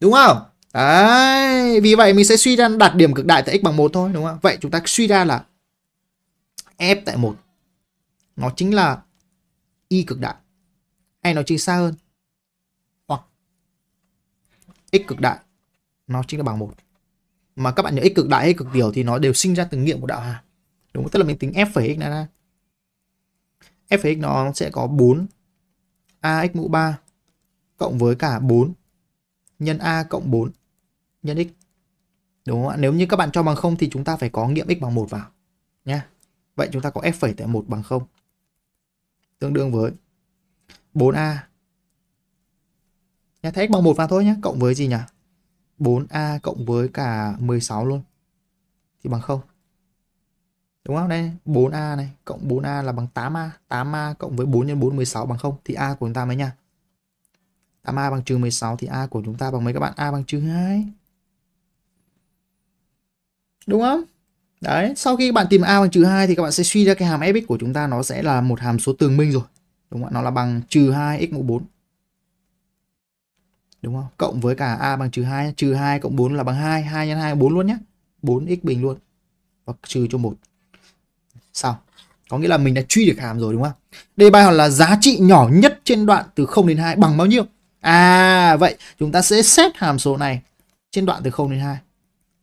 Đúng không? Đấy, vì vậy mình sẽ suy ra đạt điểm cực đại tại x bằng 1 thôi đúng không? Vậy chúng ta suy ra là f tại 1 nó chính là y cực đại hay nó chỉ xa hơn hoặc x cực đại nó chính là bằng một mà các bạn nhớ x cực đại hay cực tiểu thì nó đều sinh ra từng nghiệm của đạo hàm đúng tức là mình tính f phẩy x này ra f phẩy x nó sẽ có 4 ax mũ 3 cộng với cả 4 nhân a cộng 4 nhân x đúng không ạ nếu như các bạn cho bằng không thì chúng ta phải có nghiệm x bằng một vào nhé vậy chúng ta có f phẩy tại một bằng không tương đương với 4A. Nhá, thấy bằng 1 vào thôi nhé, cộng với gì nhỉ? 4A cộng với cả 16 luôn. Thì bằng 0. Đúng không? Đây 4A này cộng 4A là bằng 8A. 8A cộng với 4 x 4 16 bằng 0 thì A của chúng ta mấy nhỉ? 8A bằng trừ 16 thì A của chúng ta bằng mấy các bạn? A bằng trừ 2. Đúng không? Đấy, sau khi các bạn tìm a bằng trừ 2 thì các bạn sẽ suy ra cái hàm fx của chúng ta nó sẽ là một hàm số tường minh rồi. Đúng không ạ? Nó là bằng trừ 2 x mũ 4. Đúng không? Cộng với cả a bằng trừ 2, trừ 2 cộng 4 là bằng 2, 2 nhân 2 4 luôn nhé. 4x bình luôn. Và trừ cho 1. Xong. Có nghĩa là mình đã truy được hàm rồi đúng không? Đây bài hỏi là giá trị nhỏ nhất trên đoạn từ 0 đến 2 bằng bao nhiêu? À vậy chúng ta sẽ xét hàm số này trên đoạn từ 0 đến 2.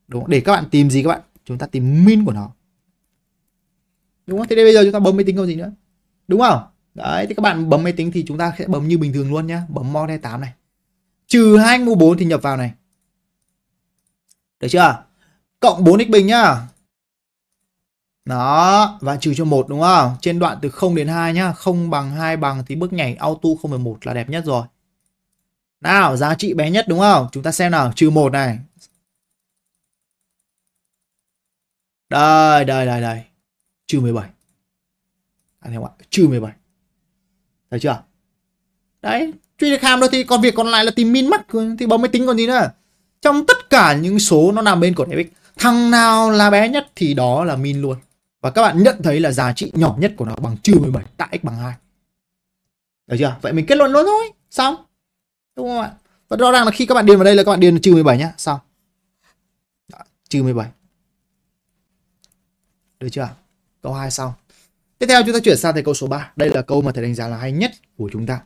Đúng không? Để các bạn tìm gì các bạn chúng ta tìm min của nó đúng không thế nên bây giờ chúng ta bấm máy tính còn gì nữa đúng không đấy thì các bạn bấm máy tính thì chúng ta sẽ bấm như bình thường luôn nhá bấm mod 8 này trừ hai mũ bốn thì nhập vào này được chưa cộng 4 x bình nhá đó và trừ cho một đúng không trên đoạn từ 0 đến 2 nhá không bằng hai bằng thì bước nhảy auto không một là đẹp nhất rồi nào giá trị bé nhất đúng không chúng ta xem nào trừ một này Đây, đây, đây, đây. Trừ 17. Anh em ạ, trừ 17. Thấy chưa? Đấy, truy được hàm thì còn việc còn lại là tìm min mắc thì bấm máy tính còn gì nữa. Trong tất cả những số nó nằm bên cột fx, thằng nào là bé nhất thì đó là min luôn. Và các bạn nhận thấy là giá trị nhỏ nhất của nó bằng trừ 17 tại x bằng 2. Được chưa? Vậy mình kết luận luôn thôi. Xong. Đúng không ạ? Và rõ ràng là khi các bạn điền vào đây là các bạn điền trừ 17 nhá. Xong. Đó, trừ 17. Được chưa? Câu 2 xong. Tiếp theo chúng ta chuyển sang thầy câu số 3. Đây là câu mà thầy đánh giá là hay nhất của chúng ta.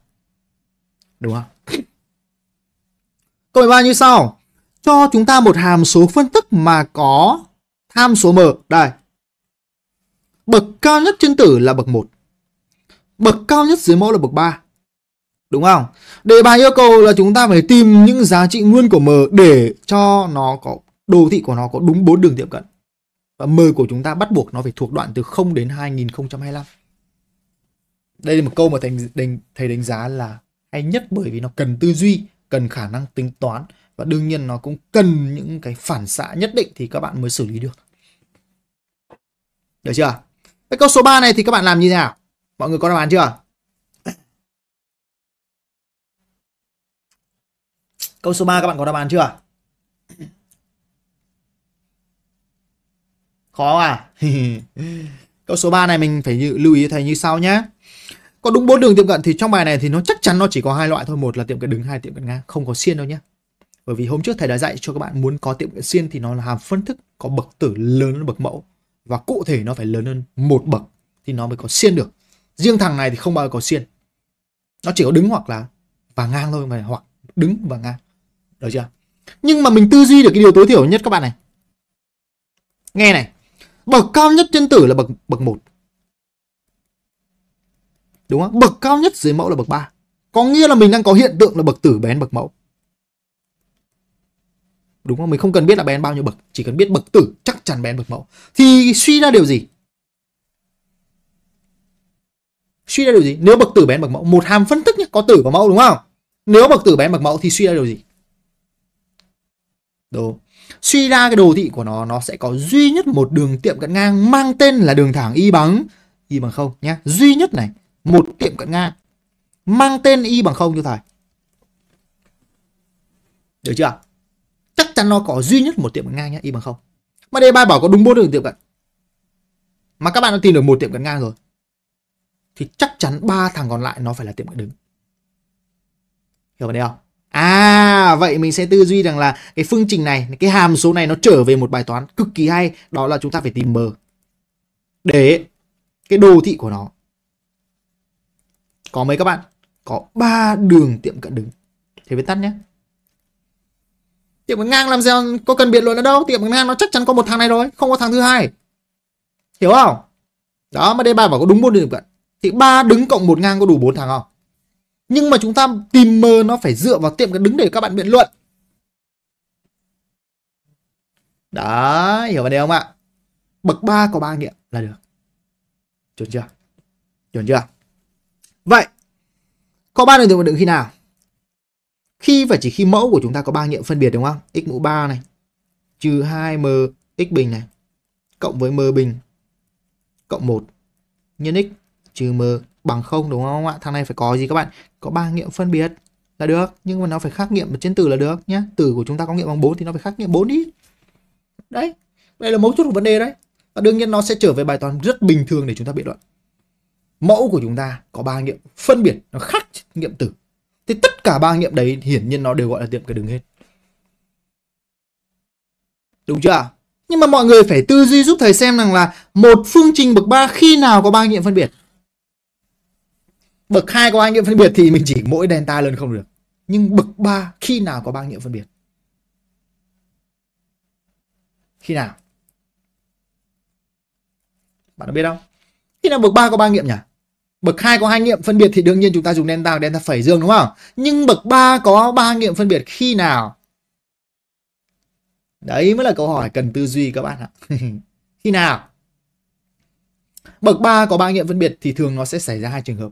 Đúng không? Câu 13 như sau. Cho chúng ta một hàm số phân tích mà có tham số m. Đây. Bậc cao nhất trên tử là bậc 1. Bậc cao nhất dưới mẫu là bậc 3. Đúng không? Đề bài yêu cầu là chúng ta phải tìm những giá trị nguyên của m để cho nó có đồ thị của nó có đúng bốn đường tiệm cận và 10 của chúng ta bắt buộc nó phải thuộc đoạn từ 0 đến 2025. Đây là một câu mà thầy đánh, thầy đánh giá là hay nhất bởi vì nó cần tư duy, cần khả năng tính toán và đương nhiên nó cũng cần những cái phản xạ nhất định thì các bạn mới xử lý được. Được chưa? Cái câu số 3 này thì các bạn làm như thế nào? Mọi người có đáp án chưa? Câu số 3 các bạn có đáp án chưa? khó à *laughs* câu số 3 này mình phải lưu ý thầy như sau nhé có đúng bốn đường tiệm cận thì trong bài này thì nó chắc chắn nó chỉ có hai loại thôi một là tiệm cận đứng hai tiệm cận ngang không có xiên đâu nhé bởi vì hôm trước thầy đã dạy cho các bạn muốn có tiệm cận xiên thì nó là hàm phân thức có bậc tử lớn hơn bậc mẫu và cụ thể nó phải lớn hơn một bậc thì nó mới có xiên được riêng thằng này thì không bao giờ có xiên nó chỉ có đứng hoặc là và ngang thôi mà hoặc đứng và ngang được chưa nhưng mà mình tư duy được cái điều tối thiểu nhất các bạn này nghe này Bậc cao nhất trên tử là bậc bậc 1. Đúng không? Bậc cao nhất dưới mẫu là bậc 3. Có nghĩa là mình đang có hiện tượng là bậc tử bén bậc mẫu. Đúng không? Mình không cần biết là bén bao nhiêu bậc, chỉ cần biết bậc tử chắc chắn bén bậc mẫu. Thì suy ra điều gì? Suy ra điều gì? Nếu bậc tử bén bậc mẫu, một hàm phân tích nhé, có tử và mẫu đúng không? Nếu bậc tử bén bậc mẫu thì suy ra điều gì? Đúng suy ra cái đồ thị của nó nó sẽ có duy nhất một đường tiệm cận ngang mang tên là đường thẳng y bằng y bằng không nhé duy nhất này một tiệm cận ngang mang tên y bằng không như thầy được chưa chắc chắn nó có duy nhất một tiệm cận ngang nhé y bằng không mà đề bài bảo có đúng bốn đường tiệm cận mà các bạn đã tìm được một tiệm cận ngang rồi thì chắc chắn ba thằng còn lại nó phải là tiệm cận đứng hiểu vấn đề không À vậy mình sẽ tư duy rằng là cái phương trình này, cái hàm số này nó trở về một bài toán cực kỳ hay, đó là chúng ta phải tìm m để cái đồ thị của nó. Có mấy các bạn? Có ba đường tiệm cận đứng. Thế viết tắt nhé. Tiệm cận ngang làm sao có cần biện luận ở đâu, tiệm cận ngang nó chắc chắn có một thằng này rồi, không có thằng thứ hai. Hiểu không? Đó mà đề bài bảo có đúng bốn đường tiệm cận. Thì ba đứng cộng một ngang có đủ bốn thằng không? nhưng mà chúng ta tìm mờ nó phải dựa vào tiệm cái đứng để các bạn biện luận đó hiểu vấn đề không ạ bậc 3 có ba nghiệm là được chuẩn chưa chuẩn chưa vậy có ba đường tự khi nào khi và chỉ khi mẫu của chúng ta có ba nghiệm phân biệt đúng không x mũ 3 này trừ 2m x bình này cộng với m bình cộng 1 nhân x trừ m bằng không đúng không ạ? Thằng này phải có gì các bạn? Có ba nghiệm phân biệt là được, nhưng mà nó phải khắc nghiệm trên từ là được nhé. Từ của chúng ta có nghiệm bằng 4 thì nó phải khắc nghiệm 4 đi. Đấy, đây là mấu chốt của vấn đề đấy. Và đương nhiên nó sẽ trở về bài toán rất bình thường để chúng ta biện luận. Mẫu của chúng ta có ba nghiệm phân biệt, nó khác nghiệm tử. Thì tất cả ba nghiệm đấy hiển nhiên nó đều gọi là tiệm cái đường hết. Đúng chưa? Nhưng mà mọi người phải tư duy giúp thầy xem rằng là một phương trình bậc 3 khi nào có ba nghiệm phân biệt? bậc hai có hai nghiệm phân biệt thì mình chỉ mỗi delta lớn không được nhưng bậc 3 khi nào có ba nghiệm phân biệt khi nào bạn đã biết không khi nào bậc 3 có ba nghiệm nhỉ bậc hai có hai nghiệm phân biệt thì đương nhiên chúng ta dùng delta delta phẩy dương đúng không nhưng bậc 3 có ba nghiệm phân biệt khi nào đấy mới là câu hỏi cần tư duy các bạn ạ *laughs* khi nào bậc 3 có ba nghiệm phân biệt thì thường nó sẽ xảy ra hai trường hợp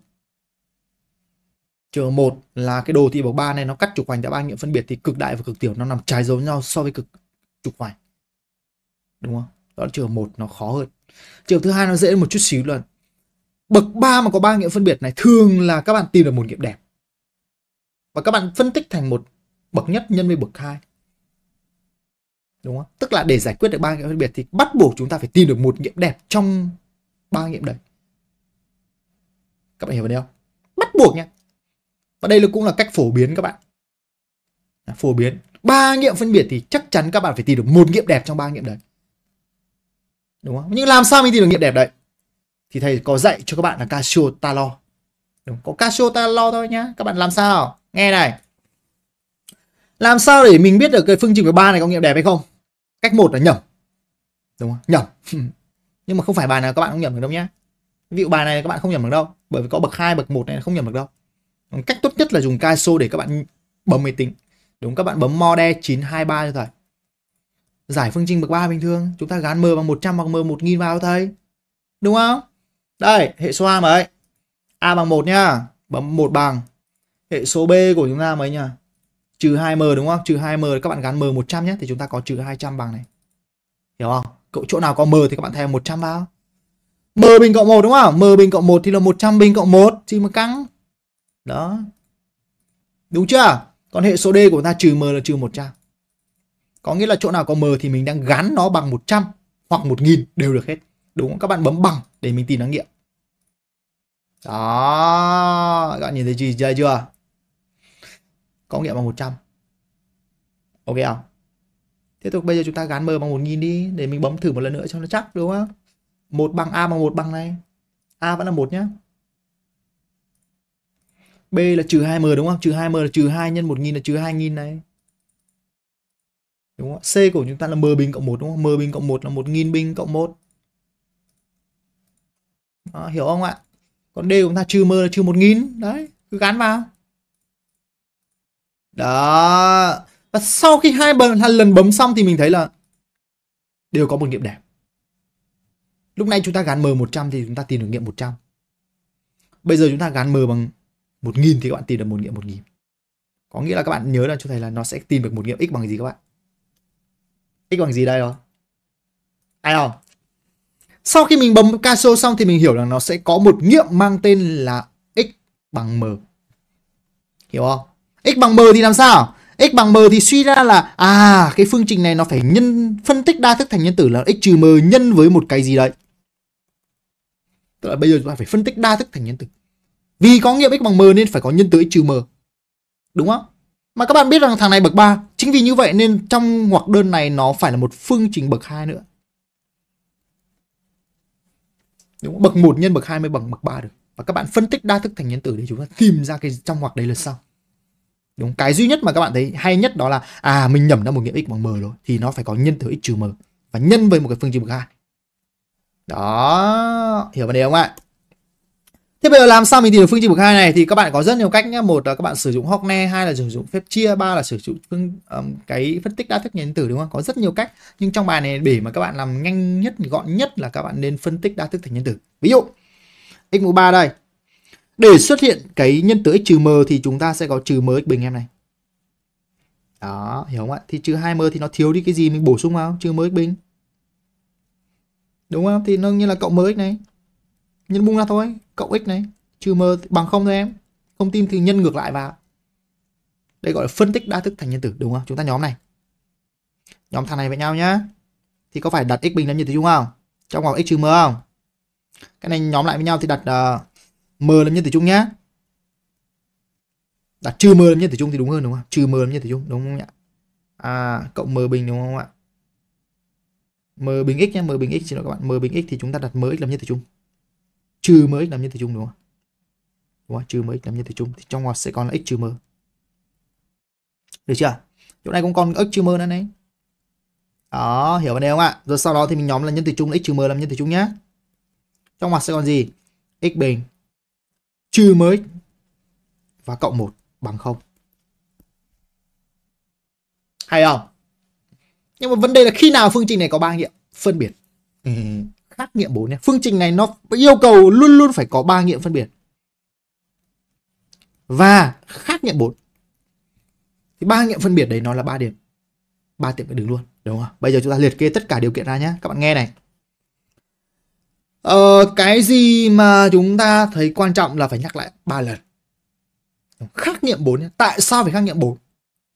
trường 1 là cái đồ thị bậc 3 này nó cắt trục hoành tại ba nghiệm phân biệt thì cực đại và cực tiểu nó nằm trái dấu nhau so với cực trục hoành đúng không đó là trường 1 nó khó hơn trường thứ hai nó dễ một chút xíu luôn bậc 3 mà có ba nghiệm phân biệt này thường là các bạn tìm được một nghiệm đẹp và các bạn phân tích thành một bậc nhất nhân với bậc hai đúng không tức là để giải quyết được ba nghiệm phân biệt thì bắt buộc chúng ta phải tìm được một nghiệm đẹp trong ba nghiệm đấy các bạn hiểu vấn đề không bắt buộc nha và đây cũng là cách phổ biến các bạn. Phổ biến. ba nghiệm phân biệt thì chắc chắn các bạn phải tìm được một nghiệm đẹp trong ba nghiệm đấy. Đúng không? Nhưng làm sao mình tìm được nghiệm đẹp đấy? Thì thầy có dạy cho các bạn là Casio Talo. Đúng, có Casio Talo thôi nhá. Các bạn làm sao? Nghe này. Làm sao để mình biết được cái phương trình của ba này có nghiệm đẹp hay không? Cách một là nhẩm. Đúng không? Nhẩm. *laughs* Nhưng mà không phải bài nào các bạn không nhẩm được đâu nhá. Ví dụ bài này các bạn không nhẩm được đâu, bởi vì có bậc 2, bậc 1 này không nhẩm được đâu cách tốt nhất là dùng Kaiso để các bạn bấm máy tính đúng các bạn bấm mode 923 cho thầy giải phương trình bậc 3 bình thường chúng ta gán m bằng 100 hoặc m 1000 vào thầy đúng không đây hệ số A mấy A bằng 1 nhá bấm 1 bằng hệ số B của chúng ta mấy nhá trừ 2m đúng không trừ 2m các bạn gán m 100 nhé thì chúng ta có trừ 200 bằng này hiểu không cậu chỗ nào có m thì các bạn thêm 100 vào m bình cộng 1 đúng không m bình cộng 1 thì là 100 bình cộng 1 chỉ mà căng đó. Đúng chưa? Còn hệ số D của ta trừ M là trừ 100. Có nghĩa là chỗ nào có M thì mình đang gắn nó bằng 100 hoặc 1000 đều được hết. Đúng không? Các bạn bấm bằng để mình tìm nó nghiệm. Đó, các bạn nhìn thấy gì đây chưa? Có nghĩa bằng 100. Ok không? Tiếp tục bây giờ chúng ta gắn M bằng 1000 đi để mình bấm thử một lần nữa cho nó chắc đúng không? 1 bằng A bằng 1 bằng này. A vẫn là 1 nhá. B là trừ 2m đúng không? Trừ 2m là trừ 2 nhân 1000 là trừ 2000 này. Đúng không? C của chúng ta là m bình cộng 1 đúng không? M bình cộng 1 là 1000 bình cộng 1. Đó, hiểu không ạ? Còn D của chúng ta trừ m là trừ 1000, đấy, cứ gắn vào. Đó. Và sau khi hai lần bấm xong thì mình thấy là đều có một nghiệm đẹp. Lúc này chúng ta gắn m 100 thì chúng ta tìm được nghiệm 100. Bây giờ chúng ta gắn m bằng một nghìn thì các bạn tìm được một nghiệm một nghìn có nghĩa là các bạn nhớ là cho thầy là nó sẽ tìm được một nghiệm x bằng gì các bạn x bằng gì đây đó ai không sau khi mình bấm caso xong thì mình hiểu rằng nó sẽ có một nghiệm mang tên là x bằng m hiểu không x bằng m thì làm sao x bằng m thì suy ra là à cái phương trình này nó phải nhân phân tích đa thức thành nhân tử là x trừ m nhân với một cái gì đấy tức là bây giờ chúng ta phải phân tích đa thức thành nhân tử vì có nghiệm x bằng m nên phải có nhân tử x trừ m. Đúng không? Mà các bạn biết rằng thằng này bậc 3, chính vì như vậy nên trong ngoặc đơn này nó phải là một phương trình bậc 2 nữa. Đúng không? Bậc 1 nhân bậc 2 mới bằng bậc 3 được. Và các bạn phân tích đa thức thành nhân tử để chúng ta tìm ra cái trong ngoặc đấy là sao. Đúng, cái duy nhất mà các bạn thấy hay nhất đó là à mình nhẩm ra một nghiệm x bằng m rồi thì nó phải có nhân tử x trừ m và nhân với một cái phương trình bậc 2. Đó, hiểu vấn đề không ạ? Thế bây giờ làm sao mình tìm được phương trình bậc hai này thì các bạn có rất nhiều cách nhé. Một là các bạn sử dụng Hockney, hai là sử dụng phép chia, ba là sử dụng phương um, cái phân tích đa thức nhân tử đúng không? Có rất nhiều cách. Nhưng trong bài này để mà các bạn làm nhanh nhất, gọn nhất là các bạn nên phân tích đa thức thành nhân tử. Ví dụ x mũ 3 đây. Để xuất hiện cái nhân tử x trừ m thì chúng ta sẽ có trừ m x bình em này. Đó, hiểu không ạ? Thì trừ 2m thì nó thiếu đi cái gì mình bổ sung vào? Trừ m x bình. Đúng không? Thì nó như là cộng m x này nhân bung ra thôi cộng x này trừ m bằng không thôi em không tin thì nhân ngược lại vào đây gọi là phân tích đa thức thành nhân tử đúng không chúng ta nhóm này nhóm thằng này với nhau nhá thì có phải đặt x bình lên nhân tử chung không trong vòng x trừ m không cái này nhóm lại với nhau thì đặt uh, m lên nhân tử chung nhá đặt trừ m lên nhân tử chung thì đúng hơn đúng không trừ m lên nhân tử chung đúng không ạ à, cộng m bình đúng không ạ m bình x nhá, m bình x xin lỗi các bạn m bình x thì chúng ta đặt m x lên nhân tử chung trừ mớ x làm nhân tử chung đúng không? Đúng không? Trừ mớ x làm nhân tử chung thì trong ngoặc sẽ còn là x trừ m Được chưa? Chỗ này cũng còn x trừ m nữa đấy. Đó, hiểu vấn đề không ạ? Rồi sau đó thì mình nhóm là nhân tử chung là x trừ m làm nhân tử chung nhá. Trong ngoặc sẽ còn gì? x bình trừ mớ x và cộng 1 bằng 0. Hay không? Nhưng mà vấn đề là khi nào phương trình này có ba nghiệm phân biệt. Ừ khác nghiệm 4 nhé. Phương trình này nó yêu cầu luôn luôn phải có ba nghiệm phân biệt. Và khác nghiệm 4. Thì ba nghiệm phân biệt đấy nó là ba điểm. ba tiệm đứng luôn, đúng không? Bây giờ chúng ta liệt kê tất cả điều kiện ra nhé. Các bạn nghe này. Ờ, cái gì mà chúng ta thấy quan trọng là phải nhắc lại ba lần. Khác nghiệm 4 nhé. Tại sao phải khác nghiệm 4?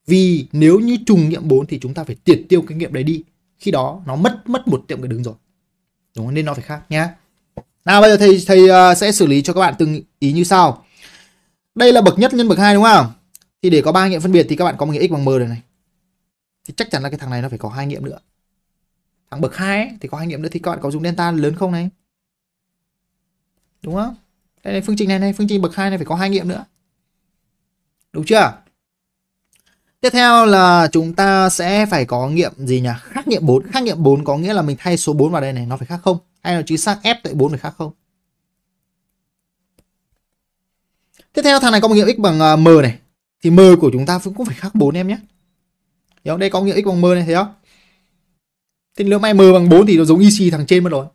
Vì nếu như trùng nghiệm 4 thì chúng ta phải tiệt tiêu cái nghiệm đấy đi. Khi đó nó mất mất một tiệm cái đứng rồi đúng không? nên nó phải khác nhé nào bây giờ thầy thầy uh, sẽ xử lý cho các bạn từng ý như sau đây là bậc nhất nhân bậc hai đúng không thì để có ba nghiệm phân biệt thì các bạn có một nghiệm x bằng m được này thì chắc chắn là cái thằng này nó phải có hai nghiệm nữa thằng bậc hai thì có hai nghiệm nữa thì các bạn có dùng delta lớn không này đúng không đây này, phương trình này này phương trình bậc hai này phải có hai nghiệm nữa đúng chưa Tiếp theo là chúng ta sẽ phải có nghiệm gì nhỉ? Khác nghiệm 4. Khác nghiệm 4 có nghĩa là mình thay số 4 vào đây này, nó phải khác không? Hay là chính xác F tại 4 phải khác không? Tiếp theo thằng này có một nghiệm x bằng à, M này. Thì M của chúng ta cũng phải khác 4 em nhé. Đấy không? Đây có nghiệm x bằng M này, thấy không? Thì nếu may M bằng 4 thì nó giống y IC thằng trên mất rồi.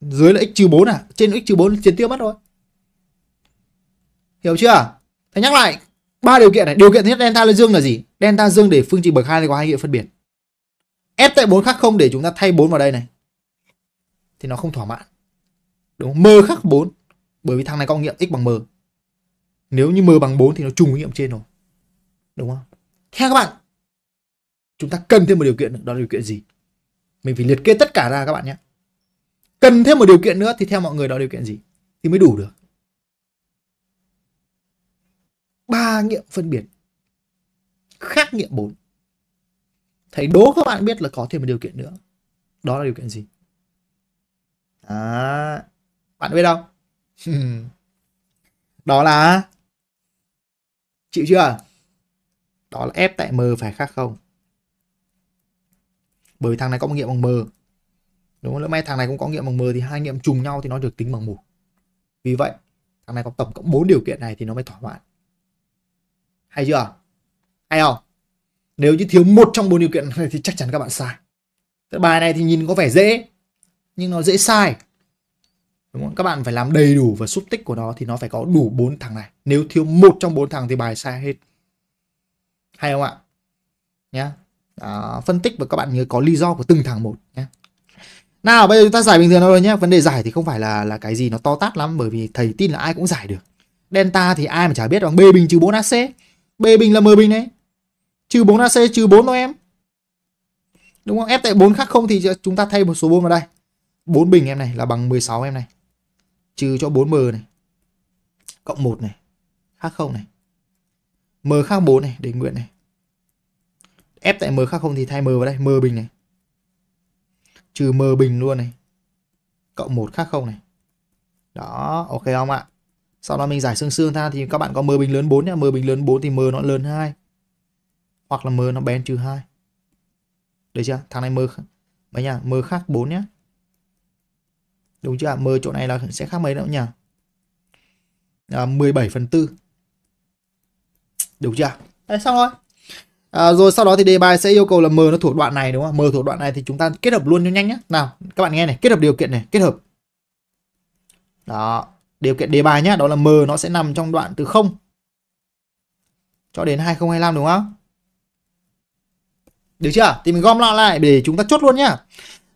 Dưới là x trừ 4 à? Trên x trừ 4 chiến tiêu mất rồi. Hiểu chưa? Thầy nhắc lại, ba điều kiện này. Điều kiện thứ nhất delta lên dương là gì? Delta dương để phương trình bậc hai này có hai nghĩa phân biệt. F tại 4 khác không để chúng ta thay 4 vào đây này. Thì nó không thỏa mãn. Đúng M khác 4 bởi vì thằng này có nghiệm x bằng m. Nếu như m bằng 4 thì nó trùng nghiệm trên rồi. Đúng không? Theo các bạn, chúng ta cần thêm một điều kiện nữa, đó là điều kiện gì? Mình phải liệt kê tất cả ra các bạn nhé. Cần thêm một điều kiện nữa thì theo mọi người đó là điều kiện gì? Thì mới đủ được. Ba nghiệm phân biệt khác nghiệm 4. Thầy đố các bạn biết là có thêm một điều kiện nữa. Đó là điều kiện gì? À, bạn biết không? *laughs* đó là chịu chưa? Đó là F tại M phải khác không? Bởi vì thằng này có một nghiệm bằng M. Đúng không? Nếu may thằng này cũng có nghiệm bằng M thì hai nghiệm trùng nhau thì nó được tính bằng 1. Vì vậy, thằng này có tổng cộng bốn điều kiện này thì nó mới thỏa mãn. Hay chưa? hay không nếu như thiếu một trong bốn điều kiện này thì chắc chắn các bạn sai cái bài này thì nhìn có vẻ dễ nhưng nó dễ sai đúng không? các bạn phải làm đầy đủ và xúc tích của nó thì nó phải có đủ bốn thằng này nếu thiếu một trong bốn thằng thì bài sai hết hay không ạ nhé à, phân tích và các bạn nhớ có lý do của từng thằng một nhé nào bây giờ chúng ta giải bình thường thôi nhé vấn đề giải thì không phải là là cái gì nó to tát lắm bởi vì thầy tin là ai cũng giải được delta thì ai mà chả biết bằng b bình trừ 4 ac b bình là m bình đấy trừ 4 AC trừ 4 thôi em đúng không f tại 4 khác không thì chúng ta thay một số 4 vào đây 4 bình em này là bằng 16 em này trừ cho 4m này cộng 1 này khác không này m khác 4 này để nguyện này f tại m khác không thì thay m vào đây m bình này trừ m bình luôn này cộng 1 khác không này đó ok không ạ sau đó mình giải xương xương ra thì các bạn có m bình lớn 4 nhé m bình lớn 4 thì m nó lớn 2 hoặc là m nó bén trừ 2. Được chưa? Thằng này m mấy nhá, m khác 4 nhá. Đúng chưa? M chỗ này là sẽ khác mấy nữa nhỉ? À, 17 phần 4. Đúng chưa? Đấy, xong rồi. À, rồi sau đó thì đề bài sẽ yêu cầu là M nó thuộc đoạn này đúng không? M thuộc đoạn này thì chúng ta kết hợp luôn cho nhanh nhé. Nào, các bạn nghe này, kết hợp điều kiện này, kết hợp. Đó, điều kiện đề bài nhé, đó là M nó sẽ nằm trong đoạn từ 0 cho đến 2025 đúng không? được chưa thì mình gom lại lại để chúng ta chốt luôn nhá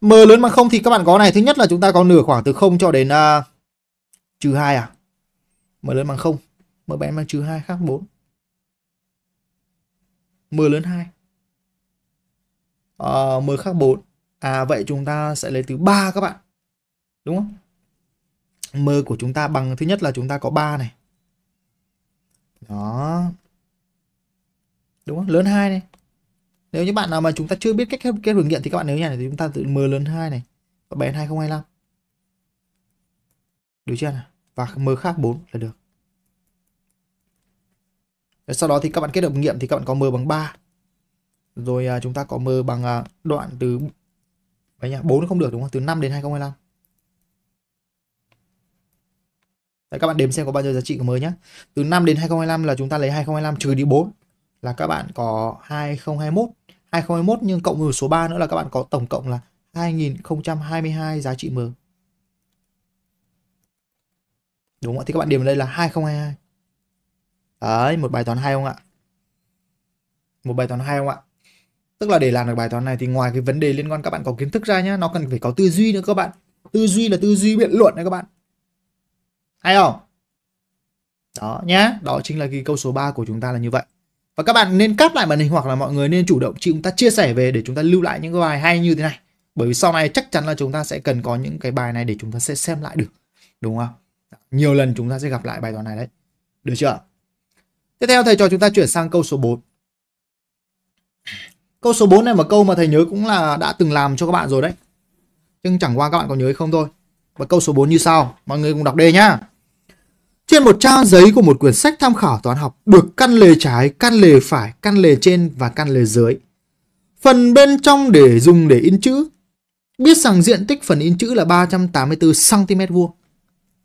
m lớn bằng không thì các bạn có này thứ nhất là chúng ta có nửa khoảng từ 0 cho đến uh, trừ hai à m lớn bằng không m bé bằng trừ hai khác 4 m lớn 2 uh, ờ, m khác 4 à vậy chúng ta sẽ lấy từ 3 các bạn đúng không m của chúng ta bằng thứ nhất là chúng ta có 3 này đó đúng không lớn 2 này nếu như bạn nào mà chúng ta chưa biết cách kết, kết thử nghiệm thì các bạn nếu như này thì chúng ta tự m lớn 2 này và bén 2025 được chưa nào và m khác 4 là được rồi sau đó thì các bạn kết hợp nghiệm thì các bạn có m bằng 3 rồi à, chúng ta có m bằng à, đoạn từ đấy nhá, 4 không được đúng không? Từ 5 đến 2025. Đấy các bạn đếm xem có bao nhiêu giá trị của m nhé Từ 5 đến 2025 là chúng ta lấy 2025 trừ đi 4 là các bạn có 2021. 2021 nhưng cộng với số 3 nữa là các bạn có tổng cộng là 2022 giá trị M. Đúng ạ, thì các bạn điểm ở đây là 2022. Đấy, một bài toán hay không ạ? Một bài toán hay không ạ? Tức là để làm được bài toán này thì ngoài cái vấn đề liên quan các bạn có kiến thức ra nhá, nó cần phải có tư duy nữa các bạn. Tư duy là tư duy biện luận đấy các bạn. Hay không? Đó nhá, đó chính là cái câu số 3 của chúng ta là như vậy và các bạn nên cắt lại màn hình hoặc là mọi người nên chủ động chị chúng ta chia sẻ về để chúng ta lưu lại những cái bài hay như thế này bởi vì sau này chắc chắn là chúng ta sẽ cần có những cái bài này để chúng ta sẽ xem lại được đúng không nhiều lần chúng ta sẽ gặp lại bài toán này đấy được chưa tiếp theo thầy cho chúng ta chuyển sang câu số 4 câu số 4 này mà câu mà thầy nhớ cũng là đã từng làm cho các bạn rồi đấy nhưng chẳng qua các bạn có nhớ hay không thôi và câu số 4 như sau mọi người cùng đọc đề nhá trên một trang giấy của một quyển sách tham khảo toán học được căn lề trái, căn lề phải, căn lề trên và căn lề dưới. Phần bên trong để dùng để in chữ. Biết rằng diện tích phần in chữ là 384 cm vuông.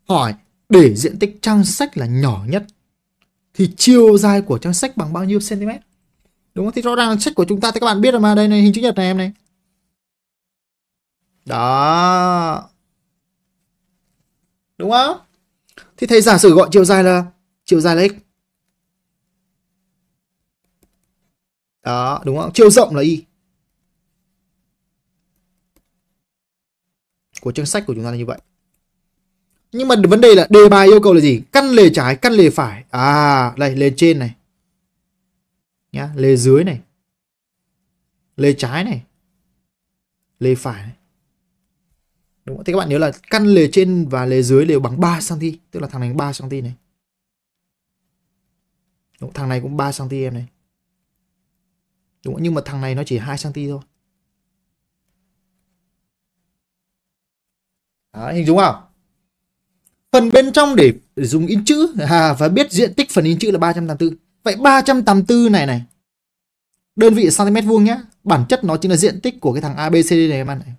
Hỏi để diện tích trang sách là nhỏ nhất thì chiều dài của trang sách bằng bao nhiêu cm? Đúng không? Thì rõ ràng sách của chúng ta thì các bạn biết rồi mà, đây này hình chữ nhật này em này. Đó. Đúng không? thì thầy giả sử gọi chiều dài là chiều dài là x. Đó, đúng không? Chiều rộng là y. Của chương sách của chúng ta là như vậy. Nhưng mà vấn đề là đề bài yêu cầu là gì? Căn lề trái, căn lề phải. À, đây, lề trên này. Nhá, lề dưới này. Lề trái này. Lề phải này. Đúng không? Thì các bạn nhớ là căn lề trên và lề dưới đều bằng 3 cm, tức là thằng này 3 cm này. Đúng, thằng này cũng 3 cm em này. Đúng không? Nhưng mà thằng này nó chỉ 2 cm thôi. Đó, hình dung không? Phần bên trong để, để dùng in chữ à, và biết diện tích phần in chữ là 384. Vậy 384 này này. Đơn vị cm vuông nhá. Bản chất nó chính là diện tích của cái thằng ABCD này em ăn này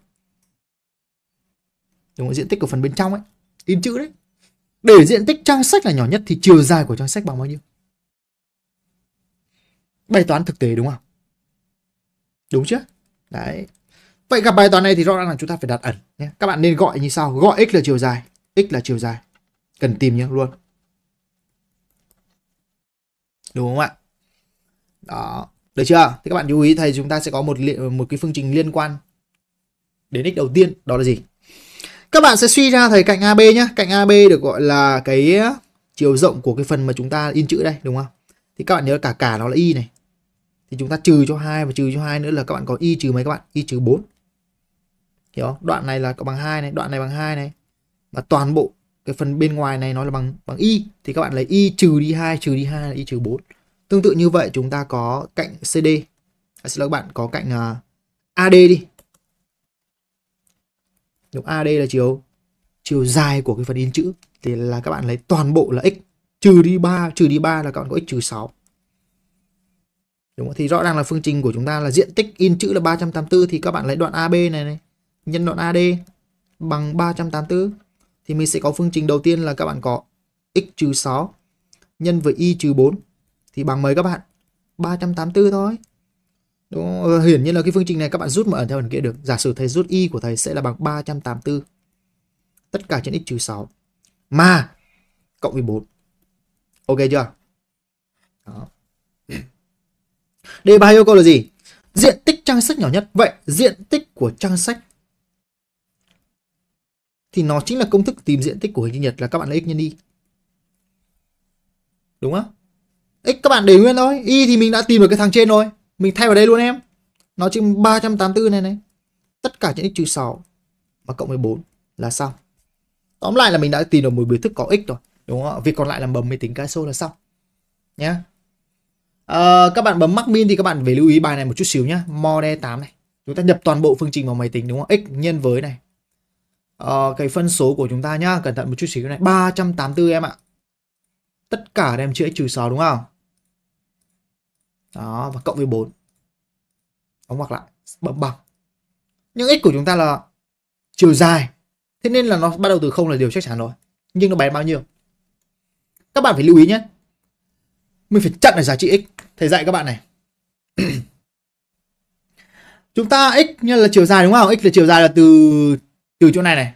đúng không? diện tích của phần bên trong ấy in chữ đấy để diện tích trang sách là nhỏ nhất thì chiều dài của trang sách bằng bao nhiêu bài toán thực tế đúng không đúng chứ? đấy vậy gặp bài toán này thì rõ ràng là chúng ta phải đặt ẩn nhé các bạn nên gọi như sau gọi x là chiều dài x là chiều dài cần tìm nhé luôn đúng không ạ đó được chưa thì các bạn chú ý thầy chúng ta sẽ có một li- một cái phương trình liên quan đến x đầu tiên đó là gì các bạn sẽ suy ra thấy cạnh AB nhé, Cạnh AB được gọi là cái chiều rộng của cái phần mà chúng ta in chữ đây đúng không? Thì các bạn nhớ cả cả nó là y này. Thì chúng ta trừ cho hai và trừ cho hai nữa là các bạn có y trừ mấy các bạn? Y trừ 4. Hiểu không? Đoạn này là bằng hai này, đoạn này bằng hai này. Và toàn bộ cái phần bên ngoài này nó là bằng bằng y thì các bạn lấy y trừ đi hai trừ đi hai là y trừ 4. Tương tự như vậy chúng ta có cạnh CD. À, xin lỗi các bạn có cạnh uh, à, AD đi nếu AD là chiều chiều dài của cái phần in chữ thì là các bạn lấy toàn bộ là x trừ đi 3, trừ đi 3 là các bạn có x trừ 6. Đúng không? Thì rõ ràng là phương trình của chúng ta là diện tích in chữ là 384 thì các bạn lấy đoạn AB này này nhân đoạn AD bằng 384 thì mình sẽ có phương trình đầu tiên là các bạn có x trừ 6 nhân với y trừ 4 thì bằng mấy các bạn? 384 thôi. Đúng không? Ờ, hiển nhiên là cái phương trình này các bạn rút mà ẩn theo hình kia được. Giả sử thầy rút y của thầy sẽ là bằng 384. Tất cả trên x trừ 6. Mà cộng với 4. Ok chưa? Đó. Đề bài yêu cầu là gì? Diện tích trang sách nhỏ nhất. Vậy diện tích của trang sách thì nó chính là công thức tìm diện tích của hình chữ nhật là các bạn lấy x nhân y. Đúng không? X các bạn để nguyên thôi. Y thì mình đã tìm được cái thằng trên rồi mình thay vào đây luôn em nó chữ 384 này này tất cả những x trừ 6 mà cộng 14 là xong tóm lại là mình đã tìm được một biểu thức có x rồi đúng không ạ việc còn lại là bấm máy tính cái số là xong nhé à, ờ, các bạn bấm mắc min thì các bạn phải lưu ý bài này một chút xíu nhé model 8 này chúng ta nhập toàn bộ phương trình vào máy tính đúng không x nhân với này à, cái phân số của chúng ta nhá cẩn thận một chút xíu này 384 em ạ tất cả đem chữa x trừ 6 đúng không đó và cộng với 4 đóng ngoặc lại bấm bằng nhưng x của chúng ta là chiều dài thế nên là nó bắt đầu từ không là điều chắc chắn rồi nhưng nó bé bao nhiêu các bạn phải lưu ý nhé mình phải chặn ở giá trị x thầy dạy các bạn này *clears throat* chúng ta x như là chiều dài đúng không x là chiều dài là từ từ chỗ này này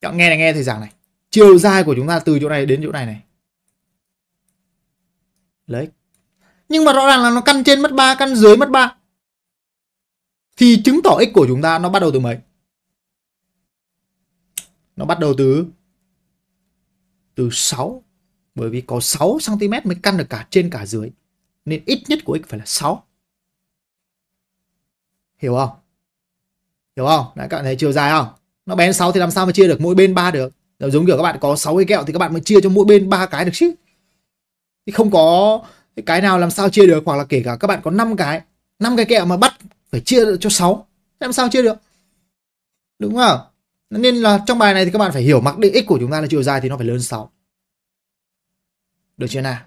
các nghe này nghe thầy giảng này chiều dài của chúng ta từ chỗ này đến chỗ này này lấy nhưng mà rõ ràng là nó căn trên mất 3 căn dưới mất 3 thì chứng tỏ x của chúng ta nó bắt đầu từ mấy nó bắt đầu từ từ 6 bởi vì có 6 cm mới căn được cả trên cả dưới nên ít nhất của x phải là 6 hiểu không hiểu không đấy các bạn thấy chiều dài không nó bén 6 thì làm sao mà chia được mỗi bên 3 được giống kiểu các bạn có 6 cái kẹo thì các bạn mới chia cho mỗi bên ba cái được chứ thì không có cái nào làm sao chia được hoặc là kể cả các bạn có 5 cái năm cái kẹo mà bắt phải chia được cho 6 làm sao chia được đúng không nên là trong bài này thì các bạn phải hiểu mặc định x của chúng ta là chiều dài thì nó phải lớn 6 được chưa nào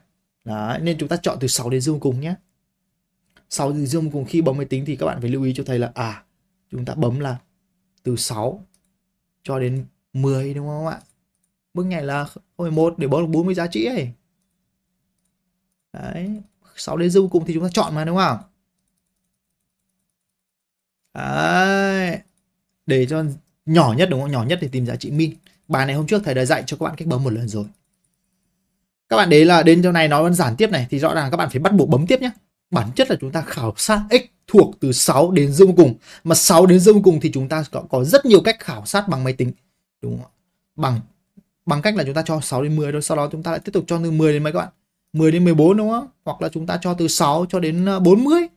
Đấy, nên chúng ta chọn từ 6 đến dương cùng nhé 6 đến dương cùng khi bấm máy tính thì các bạn phải lưu ý cho thầy là à chúng ta bấm là từ 6 cho đến 10 đúng không ạ bước này là 01 để bấm được 40 giá trị ấy đấy 6 đến dư cùng thì chúng ta chọn mà đúng không đấy để cho nhỏ nhất đúng không nhỏ nhất để tìm giá trị min bài này hôm trước thầy đã dạy cho các bạn cách bấm một lần rồi các bạn đấy là đến chỗ này nói đơn giản tiếp này thì rõ ràng các bạn phải bắt buộc bấm tiếp nhé bản chất là chúng ta khảo sát x thuộc từ 6 đến dư cùng mà 6 đến dư cùng thì chúng ta có, có rất nhiều cách khảo sát bằng máy tính đúng không bằng bằng cách là chúng ta cho 6 đến 10 rồi sau đó chúng ta lại tiếp tục cho từ 10 đến mấy các bạn 10 đến 14 đúng không? Hoặc là chúng ta cho từ 6 cho đến 40. Ờ,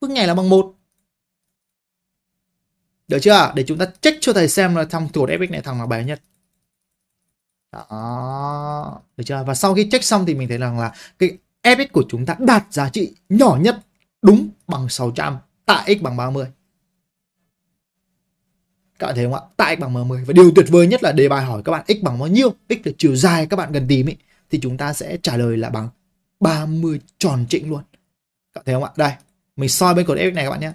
Bước nhảy là bằng 1. Được chưa? Để chúng ta check cho thầy xem là thằng tuột fx này thằng nào bé nhất. Đó. Được chưa? Và sau khi check xong thì mình thấy rằng là cái fx của chúng ta đạt giá trị nhỏ nhất đúng bằng 600 tại x bằng 30. Các bạn thấy không ạ? Tại x bằng 30. Và điều tuyệt vời nhất là đề bài hỏi các bạn x bằng bao nhiêu? X là chiều dài các bạn cần tìm ấy thì chúng ta sẽ trả lời là bằng 30 tròn trịnh luôn. Các thấy không ạ? Đây, mình soi bên cột fx này các bạn nhé.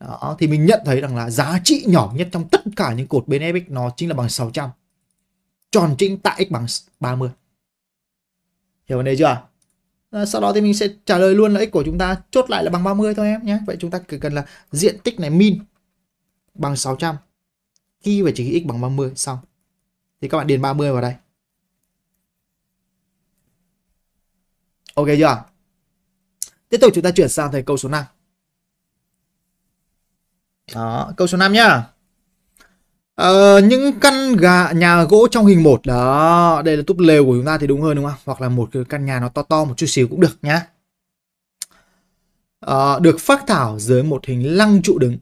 Đó, thì mình nhận thấy rằng là giá trị nhỏ nhất trong tất cả những cột bên fx nó chính là bằng 600. Tròn trịnh tại x bằng 30. Hiểu vấn đề chưa? Ờ, sau đó thì mình sẽ trả lời luôn là x của chúng ta chốt lại là bằng 30 thôi em nhé. Vậy chúng ta chỉ cần là diện tích này min bằng 600 khi về chỉ x bằng 30 xong. Thì các bạn điền 30 vào đây. Ok chưa? Tiếp tục chúng ta chuyển sang thầy câu số 5. Đó, câu số 5 nhá. Ờ, những căn gà, nhà gỗ trong hình một đó, đây là túp lều của chúng ta thì đúng hơn đúng không? Hoặc là một cái căn nhà nó to to một chút xíu cũng được nhá. Ờ, được phác thảo dưới một hình lăng trụ đứng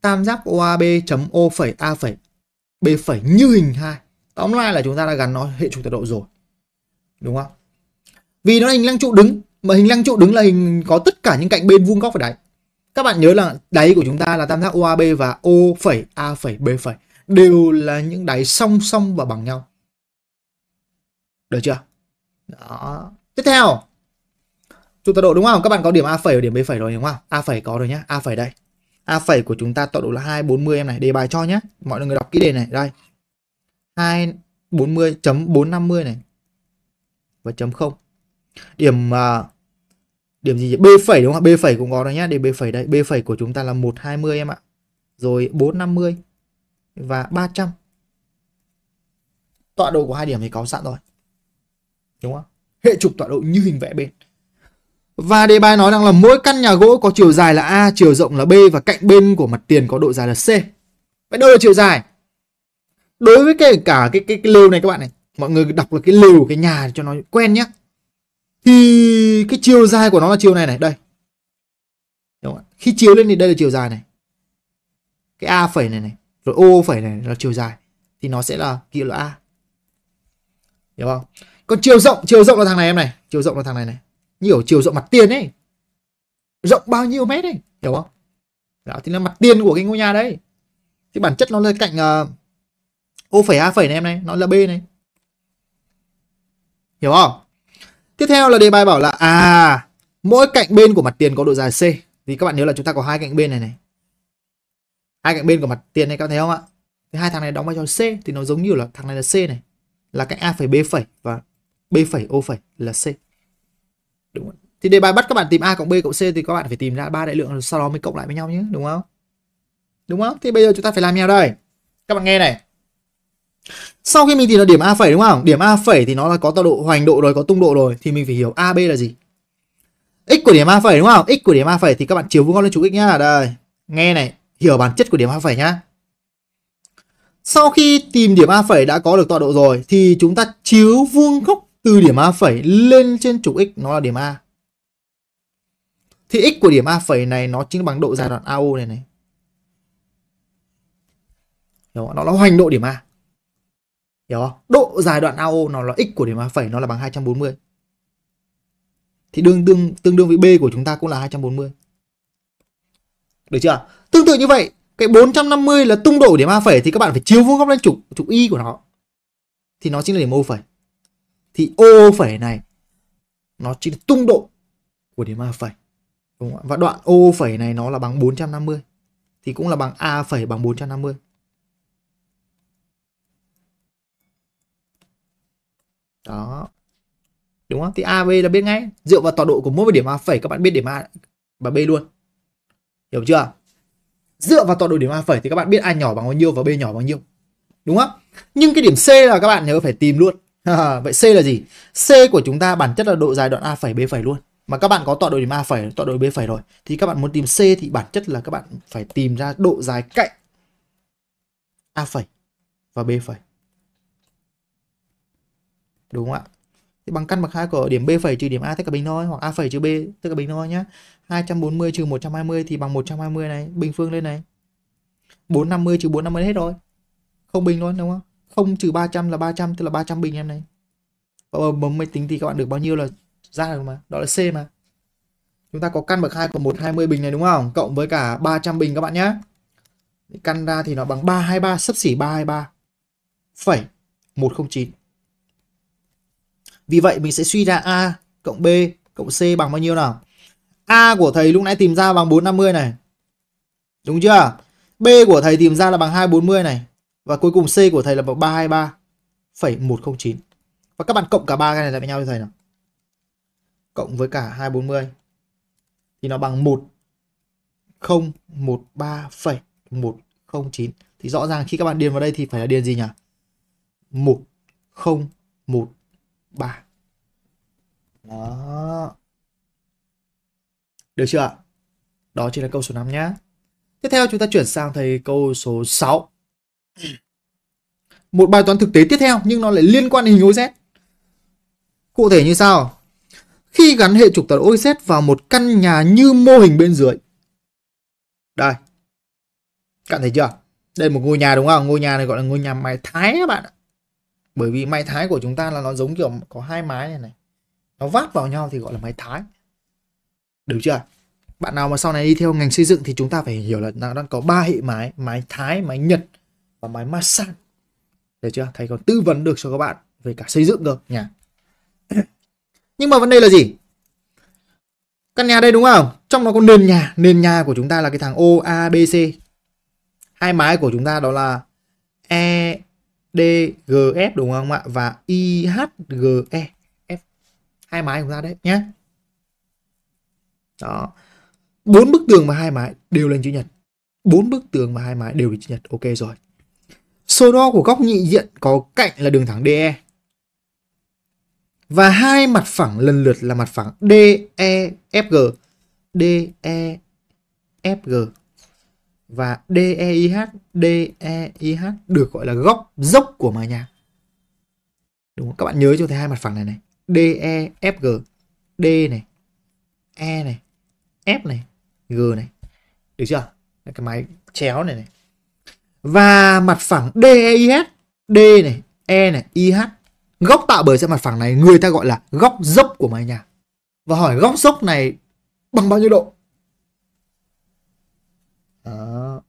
tam giác OAB chấm O phẩy A phẩy B phẩy như hình hai Tóm lại là chúng ta đã gắn nó hệ trục tọa độ rồi. Đúng không? vì nó là hình lăng trụ đứng mà hình lăng trụ đứng là hình có tất cả những cạnh bên vuông góc và đáy các bạn nhớ là đáy của chúng ta là tam giác OAB và O phẩy A phẩy B phẩy đều là những đáy song song và bằng nhau được chưa đó tiếp theo chu tọa độ đúng không các bạn có điểm A phẩy và điểm B phẩy rồi đúng không A phẩy có rồi nhá A phẩy đây A phẩy của chúng ta tọa độ là 240 em này đề bài cho nhé mọi người đọc kỹ đề này đây 240.450 này và chấm 0 điểm uh, điểm gì nhỉ? B phẩy đúng không ạ? B phẩy cũng có đó nhá. Để B phẩy đây. B phẩy của chúng ta là 120 em ạ. Rồi 450 và 300. Tọa độ của hai điểm thì có sẵn rồi. Đúng không? Hệ trục tọa độ như hình vẽ bên. Và đề bài nói rằng là mỗi căn nhà gỗ có chiều dài là A, chiều rộng là B và cạnh bên của mặt tiền có độ dài là C. Vậy đâu là chiều dài? Đối với kể cả cái, cái cái lều này các bạn này, mọi người đọc là cái lều cái nhà cho nó quen nhé thì cái chiều dài của nó là chiều này này đây Đúng không? khi chiếu lên thì đây là chiều dài này cái a phẩy này này rồi o phẩy này là chiều dài thì nó sẽ là kilo là a hiểu không còn chiều rộng chiều rộng là thằng này em này chiều rộng là thằng này này nhiều chiều rộng mặt tiền ấy rộng bao nhiêu mét ấy hiểu không đó thì là mặt tiền của cái ngôi nhà đấy thì bản chất nó là cạnh uh, ờ, ô phẩy a phẩy này em này nó là b này hiểu không Tiếp theo là đề bài bảo là à mỗi cạnh bên của mặt tiền có độ dài C thì các bạn nhớ là chúng ta có hai cạnh bên này này hai cạnh bên của mặt tiền này các bạn thấy không ạ thì hai thằng này đóng vai trò C thì nó giống như là thằng này là C này là cạnh A phẩy B phẩy và B phẩy O phẩy là C đúng không? thì đề bài bắt các bạn tìm A cộng B cộng C thì các bạn phải tìm ra ba đại lượng sau đó mới cộng lại với nhau nhé đúng không đúng không thì bây giờ chúng ta phải làm nhau đây các bạn nghe này sau khi mình tìm được điểm A phẩy đúng không? Điểm A phẩy thì nó là có tọa độ hoành độ rồi, có tung độ rồi thì mình phải hiểu AB là gì. X của điểm A phẩy đúng không? X của điểm A phẩy thì các bạn chiếu vuông góc lên trục X nhá. Đây. Nghe này, hiểu bản chất của điểm A phẩy nhá. Sau khi tìm điểm A phẩy đã có được tọa độ rồi thì chúng ta chiếu vuông góc từ điểm A phẩy lên trên trục X nó là điểm A. Thì x của điểm A phẩy này nó chính bằng độ dài đoạn AO này này. Đó, nó, nó hoành độ điểm A hiểu không độ dài đoạn AO nó là x của điểm A phẩy nó là bằng 240 thì đương tương tương đương với B của chúng ta cũng là 240 được chưa tương tự như vậy cái 450 là tung độ điểm A phẩy thì các bạn phải chiếu vuông góc lên trục trục Y của nó thì nó chính là điểm O phẩy thì O phẩy này nó chính là tung độ của điểm A phẩy đúng không? và đoạn O phẩy này nó là bằng 450 thì cũng là bằng A phẩy bằng 450 đó đúng không thì a b là biết ngay dựa vào tọa độ của mỗi một điểm a phẩy các bạn biết điểm a và b luôn hiểu chưa dựa vào tọa độ điểm a phẩy thì các bạn biết a nhỏ bằng bao nhiêu và b nhỏ bằng bao nhiêu đúng không nhưng cái điểm c là các bạn nhớ phải tìm luôn vậy c là gì c của chúng ta bản chất là độ dài đoạn a phẩy b phẩy luôn mà các bạn có tọa độ điểm a phẩy tọa độ b phẩy rồi thì các bạn muốn tìm c thì bản chất là các bạn phải tìm ra độ dài cạnh a phẩy và b phẩy đúng không ạ thì bằng căn bậc hai của điểm b phẩy trừ điểm a tất cả bình thôi hoặc a phẩy trừ b tất cả bình thôi nhá 240 trừ 120 thì bằng 120 này bình phương lên này 450 trừ 450 hết rồi không bình luôn đúng không không trừ 300 là 300 tức là 300 bình em này và bấm máy tính thì các bạn được bao nhiêu là ra được mà đó là c mà chúng ta có căn bậc hai của 120 bình này đúng không cộng với cả 300 bình các bạn nhé căn ra thì nó bằng 323 sấp xỉ 323 phẩy 109 vì vậy mình sẽ suy ra A cộng B cộng C bằng bao nhiêu nào? A của thầy lúc nãy tìm ra bằng 450 này. Đúng chưa? B của thầy tìm ra là bằng 240 này. Và cuối cùng C của thầy là bằng 323,109. Và các bạn cộng cả ba cái này lại với nhau cho thầy nào. Cộng với cả 240 thì nó bằng 1013,109. Thì rõ ràng khi các bạn điền vào đây thì phải là điền gì nhỉ? 1013 3 đó được chưa ạ đó chính là câu số 5 nhá tiếp theo chúng ta chuyển sang thầy câu số 6 một bài toán thực tế tiếp theo nhưng nó lại liên quan đến hình OZ cụ thể như sau khi gắn hệ trục tần OZ vào một căn nhà như mô hình bên dưới đây các bạn thấy chưa đây một ngôi nhà đúng không ngôi nhà này gọi là ngôi nhà mái thái các bạn ạ bởi vì máy thái của chúng ta là nó giống kiểu có hai mái này này nó vát vào nhau thì gọi là máy thái được chưa bạn nào mà sau này đi theo ngành xây dựng thì chúng ta phải hiểu là nó đang có ba hệ mái mái thái mái nhật và mái masan được chưa thầy còn tư vấn được cho các bạn về cả xây dựng cơ nhà *clears throat* nhưng mà vấn đề là gì căn nhà đây đúng không trong nó có nền nhà nền nhà của chúng ta là cái thằng o a b c hai mái của chúng ta đó là e DGF đúng không ạ? Và IHGE. Hai mái của ta đấy nhé. Đó. Bốn bức tường và hai mái đều lên chữ nhật. Bốn bức tường và hai mái đều lên chữ nhật. Ok rồi. Số đo của góc nhị diện có cạnh là đường thẳng DE. Và hai mặt phẳng lần lượt là mặt phẳng DEFG. DEFG và DEIH DEIH được gọi là góc dốc của mái nhà đúng không? các bạn nhớ cho thấy hai mặt phẳng này này DEFG D này E này F này G này được chưa cái máy chéo này này và mặt phẳng DEIH D này E này IH góc tạo bởi trên mặt phẳng này người ta gọi là góc dốc của mái nhà và hỏi góc dốc này bằng bao nhiêu độ đó.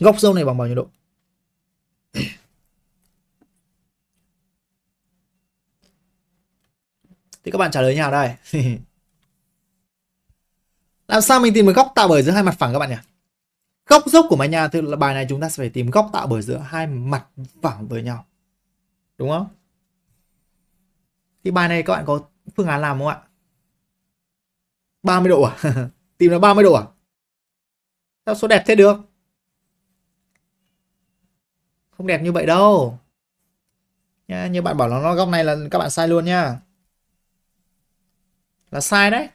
Góc dâu này bằng bao nhiêu độ? *coughs* Thì các bạn trả lời nhà đây? *laughs* Làm sao mình tìm được góc tạo bởi giữa hai mặt phẳng các bạn nhỉ? Góc dốc của mái nhà thì là bài này chúng ta sẽ phải tìm góc tạo bởi giữa hai mặt phẳng với nhau. Đúng không? Thì bài này các bạn có phương án làm không ạ? 30 độ à? *laughs* tìm là 30 độ à? sao số đẹp thế được không đẹp như vậy đâu nha như bạn bảo nó, nó góc này là các bạn sai luôn nha là sai đấy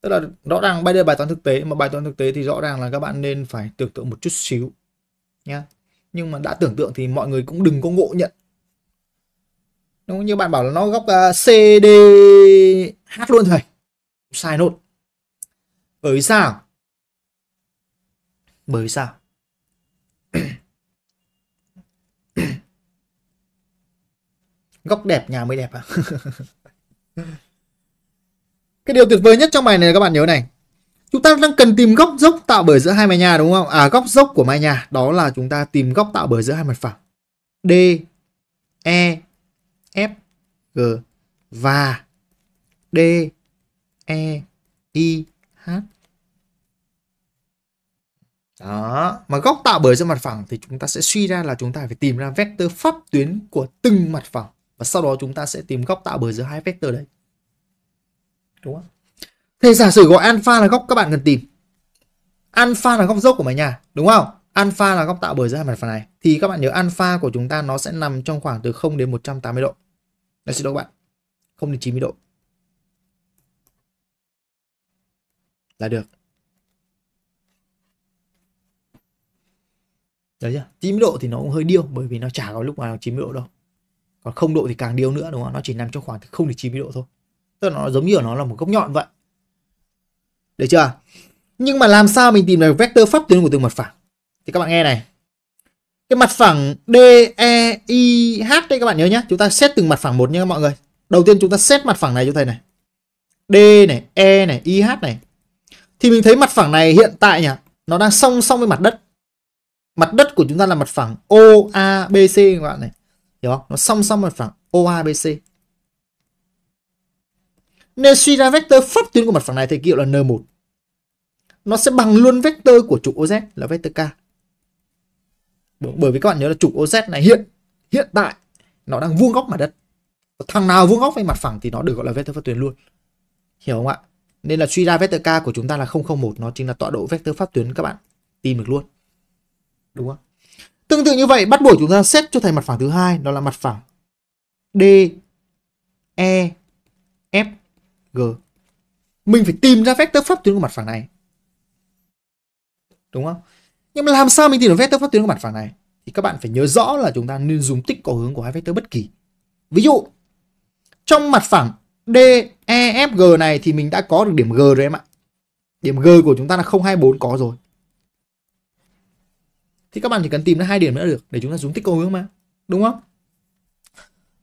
tức là rõ ràng bây giờ bài toán thực tế mà bài toán thực tế thì rõ ràng là các bạn nên phải tưởng tượng một chút xíu nha nhưng mà đã tưởng tượng thì mọi người cũng đừng có ngộ nhận đúng như bạn bảo là nó góc uh, à, CDH luôn thầy sai nốt bởi sao? Bởi sao? *coughs* Góc đẹp nhà mới đẹp à? *laughs* cái điều tuyệt vời nhất trong bài này là các bạn nhớ này. Chúng ta đang cần tìm góc dốc tạo bởi giữa hai mái nhà đúng không? À góc dốc của mái nhà đó là chúng ta tìm góc tạo bởi giữa hai mặt phẳng. D E F G và D E I Đó, mà góc tạo bởi cho mặt phẳng thì chúng ta sẽ suy ra là chúng ta phải tìm ra vector pháp tuyến của từng mặt phẳng và sau đó chúng ta sẽ tìm góc tạo bởi giữa hai vector đấy. Đúng không? Thế giả sử gọi alpha là góc các bạn cần tìm. Alpha là góc dốc của mái nhà, đúng không? Alpha là góc tạo bởi giữa hai mặt phẳng này. Thì các bạn nhớ alpha của chúng ta nó sẽ nằm trong khoảng từ 0 đến 180 độ. Nó sẽ đâu các bạn? 0 đến 90 độ. Là được. Đấy chưa? 90 độ thì nó cũng hơi điêu bởi vì nó chả có lúc nào nó 90 độ đâu. Còn không độ thì càng điêu nữa đúng không? Nó chỉ nằm trong khoảng không đến 90 độ thôi. Tức là nó giống như ở nó là một góc nhọn vậy. Được chưa? Nhưng mà làm sao mình tìm được vector pháp tuyến của từng mặt phẳng? Thì các bạn nghe này. Cái mặt phẳng D, E, I, H đấy các bạn nhớ nhé. Chúng ta xét từng mặt phẳng một nha mọi người. Đầu tiên chúng ta xét mặt phẳng này cho thầy này. D này, E này, IH này. Thì mình thấy mặt phẳng này hiện tại nhỉ, nó đang song song với mặt đất mặt đất của chúng ta là mặt phẳng OABC các bạn này hiểu không nó song song mặt phẳng OABC nên suy ra vector pháp tuyến của mặt phẳng này thì ký là N1 nó sẽ bằng luôn vector của trục OZ là vector K bởi vì các bạn nhớ là trục OZ này hiện hiện tại nó đang vuông góc mặt đất thằng nào vuông góc với mặt phẳng thì nó được gọi là vector pháp tuyến luôn hiểu không ạ nên là suy ra vector k của chúng ta là 001 nó chính là tọa độ vector pháp tuyến các bạn tìm được luôn đúng không tương tự như vậy bắt buộc chúng ta xét cho thành mặt phẳng thứ hai đó là mặt phẳng D E F G mình phải tìm ra vectơ pháp tuyến của mặt phẳng này đúng không nhưng mà làm sao mình tìm được vectơ pháp tuyến của mặt phẳng này thì các bạn phải nhớ rõ là chúng ta nên dùng tích có hướng của hai vectơ bất kỳ ví dụ trong mặt phẳng D E F G này thì mình đã có được điểm G rồi em ạ điểm G của chúng ta là 024 có rồi thì các bạn chỉ cần tìm ra hai điểm nữa được để chúng ta dùng tích cầu hướng mà đúng không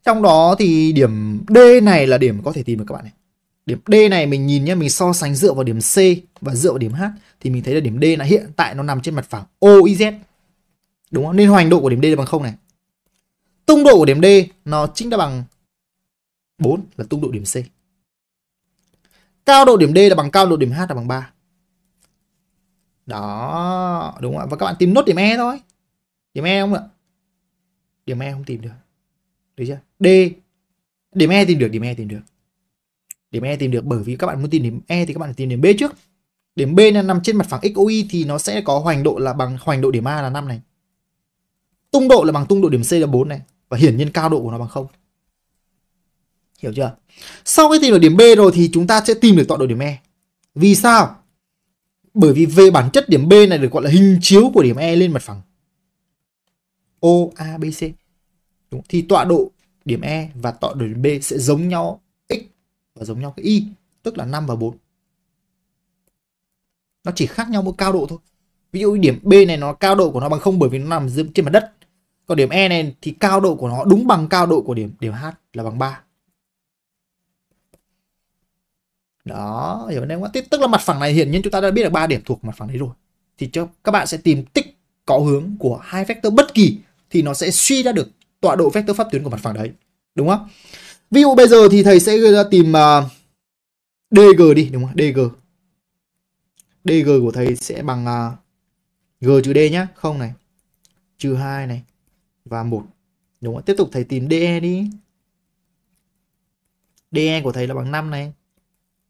trong đó thì điểm D này là điểm có thể tìm được các bạn này điểm D này mình nhìn nhé mình so sánh dựa vào điểm C và dựa vào điểm H thì mình thấy là điểm D là hiện tại nó nằm trên mặt phẳng OIZ đúng không nên hoành độ của điểm D là bằng không này tung độ của điểm D nó chính là bằng 4 là tung độ điểm C cao độ điểm D là bằng cao độ điểm H là bằng 3 đó đúng ạ và các bạn tìm nốt điểm e thôi điểm e không ạ điểm e không tìm được được chưa d điểm e tìm được điểm e tìm được điểm e tìm được bởi vì các bạn muốn tìm điểm e thì các bạn phải tìm điểm b trước điểm b là nằm trên mặt phẳng XOY thì nó sẽ có hoành độ là bằng hoành độ điểm a là 5 này tung độ là bằng tung độ điểm c là 4 này và hiển nhiên cao độ của nó bằng không hiểu chưa sau khi tìm được điểm b rồi thì chúng ta sẽ tìm được tọa độ điểm e vì sao bởi vì về bản chất điểm B này được gọi là hình chiếu của điểm E lên mặt phẳng OABC Đúng. thì tọa độ điểm E và tọa độ điểm B sẽ giống nhau x và giống nhau cái y tức là 5 và 4 nó chỉ khác nhau mỗi cao độ thôi ví dụ điểm B này nó cao độ của nó bằng không bởi vì nó nằm trên mặt đất còn điểm E này thì cao độ của nó đúng bằng cao độ của điểm điểm H là bằng 3 đó hiểu nên quá tức là mặt phẳng này hiển nhiên chúng ta đã biết được ba điểm thuộc mặt phẳng đấy rồi thì cho các bạn sẽ tìm tích có hướng của hai vector bất kỳ thì nó sẽ suy ra được tọa độ vector pháp tuyến của mặt phẳng đấy đúng không ví dụ bây giờ thì thầy sẽ ra tìm uh, à, dg đi đúng không dg dg của thầy sẽ bằng uh, g trừ d nhá không này trừ hai này và một đúng không tiếp tục thầy tìm de đi de của thầy là bằng 5 này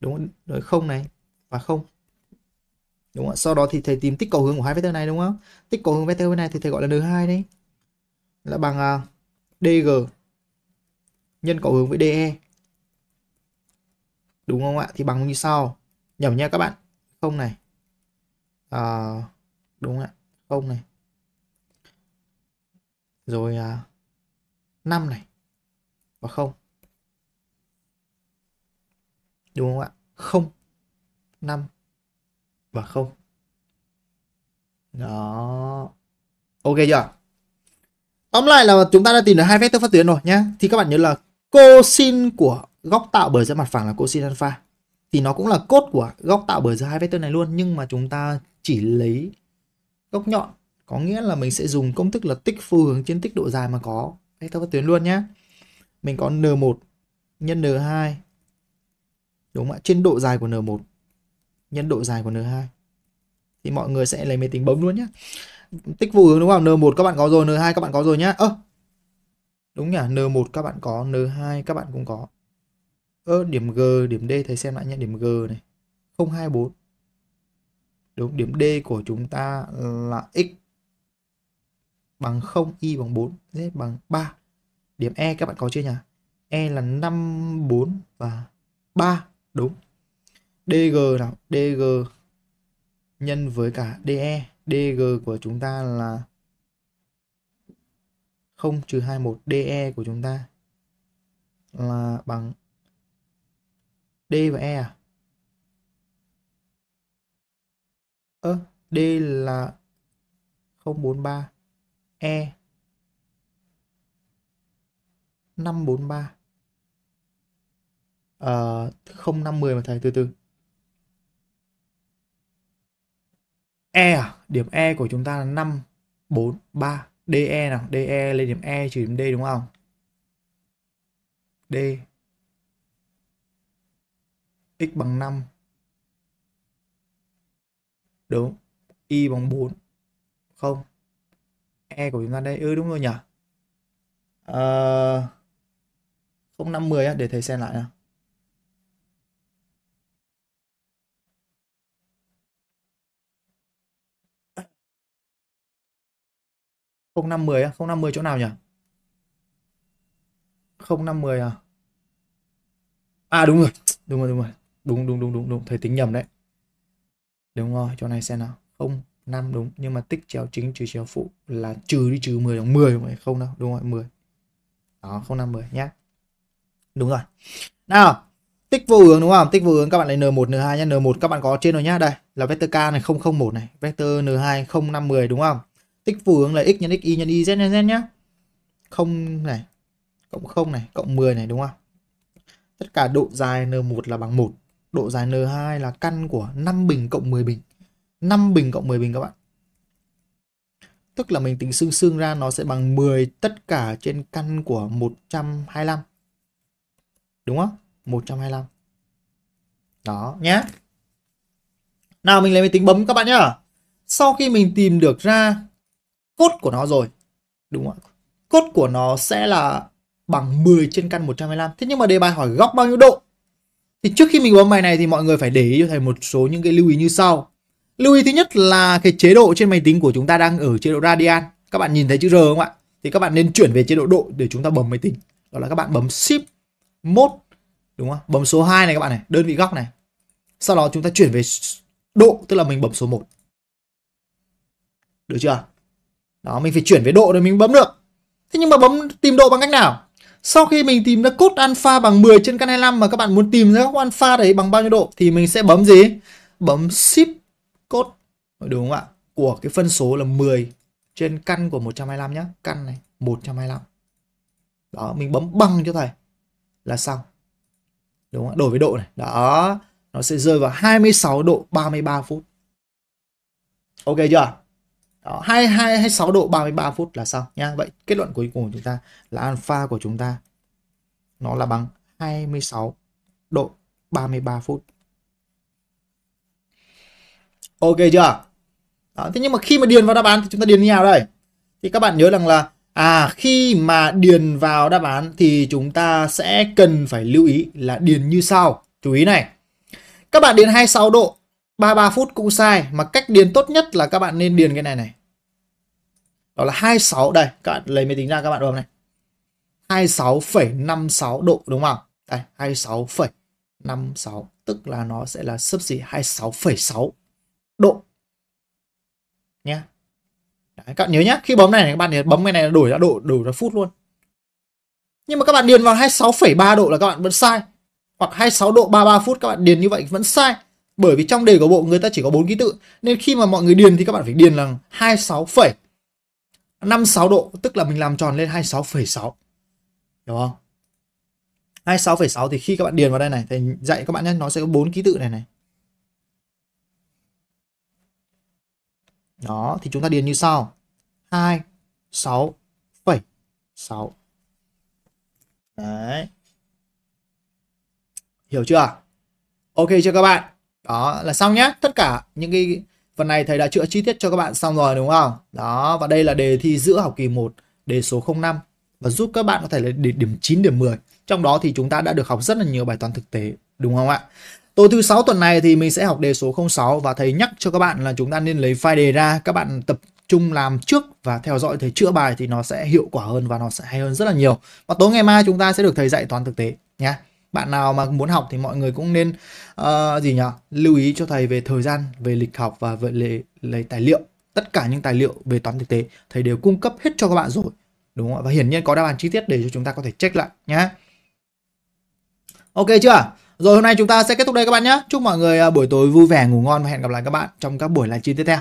đúng không? Đối không này và không đúng không? Sau đó thì thầy tìm tích cầu hướng của hai vectơ này đúng không? Tích cầu hướng vectơ này thì thầy gọi là n2 đấy là bằng uh, à, dg nhân cầu hướng với de đúng không ạ? Thì bằng như sau nhầm nha các bạn không này uh, đúng ạ không này rồi à, uh, 5 này và không đúng không ạ không năm và không đó ok chưa tóm lại là chúng ta đã tìm được hai vectơ phát tuyến rồi nhá thì các bạn nhớ là cosin của góc tạo bởi giữa mặt phẳng là cosin alpha thì nó cũng là cốt của góc tạo bởi giữa hai vectơ này luôn nhưng mà chúng ta chỉ lấy góc nhọn có nghĩa là mình sẽ dùng công thức là tích phương hướng trên tích độ dài mà có vectơ phát tuyến luôn nhé mình có n1 nhân n2 đúng không ạ trên độ dài của n1 nhân độ dài của n2 thì mọi người sẽ lấy máy tính bấm luôn nhé tích vô hướng đúng không n1 các bạn có rồi n2 các bạn có rồi nhá ơ à, đúng nhỉ n1 các bạn có n2 các bạn cũng có ơ ờ, điểm g điểm d thầy xem lại nhé điểm g này 024 đúng điểm d của chúng ta là x bằng 0 y bằng 4 z bằng 3 điểm e các bạn có chưa nhỉ e là 5 4 và 3 đúng DG nào DG nhân với cả DE DG của chúng ta là 0 trừ 21 DE của chúng ta là bằng D và E à? Ơ, ờ, D là 043 E 543 uh, ờ, 0,510 mà thầy từ từ E à? Điểm E của chúng ta là 5, 4, 3 DE nào DE lên điểm E trừ điểm D đúng không D X bằng 5 Đúng Y bằng 4 Không E của chúng ta đây Ừ đúng rồi nhỉ uh, ờ, 0,510 để thầy xem lại nào 0510 á, 0510 chỗ nào nhỉ? 0510 à? À đúng rồi, đúng rồi, đúng rồi. Đúng đúng đúng đúng đúng, thầy tính nhầm đấy. Đúng rồi, chỗ này xem nào. 0 5 đúng, nhưng mà tích chéo chính trừ chéo phụ là trừ đi trừ 10 bằng 10 đúng không đâu, đúng rồi, 10. Đó, 0510 nhé Đúng rồi. Nào, tích vô hướng đúng không? Tích vô hướng các bạn lấy N1 N2 nhé N1 các bạn có trên rồi nhá. Đây là vector K này 001 này, vector N2 0510 đúng không? tích phương là x nhân x y nhân y z nhân z nhá không này cộng 0 này cộng 10 này đúng không tất cả độ dài n1 là bằng 1 độ dài n2 là căn của 5 bình cộng 10 bình 5 bình cộng 10 bình các bạn tức là mình tính xương xương ra nó sẽ bằng 10 tất cả trên căn của 125 đúng không 125 đó nhé nào mình lấy máy tính bấm các bạn nhá sau khi mình tìm được ra cốt của nó rồi đúng không cốt của nó sẽ là bằng 10 trên căn 125 thế nhưng mà đề bài hỏi góc bao nhiêu độ thì trước khi mình bấm bài này thì mọi người phải để ý cho thầy một số những cái lưu ý như sau lưu ý thứ nhất là cái chế độ trên máy tính của chúng ta đang ở chế độ radian các bạn nhìn thấy chữ r không ạ thì các bạn nên chuyển về chế độ độ để chúng ta bấm máy tính đó là các bạn bấm shift mode đúng không bấm số 2 này các bạn này đơn vị góc này sau đó chúng ta chuyển về độ tức là mình bấm số 1 được chưa đó mình phải chuyển về độ rồi mình bấm được thế nhưng mà bấm tìm độ bằng cách nào sau khi mình tìm ra cốt alpha bằng 10 trên căn 25 mà các bạn muốn tìm ra góc alpha đấy bằng bao nhiêu độ thì mình sẽ bấm gì bấm shift cốt đúng không ạ của cái phân số là 10 trên căn của 125 nhá căn này 125 đó mình bấm bằng cho thầy là xong đúng không ạ? đổi với độ này đó nó sẽ rơi vào 26 độ 33 phút ok chưa đó, 22 26 độ 33 phút là xong nha. Vậy kết luận cuối cùng của chúng ta là alpha của chúng ta nó là bằng 26 độ 33 phút. Ok chưa? Đó, thế nhưng mà khi mà điền vào đáp án thì chúng ta điền như nào đây? Thì các bạn nhớ rằng là à khi mà điền vào đáp án thì chúng ta sẽ cần phải lưu ý là điền như sau. Chú ý này. Các bạn điền 26 độ 33 phút cũng sai mà cách điền tốt nhất là các bạn nên điền cái này này đó là 26 đây các bạn lấy máy tính ra các bạn ôm này 26,56 độ đúng không đây 26,56 tức là nó sẽ là sấp xỉ 26,6 độ nhé Đấy, các bạn nhớ nhé khi bấm này, này các bạn thì bấm cái này là đổi ra độ đổi ra phút luôn nhưng mà các bạn điền vào 26,3 độ là các bạn vẫn sai hoặc 26 độ 33 phút các bạn điền như vậy vẫn sai bởi vì trong đề của bộ người ta chỉ có bốn ký tự nên khi mà mọi người điền thì các bạn phải điền là 26, 56 độ tức là mình làm tròn lên 26,6 hiểu không 26,6 thì khi các bạn điền vào đây này thì dạy các bạn nhé nó sẽ có bốn ký tự này này đó thì chúng ta điền như sau 2 6 6 đấy hiểu chưa ok chưa các bạn đó là xong nhé tất cả những cái phần này thầy đã chữa chi tiết cho các bạn xong rồi đúng không đó và đây là đề thi giữa học kỳ 1 đề số 05 và giúp các bạn có thể là điểm, điểm 9 điểm 10 trong đó thì chúng ta đã được học rất là nhiều bài toán thực tế đúng không ạ Tối thứ sáu tuần này thì mình sẽ học đề số 06 và thầy nhắc cho các bạn là chúng ta nên lấy file đề ra, các bạn tập trung làm trước và theo dõi thầy chữa bài thì nó sẽ hiệu quả hơn và nó sẽ hay hơn rất là nhiều. Và tối ngày mai chúng ta sẽ được thầy dạy toán thực tế nhé bạn nào mà muốn học thì mọi người cũng nên uh, gì nhỉ lưu ý cho thầy về thời gian về lịch học và về lấy, lấy tài liệu tất cả những tài liệu về toán thực tế thầy đều cung cấp hết cho các bạn rồi đúng không và hiển nhiên có đáp án chi tiết để cho chúng ta có thể check lại nhé ok chưa rồi hôm nay chúng ta sẽ kết thúc đây các bạn nhé chúc mọi người ờ, buổi tối vui vẻ ngủ ngon và hẹn gặp lại các bạn trong các buổi live stream tiếp theo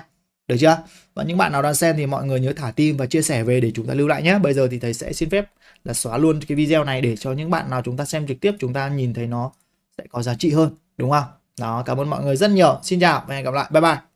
được chưa và những bạn nào đang xem thì mọi người nhớ thả tim và chia sẻ về để chúng ta lưu lại nhé bây giờ thì thầy sẽ xin phép là xóa luôn cái video này để cho những bạn nào chúng ta xem trực tiếp chúng ta nhìn thấy nó sẽ có giá trị hơn đúng không đó cảm ơn mọi người rất nhiều xin chào và hẹn gặp lại bye bye